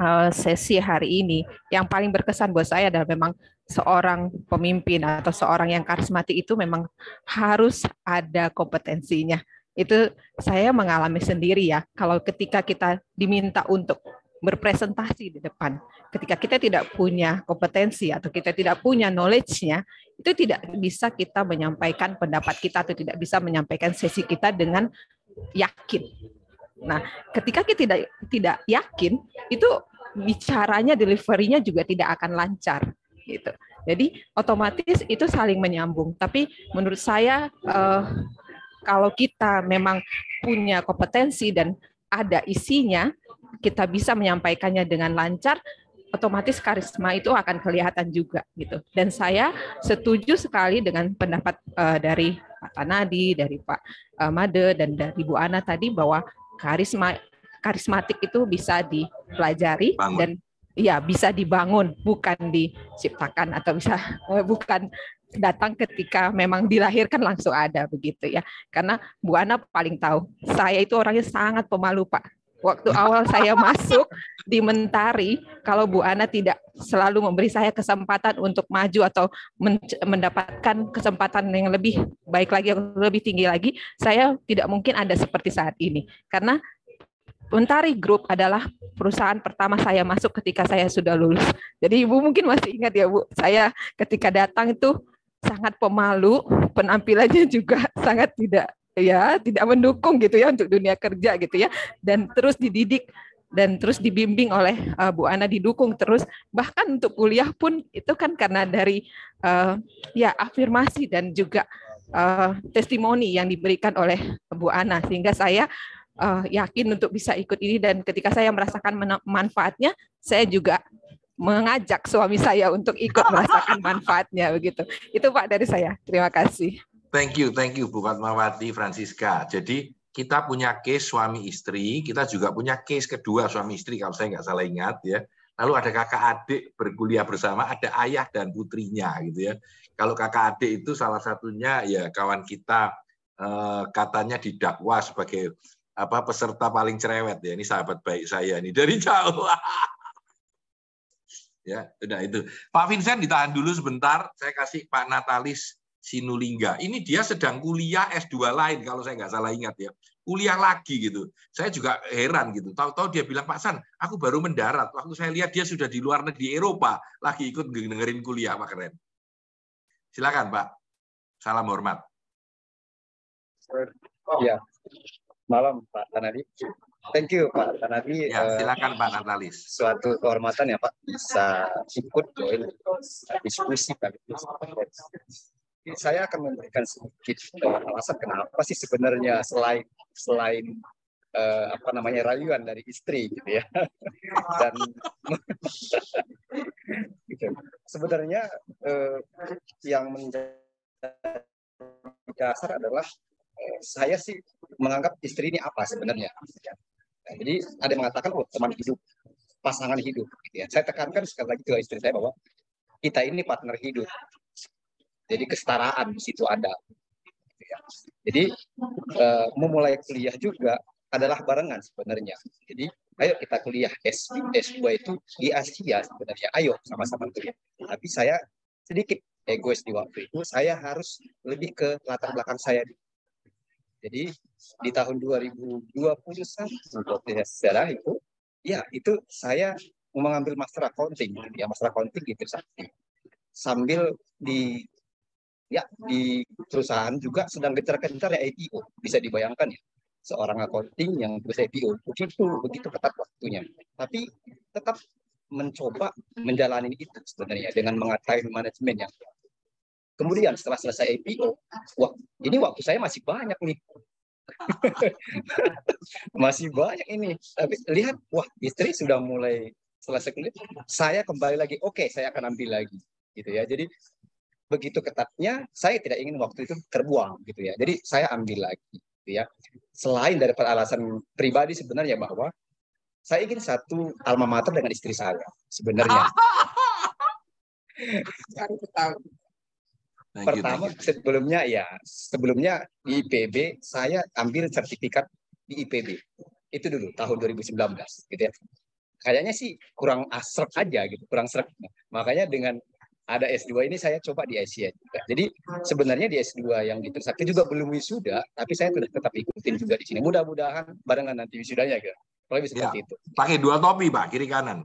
Eh, sesi hari ini yang paling berkesan buat saya adalah memang seorang pemimpin atau seorang yang karismatik itu memang harus ada kompetensinya. Itu saya mengalami sendiri ya. Kalau ketika kita diminta untuk berpresentasi di depan, ketika kita tidak punya kompetensi atau kita tidak punya knowledge-nya, itu tidak bisa kita menyampaikan pendapat kita atau tidak bisa menyampaikan sesi kita dengan yakin. Nah, ketika kita tidak tidak yakin, itu bicaranya deliverynya juga tidak akan lancar gitu. Jadi otomatis itu saling menyambung. Tapi menurut saya eh, kalau kita memang punya kompetensi dan ada isinya, kita bisa menyampaikannya dengan lancar, otomatis karisma itu akan kelihatan juga gitu. Dan saya setuju sekali dengan pendapat uh, dari Pak Tanadi, dari Pak uh, Made dan dari Bu Ana tadi bahwa karisma karismatik itu bisa dipelajari Bangun. dan ya bisa dibangun bukan diciptakan atau bisa eh, bukan datang ketika memang dilahirkan langsung ada begitu ya karena Bu Ana paling tahu saya itu orangnya sangat pemalu Pak waktu awal saya [LAUGHS] masuk di Mentari, kalau Bu Ana tidak selalu memberi saya kesempatan untuk maju atau mendapatkan kesempatan yang lebih baik lagi, yang lebih tinggi lagi, saya tidak mungkin ada seperti saat ini. Karena Untari Group adalah perusahaan pertama saya masuk ketika saya sudah lulus. Jadi Ibu mungkin masih ingat ya Bu, saya ketika datang itu sangat pemalu, penampilannya juga [LAUGHS] sangat tidak ya tidak mendukung gitu ya untuk dunia kerja gitu ya dan terus dididik dan terus dibimbing oleh uh, Bu Ana didukung terus bahkan untuk kuliah pun itu kan karena dari uh, ya afirmasi dan juga uh, testimoni yang diberikan oleh Bu Ana sehingga saya uh, yakin untuk bisa ikut ini dan ketika saya merasakan manfaatnya, saya juga mengajak suami saya untuk ikut merasakan [LAUGHS] manfaatnya begitu. Itu Pak dari saya. Terima kasih. Thank you, thank you Bu Fatmawati Francisca. Jadi kita punya case suami istri, kita juga punya case kedua suami istri kalau saya nggak salah ingat ya. Lalu ada kakak adik berkuliah bersama, ada ayah dan putrinya gitu ya. Kalau kakak adik itu salah satunya ya kawan kita eh, katanya didakwa sebagai apa peserta paling cerewet ya ini sahabat baik saya nih dari jauh [LAUGHS] ya udah itu Pak Vincent ditahan dulu sebentar saya kasih Pak Natalis Sinulinga ini dia sedang kuliah S2 lain kalau saya nggak salah ingat ya kuliah lagi gitu saya juga heran gitu tahu-tahu dia bilang Pak San aku baru mendarat waktu saya lihat dia sudah di luar negeri Eropa lagi ikut dengerin kuliah Pak keren silakan Pak salam hormat ya malam Pak Tanadi. Thank you Pak Tanadi. Ya, eh, silakan Pak Natalis. Suatu kehormatan ya Pak bisa ikut join diskusi saya akan memberikan sedikit alasan kenapa sih sebenarnya selain selain eh, apa namanya rayuan dari istri gitu ya [LAUGHS] dan [LAUGHS] sebenarnya eh, yang menjadi dasar adalah saya sih menganggap istri ini apa sebenarnya. Nah, jadi ada yang mengatakan oh teman hidup, pasangan hidup. Gitu ya. Saya tekankan sekali lagi ke istri saya bahwa kita ini partner hidup. Jadi kesetaraan di situ ada. Gitu ya. Jadi eh, memulai kuliah juga adalah barengan sebenarnya. Jadi ayo kita kuliah S 2 itu di Asia sebenarnya. Ayo sama-sama kuliah. Tapi saya sedikit egois di waktu itu. Saya harus lebih ke latar belakang saya jadi di tahun 2021 sejarah itu, ya itu saya mengambil master accounting, ya master accounting di sakti. Sambil di ya di perusahaan juga sedang gencar-gencar ya IPO, bisa dibayangkan ya seorang accounting yang bisa IPO begitu begitu ketat waktunya. Tapi tetap mencoba menjalani itu sebenarnya dengan mengetahui manajemen yang Kemudian setelah selesai IPO, wah ini waktu saya masih banyak nih. [LAUGHS] masih banyak ini. Tapi lihat, wah istri sudah mulai selesai kulit, saya kembali lagi. Oke, saya akan ambil lagi. Gitu ya. Jadi begitu ketatnya, saya tidak ingin waktu itu terbuang gitu ya. Jadi saya ambil lagi gitu ya. Selain daripada alasan pribadi sebenarnya bahwa saya ingin satu alma mater dengan istri saya sebenarnya. [LAUGHS] Nah, Thank gitu. Pertama you, sebelumnya ya sebelumnya di IPB saya ambil sertifikat di IPB itu dulu tahun 2019 gitu ya. Kayaknya sih kurang asrek aja gitu, kurang asrek Makanya dengan ada S2 ini saya coba di ICA juga. Jadi sebenarnya di S2 yang di Trisakti juga belum wisuda, tapi saya sudah tetap ikutin juga di sini. Mudah-mudahan barengan nanti wisudanya gitu. Kalau bisa ya, seperti itu. Pakai dua topi, Pak, kiri kanan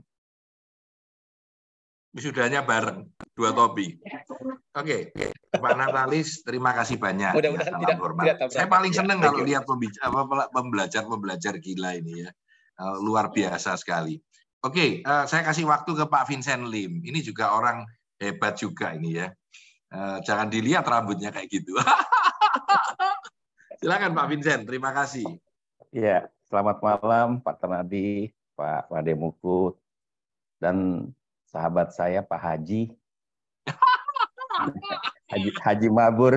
wisudanya bareng dua topi. Oke, okay. Pak Natalis, terima kasih banyak. Mudah ya, tidak, hormat. Tidak Saya paling iya, senang ya, kalau lihat pembelajar pembelajar gila ini ya, uh, luar biasa sekali. Oke, okay, uh, eh, saya kasih waktu ke Pak Vincent Lim. Ini juga orang hebat juga ini ya. Uh, jangan dilihat rambutnya kayak gitu. [LAUGHS] Silakan Pak Vincent, terima kasih. Iya, selamat malam Pak Ternadi, Pak Wademuku, dan sahabat saya Pak Haji. [LAUGHS] Haji, Haji Mabur.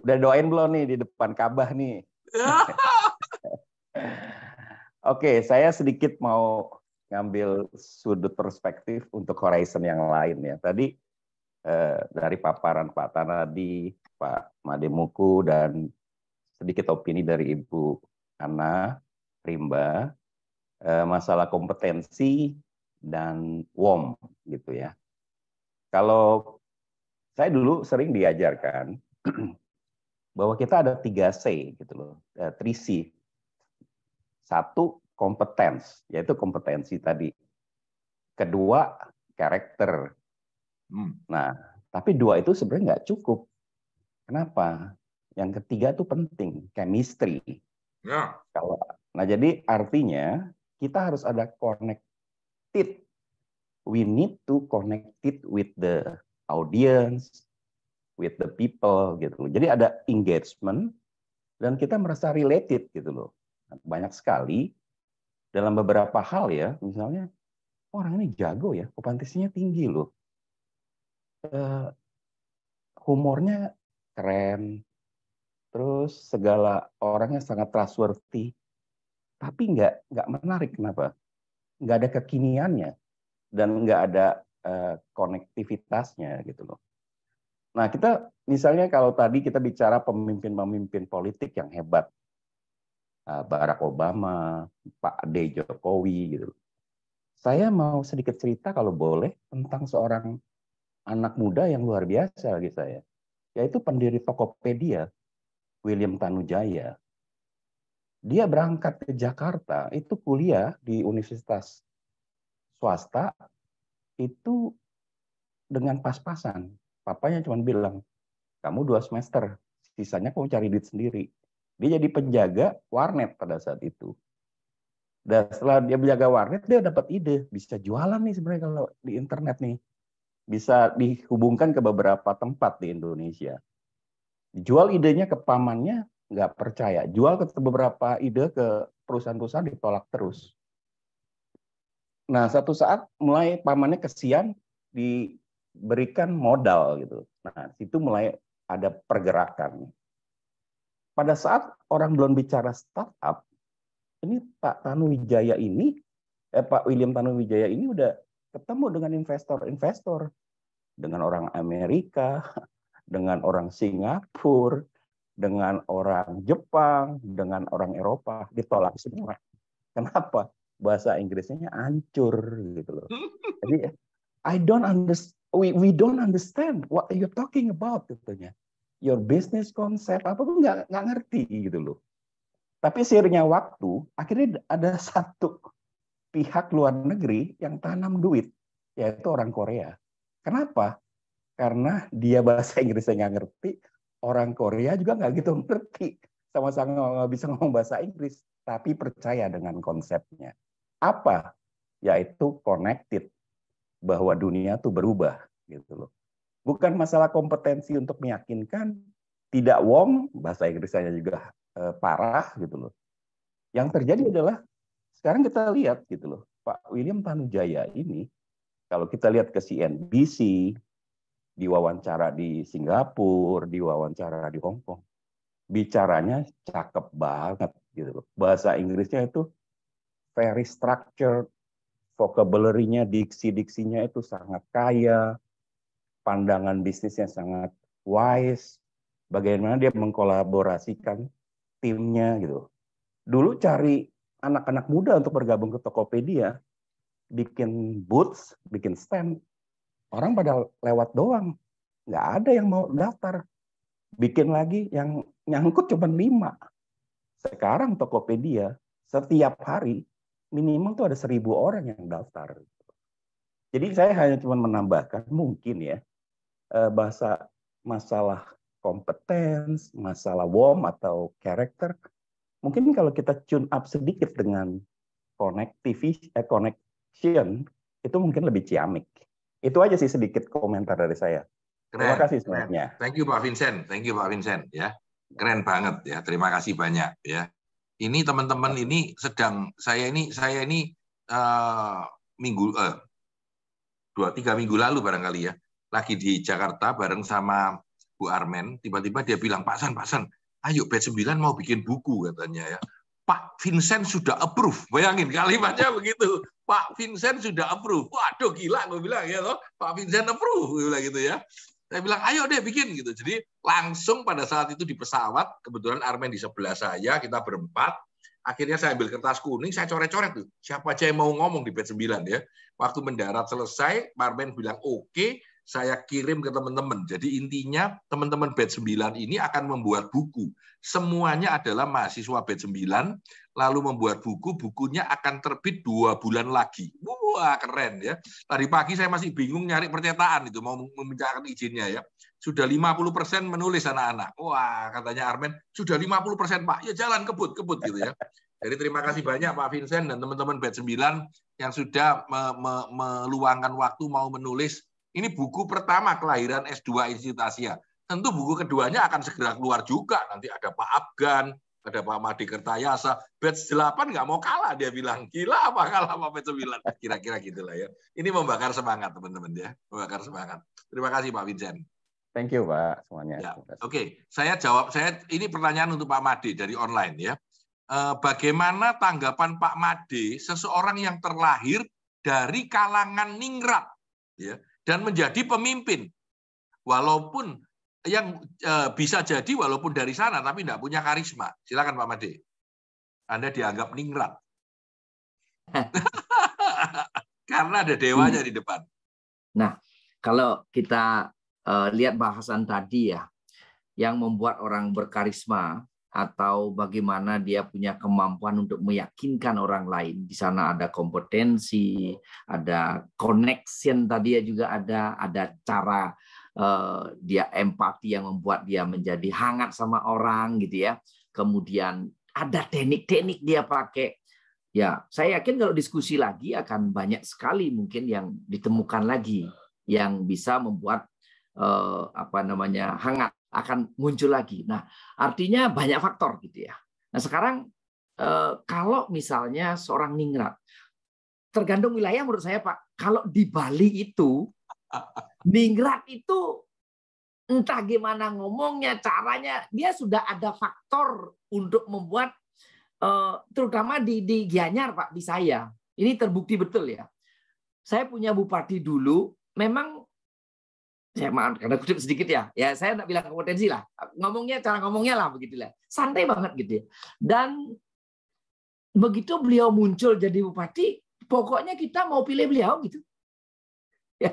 Udah doain belum nih di depan Ka'bah nih? [LAUGHS] Oke, okay, saya sedikit mau ngambil sudut perspektif untuk horizon yang lain ya. Tadi eh, dari paparan Pak Tanadi, Pak Mademuku, dan sedikit opini dari Ibu Ana Rimba, Eh, masalah kompetensi dan warm gitu ya. Kalau saya dulu sering diajarkan [CLEARS THROAT] bahwa kita ada tiga C gitu loh, eh, trisi C. Satu kompetens, yaitu kompetensi tadi. Kedua karakter. Hmm. Nah, tapi dua itu sebenarnya nggak cukup. Kenapa? Yang ketiga itu penting, chemistry. Ya. Kalau, nah jadi artinya kita harus ada connected. We need to connected with the audience, with the people gitu loh. Jadi ada engagement dan kita merasa related gitu loh. Banyak sekali dalam beberapa hal ya, misalnya oh, orang ini jago ya, kompetisinya tinggi loh. Uh, humornya keren, terus segala orangnya sangat trustworthy tapi nggak nggak menarik kenapa? Nggak ada kekiniannya dan nggak ada uh, konektivitasnya gitu loh. Nah kita misalnya kalau tadi kita bicara pemimpin-pemimpin politik yang hebat, uh, Barack Obama, Pak D Jokowi gitu. Loh. Saya mau sedikit cerita kalau boleh tentang seorang anak muda yang luar biasa lagi saya, yaitu pendiri Tokopedia, William Tanujaya. Dia berangkat ke Jakarta itu kuliah di universitas swasta itu dengan pas-pasan. Papanya cuma bilang, kamu dua semester, sisanya kamu cari duit sendiri. Dia jadi penjaga warnet pada saat itu. Dan setelah dia menjaga warnet, dia dapat ide. Bisa jualan nih sebenarnya kalau di internet nih. Bisa dihubungkan ke beberapa tempat di Indonesia. Jual idenya ke pamannya, nggak percaya. Jual ke beberapa ide ke perusahaan-perusahaan ditolak terus. Nah, satu saat mulai pamannya kesian diberikan modal gitu. Nah, situ mulai ada pergerakan. Pada saat orang belum bicara startup, ini Pak Tanu Wijaya ini, eh, Pak William Tanu Wijaya ini udah ketemu dengan investor-investor, dengan orang Amerika, [LAUGHS] dengan orang Singapura, dengan orang Jepang, dengan orang Eropa, ditolak semua. [LAUGHS] Kenapa? Bahasa Inggrisnya hancur gitu loh. [LAUGHS] Jadi I don't understand we, we don't understand what you're talking about tentunya. Your business concept apa pun nggak nggak ngerti gitu loh. Tapi seiringnya waktu akhirnya ada [LAUGHS] satu pihak luar negeri yang tanam duit yaitu orang Korea. Kenapa? Karena dia bahasa Inggrisnya nggak ngerti, orang Korea juga nggak gitu [LAUGHS] ngerti. Sama-sama nggak bisa ngomong bahasa Inggris, tapi percaya dengan konsepnya. Apa? Yaitu connected bahwa dunia tuh berubah gitu loh. Bukan masalah kompetensi untuk meyakinkan, tidak wong bahasa Inggrisnya juga e, parah gitu loh. Yang terjadi adalah sekarang kita lihat gitu loh, Pak William Tanujaya ini kalau kita lihat ke CNBC, Diwawancara di Singapura, diwawancara di Hong Kong. Bicaranya cakep banget gitu loh. Bahasa Inggrisnya itu very structured, vocabulary-nya, diksi-diksinya itu sangat kaya, pandangan bisnisnya sangat wise, bagaimana dia mengkolaborasikan timnya gitu. Dulu cari anak-anak muda untuk bergabung ke Tokopedia, bikin boots, bikin stand, orang pada lewat doang nggak ada yang mau daftar bikin lagi yang nyangkut cuma lima sekarang Tokopedia setiap hari minimal tuh ada seribu orang yang daftar jadi saya hanya cuma menambahkan mungkin ya eh, bahasa masalah kompetens, masalah warm atau karakter. Mungkin kalau kita tune up sedikit dengan connectivity, eh, connection, itu mungkin lebih ciamik. Itu aja sih sedikit komentar dari saya. Keren. Terima kasih semuanya. Thank you Pak Vincent, thank you Pak Vincent ya. Keren banget ya. Terima kasih banyak ya. Ini teman-teman ini sedang saya ini saya ini uh, minggu uh, dua tiga minggu lalu barangkali ya lagi di Jakarta bareng sama Bu Armen tiba-tiba dia bilang Pak San Pak San ayo bed 9 mau bikin buku katanya ya Pak Vincent sudah approve. Bayangin kalimatnya [LAUGHS] begitu. Pak Vincent sudah approve. Waduh gila gue bilang ya loh. Pak Vincent approve gue bilang gitu ya. Saya bilang ayo deh bikin gitu. Jadi langsung pada saat itu di pesawat kebetulan Armen di sebelah saya kita berempat. Akhirnya saya ambil kertas kuning, saya coret-coret tuh. Siapa aja yang mau ngomong di bed 9 ya. Waktu mendarat selesai, Armen bilang oke. Okay saya kirim ke teman-teman. Jadi intinya teman-teman batch 9 ini akan membuat buku. Semuanya adalah mahasiswa batch 9, lalu membuat buku, bukunya akan terbit dua bulan lagi. Wah, keren ya. Tadi pagi saya masih bingung nyari percetaan itu, mau memecahkan izinnya ya. Sudah 50% menulis anak-anak. Wah, katanya Armen, sudah 50% Pak, ya jalan kebut, kebut gitu ya. Jadi terima kasih banyak Pak Vincent dan teman-teman batch 9 yang sudah me me meluangkan waktu mau menulis ini buku pertama kelahiran S2 Institut Asia. Tentu buku keduanya akan segera keluar juga. Nanti ada Pak Abgan, ada Pak Madi Kertayasa, batch 8 nggak mau kalah dia bilang gila apa kalah sama batch 9 kira-kira gitulah ya. Ini membakar semangat teman-teman ya, membakar semangat. Terima kasih Pak Vincent. Thank you Pak semuanya. Ya. Oke, okay. saya jawab saya ini pertanyaan untuk Pak Madi dari online ya. Eh, bagaimana tanggapan Pak Madi seseorang yang terlahir dari kalangan ningrat, ya, dan menjadi pemimpin. Walaupun yang e, bisa jadi walaupun dari sana tapi tidak punya karisma. Silakan Pak Made. Anda dianggap ningrat. [LAUGHS] Karena ada dewanya hmm. di depan. Nah, kalau kita e, lihat bahasan tadi ya, yang membuat orang berkarisma atau bagaimana dia punya kemampuan untuk meyakinkan orang lain. Di sana ada kompetensi, ada connection tadi ya juga ada, ada cara eh, dia empati yang membuat dia menjadi hangat sama orang gitu ya. Kemudian ada teknik-teknik dia pakai. Ya, saya yakin kalau diskusi lagi akan banyak sekali mungkin yang ditemukan lagi yang bisa membuat eh, apa namanya hangat akan muncul lagi. Nah, artinya banyak faktor gitu ya. Nah, sekarang eh, kalau misalnya seorang ningrat tergantung wilayah menurut saya Pak. Kalau di Bali itu ningrat itu entah gimana ngomongnya, caranya dia sudah ada faktor untuk membuat eh, terutama di di Gianyar Pak di saya. Ini terbukti betul ya. Saya punya bupati dulu memang saya maaf karena kutip sedikit ya ya saya tidak bilang kompetensi lah ngomongnya cara ngomongnya lah begitulah santai banget gitu ya dan begitu beliau muncul jadi bupati pokoknya kita mau pilih beliau gitu ya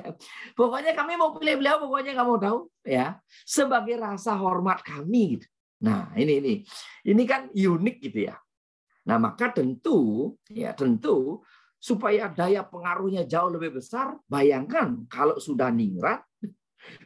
pokoknya kami mau pilih beliau pokoknya nggak mau tahu ya sebagai rasa hormat kami gitu nah ini ini ini kan unik gitu ya nah maka tentu ya tentu supaya daya pengaruhnya jauh lebih besar bayangkan kalau sudah ningrat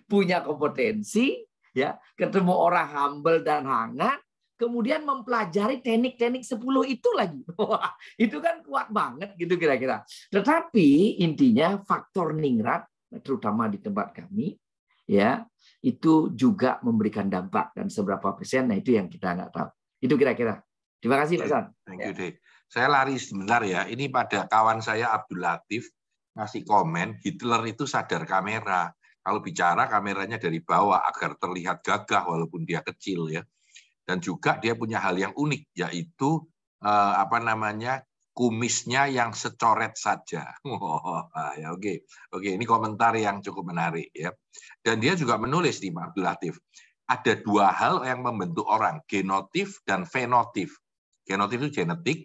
punya kompetensi, ya, ketemu orang humble dan hangat, kemudian mempelajari teknik-teknik 10 itu lagi. [LAUGHS] itu kan kuat banget gitu kira-kira. Tetapi intinya faktor ningrat terutama di tempat kami ya, itu juga memberikan dampak dan seberapa persen nah itu yang kita nggak tahu. Itu kira-kira. Terima kasih Pak San. Thank you, ya. Dave. Saya lari sebentar ya. Ini pada kawan saya Abdul Latif ngasih komen Hitler itu sadar kamera. Kalau bicara kameranya dari bawah agar terlihat gagah walaupun dia kecil ya. Dan juga dia punya hal yang unik yaitu eh, apa namanya kumisnya yang secoret saja. Oh, [LAUGHS] ya oke. Okay. Oke, okay, ini komentar yang cukup menarik ya. Dan dia juga menulis di Abdul Latif, ada dua hal yang membentuk orang, genotif dan fenotif. Genotif itu genetik,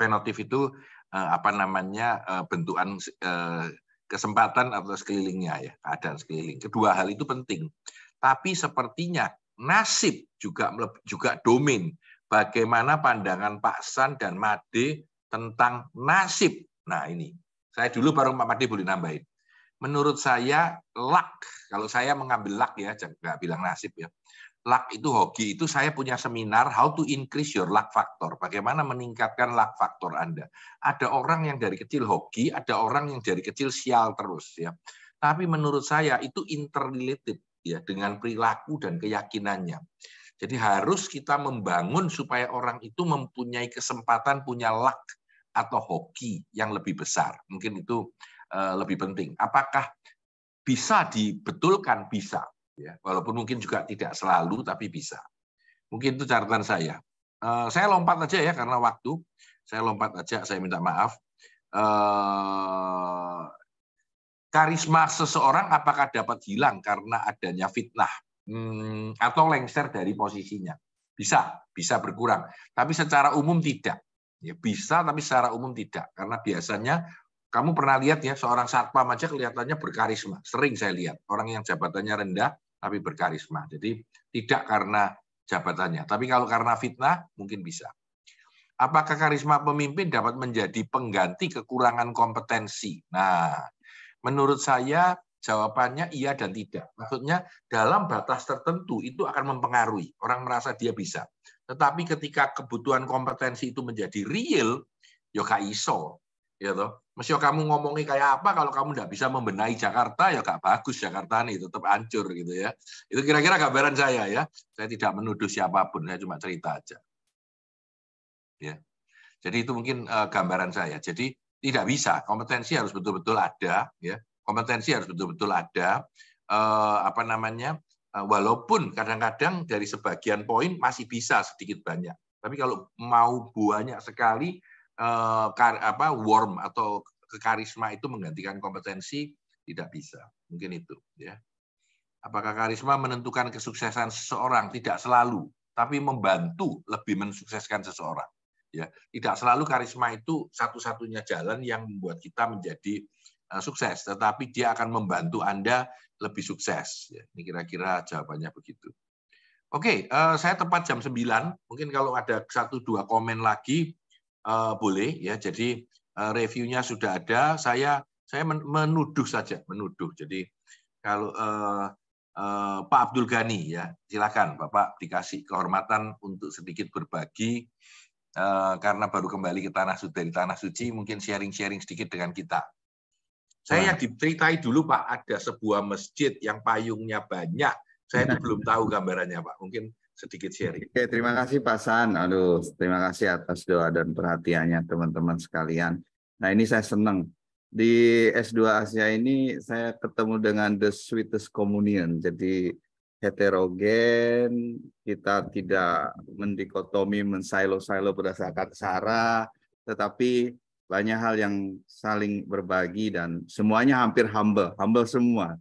fenotif itu eh, apa namanya eh, bentukan eh, kesempatan atau sekelilingnya ya, keadaan sekeliling. Kedua hal itu penting. Tapi sepertinya nasib juga juga domin bagaimana pandangan Pak San dan Made tentang nasib. Nah, ini. Saya dulu baru Pak Made boleh nambahin. Menurut saya luck, kalau saya mengambil luck ya, jangan bilang nasib ya luck itu hoki itu saya punya seminar how to increase your luck factor. Bagaimana meningkatkan luck factor Anda. Ada orang yang dari kecil hoki, ada orang yang dari kecil sial terus ya. Tapi menurut saya itu interrelated ya dengan perilaku dan keyakinannya. Jadi harus kita membangun supaya orang itu mempunyai kesempatan punya luck atau hoki yang lebih besar. Mungkin itu eh, lebih penting. Apakah bisa dibetulkan? Bisa ya walaupun mungkin juga tidak selalu tapi bisa mungkin itu catatan saya eh, saya lompat aja ya karena waktu saya lompat aja saya minta maaf eh, karisma seseorang apakah dapat hilang karena adanya fitnah hmm, atau lengser dari posisinya bisa bisa berkurang tapi secara umum tidak ya bisa tapi secara umum tidak karena biasanya kamu pernah lihat ya seorang satpam aja kelihatannya berkarisma sering saya lihat orang yang jabatannya rendah tapi berkarisma. Jadi tidak karena jabatannya, tapi kalau karena fitnah mungkin bisa. Apakah karisma pemimpin dapat menjadi pengganti kekurangan kompetensi? Nah, menurut saya jawabannya iya dan tidak. Maksudnya dalam batas tertentu itu akan mempengaruhi. Orang merasa dia bisa. Tetapi ketika kebutuhan kompetensi itu menjadi real, yo ya iso ya toh mesti kamu ngomongi kayak apa kalau kamu tidak bisa membenahi Jakarta ya gak bagus Jakarta nih tetap hancur gitu ya itu kira-kira gambaran saya ya saya tidak menuduh siapapun saya cuma cerita aja ya jadi itu mungkin eh, gambaran saya jadi tidak bisa kompetensi harus betul-betul ada ya kompetensi harus betul-betul ada eh, apa namanya eh, walaupun kadang-kadang dari sebagian poin masih bisa sedikit banyak tapi kalau mau banyak sekali Eh, kar, apa warm atau kekarisma itu menggantikan kompetensi tidak bisa. Mungkin itu ya. Apakah karisma menentukan kesuksesan seseorang? Tidak selalu, tapi membantu lebih mensukseskan seseorang. Ya, tidak selalu karisma itu satu-satunya jalan yang membuat kita menjadi uh, sukses, tetapi dia akan membantu Anda lebih sukses. Ya, ini kira-kira jawabannya begitu. Oke, uh, saya tepat jam 9. Mungkin kalau ada satu dua komen lagi, uh, boleh ya. Jadi uh, reviewnya sudah ada. Saya saya menuduh saja, menuduh. Jadi kalau uh, uh, Pak Abdul Ghani ya, silakan Bapak dikasih kehormatan untuk sedikit berbagi uh, karena baru kembali ke tanah suci dari tanah suci, mungkin sharing-sharing sedikit dengan kita. Saya yang diceritai dulu Pak, ada sebuah masjid yang payungnya banyak. Saya itu belum tahu gambarannya Pak. Mungkin sedikit sharing. Oke, terima kasih Pak San. Aduh, terima kasih atas doa dan perhatiannya teman-teman sekalian. Nah, ini saya senang. Di S2 Asia ini saya ketemu dengan the sweetest communion. Jadi heterogen, kita tidak mendikotomi, mensilo-silo berdasarkan sara, tetapi banyak hal yang saling berbagi dan semuanya hampir humble, humble semua,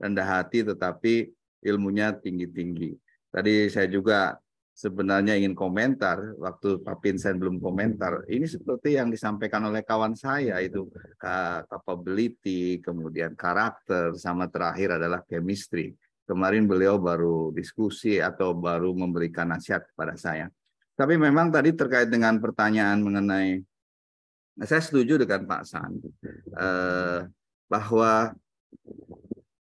rendah hati tetapi ilmunya tinggi-tinggi. Tadi saya juga sebenarnya ingin komentar waktu Pak Vincent belum komentar. Ini seperti yang disampaikan oleh kawan saya itu capability, kemudian karakter, sama terakhir adalah chemistry. Kemarin beliau baru diskusi atau baru memberikan nasihat kepada saya. Tapi memang tadi terkait dengan pertanyaan mengenai, saya setuju dengan Pak San eh, bahwa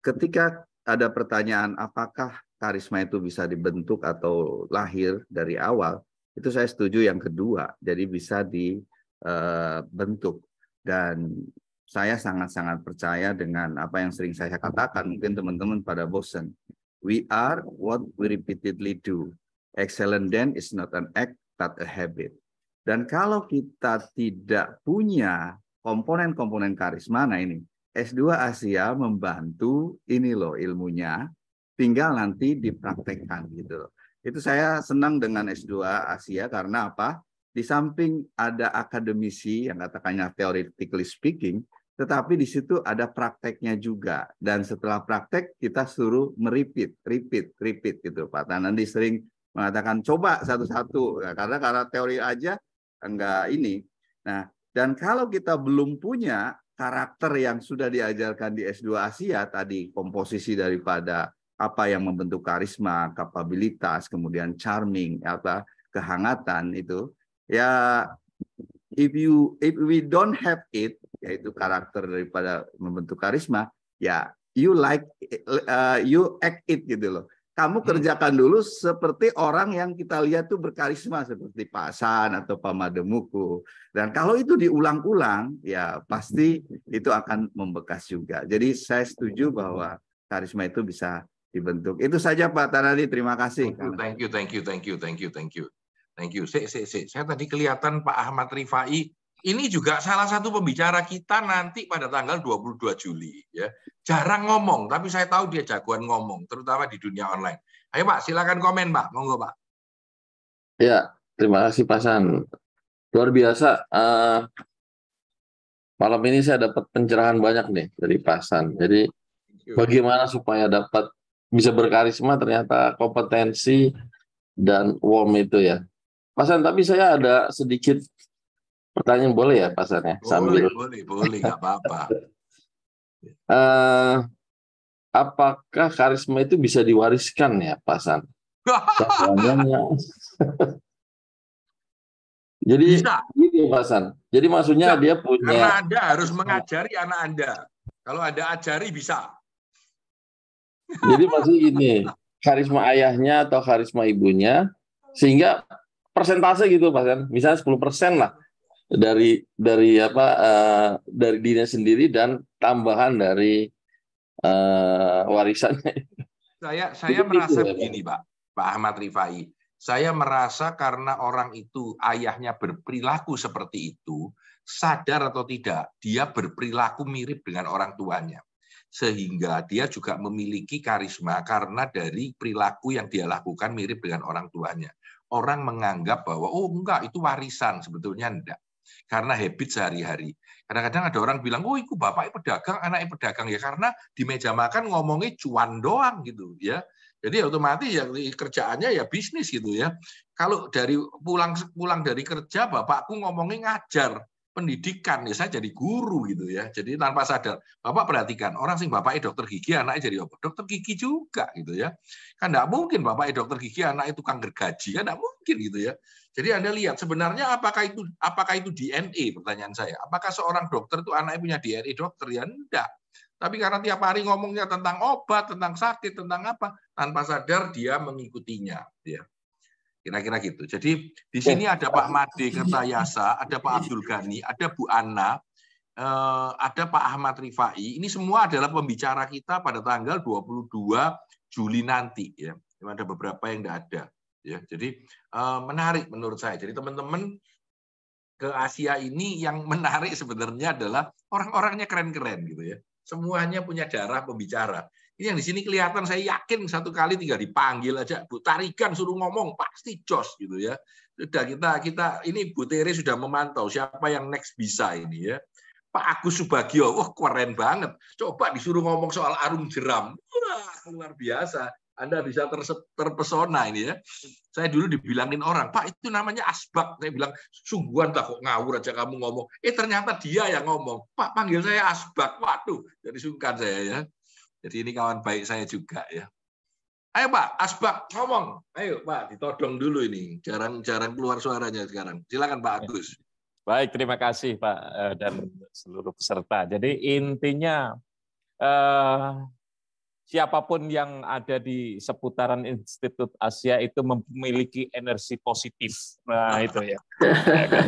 ketika ada pertanyaan apakah karisma itu bisa dibentuk atau lahir dari awal, itu saya setuju yang kedua. Jadi bisa dibentuk. Eh, Dan saya sangat-sangat percaya dengan apa yang sering saya katakan, mungkin teman-teman pada bosan. We are what we repeatedly do. Excellent then is not an act, but a habit. Dan kalau kita tidak punya komponen-komponen karisma, nah ini S2 Asia membantu ini loh ilmunya tinggal nanti dipraktekkan gitu. Itu saya senang dengan S2 Asia karena apa? Di samping ada akademisi yang katakannya theoretically speaking, tetapi di situ ada prakteknya juga. Dan setelah praktek kita suruh meripit, repeat, repeat gitu. Pak Tanandi sering mengatakan coba satu-satu nah, karena karena teori aja enggak ini. Nah, dan kalau kita belum punya karakter yang sudah diajarkan di S2 Asia tadi komposisi daripada apa yang membentuk karisma, kapabilitas, kemudian charming, apa kehangatan itu ya if you if we don't have it yaitu karakter daripada membentuk karisma ya you like uh, you act it gitu loh kamu hmm. kerjakan dulu seperti orang yang kita lihat tuh berkarisma seperti Pak San atau Pak Mademuku. Dan kalau itu diulang-ulang, ya pasti itu akan membekas juga. Jadi saya setuju bahwa karisma itu bisa dibentuk. Itu saja Pak Tanadi, terima kasih. Thank you, thank you, thank you, thank you, thank you, thank you. Thank you. Saya, saya tadi kelihatan Pak Ahmad Rifai ini juga salah satu pembicara kita nanti pada tanggal 22 Juli ya. Jarang ngomong, tapi saya tahu dia jagoan ngomong, terutama di dunia online. Ayo Pak, silakan komen Pak, monggo Pak. Ya, terima kasih Pak San. Luar biasa. Uh, malam ini saya dapat pencerahan banyak nih dari Pak San. Jadi bagaimana supaya dapat bisa berkarisma ternyata kompetensi dan warm itu ya. Pasan tapi saya ada sedikit pertanyaan boleh ya Pasan ya sambil boleh boleh nggak apa-apa. uh, [LAUGHS] apakah karisma itu bisa diwariskan ya Pasan? [LAUGHS] Jadi bisa. ini gitu, Pasan. Jadi maksudnya bisa. dia punya. Karena Anda harus nah. mengajari anak Anda. Kalau Anda ajari bisa. Jadi pasti gini, karisma ayahnya atau karisma ibunya, sehingga persentase gitu pak, kan. Misalnya 10% lah dari dari apa uh, dari dirinya sendiri dan tambahan dari uh, eh, warisannya. Saya [LAUGHS] saya Jadi gitu merasa itu, ya, begini, Pak. Pak Ahmad Rifai. Saya merasa karena orang itu ayahnya berperilaku seperti itu, sadar atau tidak, dia berperilaku mirip dengan orang tuanya sehingga dia juga memiliki karisma karena dari perilaku yang dia lakukan mirip dengan orang tuanya. Orang menganggap bahwa oh enggak itu warisan sebetulnya enggak karena habit sehari-hari. Kadang-kadang ada orang bilang, oh itu bapaknya pedagang, anaknya pedagang ya karena di meja makan ngomongnya cuan doang gitu ya. Jadi ya otomatis ya kerjaannya ya bisnis gitu ya. Kalau dari pulang pulang dari kerja bapakku ngomongnya ngajar, pendidikan ya saya jadi guru gitu ya jadi tanpa sadar bapak perhatikan orang sing bapaknya e dokter gigi anaknya jadi apa dokter gigi juga gitu ya kan tidak mungkin bapaknya e dokter gigi anak itu tukang gergaji kan tidak mungkin gitu ya jadi anda lihat sebenarnya apakah itu apakah itu DNA pertanyaan saya apakah seorang dokter itu anaknya punya DNA dokter ya tidak tapi karena tiap hari ngomongnya tentang obat tentang sakit tentang apa tanpa sadar dia mengikutinya ya Kira-kira gitu. Jadi di sini ada Pak Made Kertayasa, ada Pak Abdul Ghani, ada Bu Anna, eh, ada Pak Ahmad Rifai. Ini semua adalah pembicara kita pada tanggal 22 Juli nanti ya. Ada beberapa yang tidak ada ya. Jadi eh, menarik menurut saya. Jadi teman-teman ke Asia ini yang menarik sebenarnya adalah orang-orangnya keren-keren gitu ya. Semuanya punya darah pembicara. Ini yang di sini kelihatan saya yakin satu kali tinggal dipanggil aja Bu Tarikan suruh ngomong pasti jos gitu ya. Sudah kita kita ini Bu Tere sudah memantau siapa yang next bisa ini ya. Pak Agus Subagio, wah keren banget. Coba disuruh ngomong soal arum jeram. Wah, luar biasa. Anda bisa terpesona ini ya. Saya dulu dibilangin orang, Pak itu namanya asbak. Saya bilang, sungguhan tak kok ngawur aja kamu ngomong. Eh ternyata dia yang ngomong, Pak panggil saya asbak. Waduh, jadi sungkan saya ya. Jadi ini kawan baik saya juga ya. Ayo Pak, Asbak ngomong. Ayo Pak, ditodong dulu ini. Jarang-jarang keluar suaranya sekarang. Silakan Pak Agus. Baik, terima kasih Pak eh, dan seluruh peserta. Jadi intinya eh, siapapun yang ada di seputaran Institut Asia itu memiliki energi positif. Nah, itu ya. ya, kan?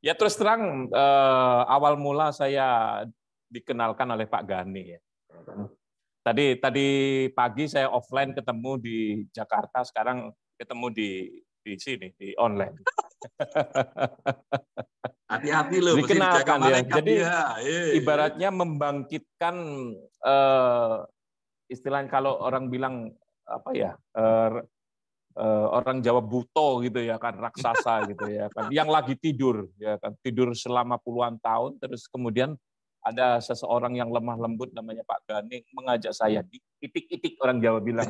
ya terus terang eh, awal mula saya dikenalkan oleh Pak Gani ya Tadi tadi pagi saya offline ketemu di Jakarta, sekarang ketemu di di sini di online. [LAUGHS] Hati-hati loh. Dikenalkan ya. Jadi ya. Iya. ibaratnya membangkitkan uh, istilahnya kalau orang bilang apa ya uh, uh, orang Jawa buto gitu ya kan raksasa gitu ya kan [LAUGHS] yang lagi tidur ya kan tidur selama puluhan tahun terus kemudian ada seseorang yang lemah lembut namanya Pak Ganing mengajak saya di itik-itik orang Jawa bilang,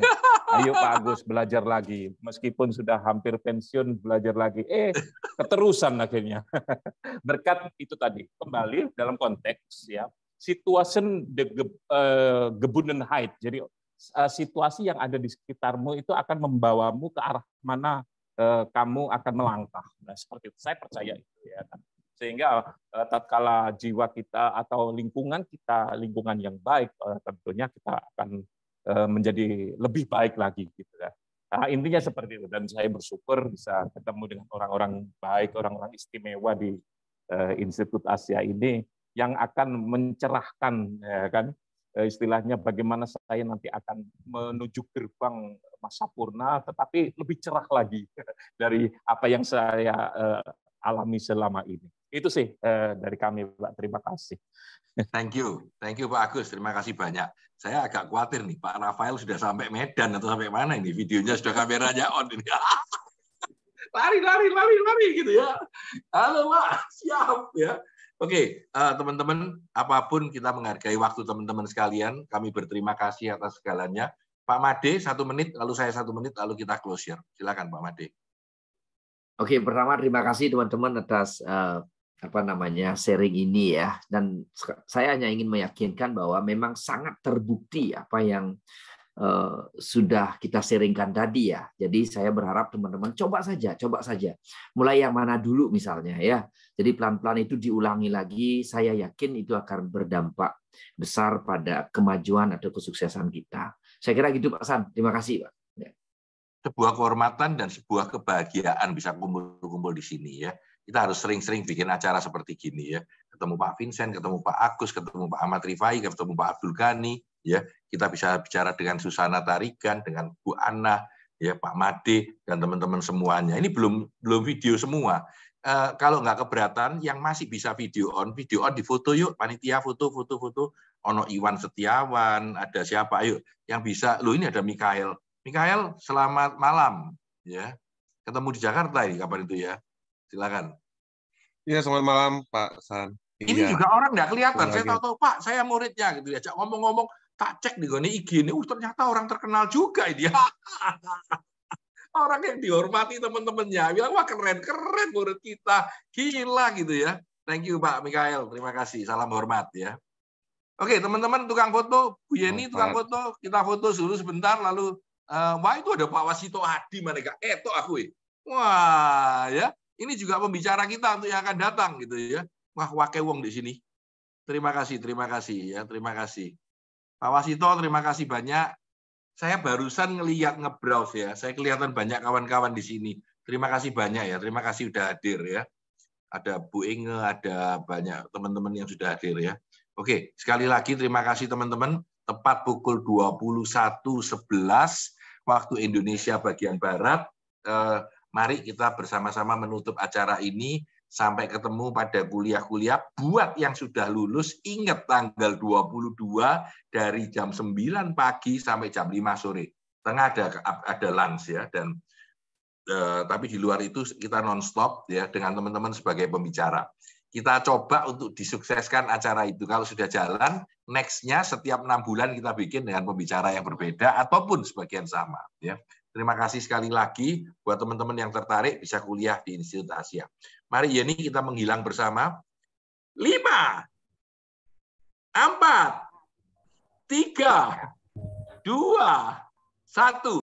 ayo Pak Agus belajar lagi. Meskipun sudah hampir pensiun belajar lagi, eh keterusan akhirnya. [LAUGHS] Berkat itu tadi kembali dalam konteks ya situasi the uh, eh, gebunden height. Jadi uh, situasi yang ada di sekitarmu itu akan membawamu ke arah mana uh, kamu akan melangkah. Nah, seperti itu. Saya percaya itu ya sehingga uh, tatkala jiwa kita atau lingkungan kita lingkungan yang baik uh, tentunya kita akan uh, menjadi lebih baik lagi gitu ya. Nah, intinya seperti itu dan saya bersyukur bisa ketemu dengan orang-orang baik, orang-orang istimewa di uh, Institut Asia ini yang akan mencerahkan ya kan istilahnya bagaimana saya nanti akan menuju gerbang masa purna tetapi lebih cerah lagi [LAUGHS] dari apa yang saya alami selama ini. Itu sih eh, dari kami, Pak. Terima kasih. Thank you, thank you Pak Agus. Terima kasih banyak. Saya agak khawatir nih, Pak Rafael sudah sampai Medan atau sampai mana ini? Videonya sudah kameranya on ini. [LAUGHS] lari, lari, lari, lari gitu ya. Halo Pak, siap ya. Oke, okay, uh, eh, teman-teman, apapun kita menghargai waktu teman-teman sekalian, kami berterima kasih atas segalanya. Pak Made, satu menit, lalu saya satu menit, lalu kita closure. Silakan Pak Made. Oke, okay, pertama terima kasih teman-teman atas uh, apa namanya sharing ini ya dan saya hanya ingin meyakinkan bahwa memang sangat terbukti apa yang uh, sudah kita sharingkan tadi ya jadi saya berharap teman-teman coba saja coba saja mulai yang mana dulu misalnya ya jadi pelan-pelan itu diulangi lagi saya yakin itu akan berdampak besar pada kemajuan atau kesuksesan kita saya kira gitu Pak San terima kasih Pak ya. sebuah kehormatan dan sebuah kebahagiaan bisa kumpul-kumpul di sini ya kita harus sering-sering bikin acara seperti gini ya. Ketemu Pak Vincent, ketemu Pak Agus, ketemu Pak Ahmad Rifai, ketemu Pak Abdul Ghani, ya. Kita bisa bicara dengan Susana Tarikan dengan Bu Anna, ya Pak Made dan teman-teman semuanya. Ini belum belum video semua. e, kalau nggak keberatan, yang masih bisa video on, video on di foto yuk, panitia foto, foto, foto, ono Iwan Setiawan, ada siapa, yuk, yang bisa, lo ini ada Mikael, Mikael selamat malam, ya, ketemu di Jakarta ini kapan itu ya, Silakan. Iya, selamat malam Pak San. Ini iya. juga orang nggak kelihatan. Saya tahu-tahu Pak, saya muridnya gitu diajak ya. ngomong-ngomong, tak cek di goni IG ini, uh ternyata orang terkenal juga ini [LAUGHS] orang yang dihormati teman-temannya bilang wah keren keren murid kita gila gitu ya thank you Pak Mikael terima kasih salam hormat ya oke teman-teman tukang foto Bu Yeni oh, tukang foto kita foto dulu sebentar lalu uh, wah itu ada Pak Wasito mana mereka eh itu aku wah ya ini juga pembicara kita untuk yang akan datang gitu ya. Wah, wakai wong di sini. Terima kasih, terima kasih ya, terima kasih. Pak Wasito, terima kasih banyak. Saya barusan ngeliat ngebrowse ya. Saya kelihatan banyak kawan-kawan di sini. Terima kasih banyak ya. Terima kasih sudah hadir ya. Ada Bu Inge, ada banyak teman-teman yang sudah hadir ya. Oke, sekali lagi terima kasih teman-teman. Tepat pukul 21.11 waktu Indonesia bagian Barat. Eh, Mari kita bersama-sama menutup acara ini. Sampai ketemu pada kuliah-kuliah. Buat yang sudah lulus, ingat tanggal 22 dari jam 9 pagi sampai jam 5 sore. Tengah ada ada lunch ya dan eh, tapi di luar itu kita nonstop ya dengan teman-teman sebagai pembicara. Kita coba untuk disukseskan acara itu. Kalau sudah jalan, nextnya setiap enam bulan kita bikin dengan pembicara yang berbeda ataupun sebagian sama. Ya. Terima kasih sekali lagi buat teman-teman yang tertarik bisa kuliah di Institut Asia. Mari Yeni kita menghilang bersama. Lima, empat, tiga, dua, satu.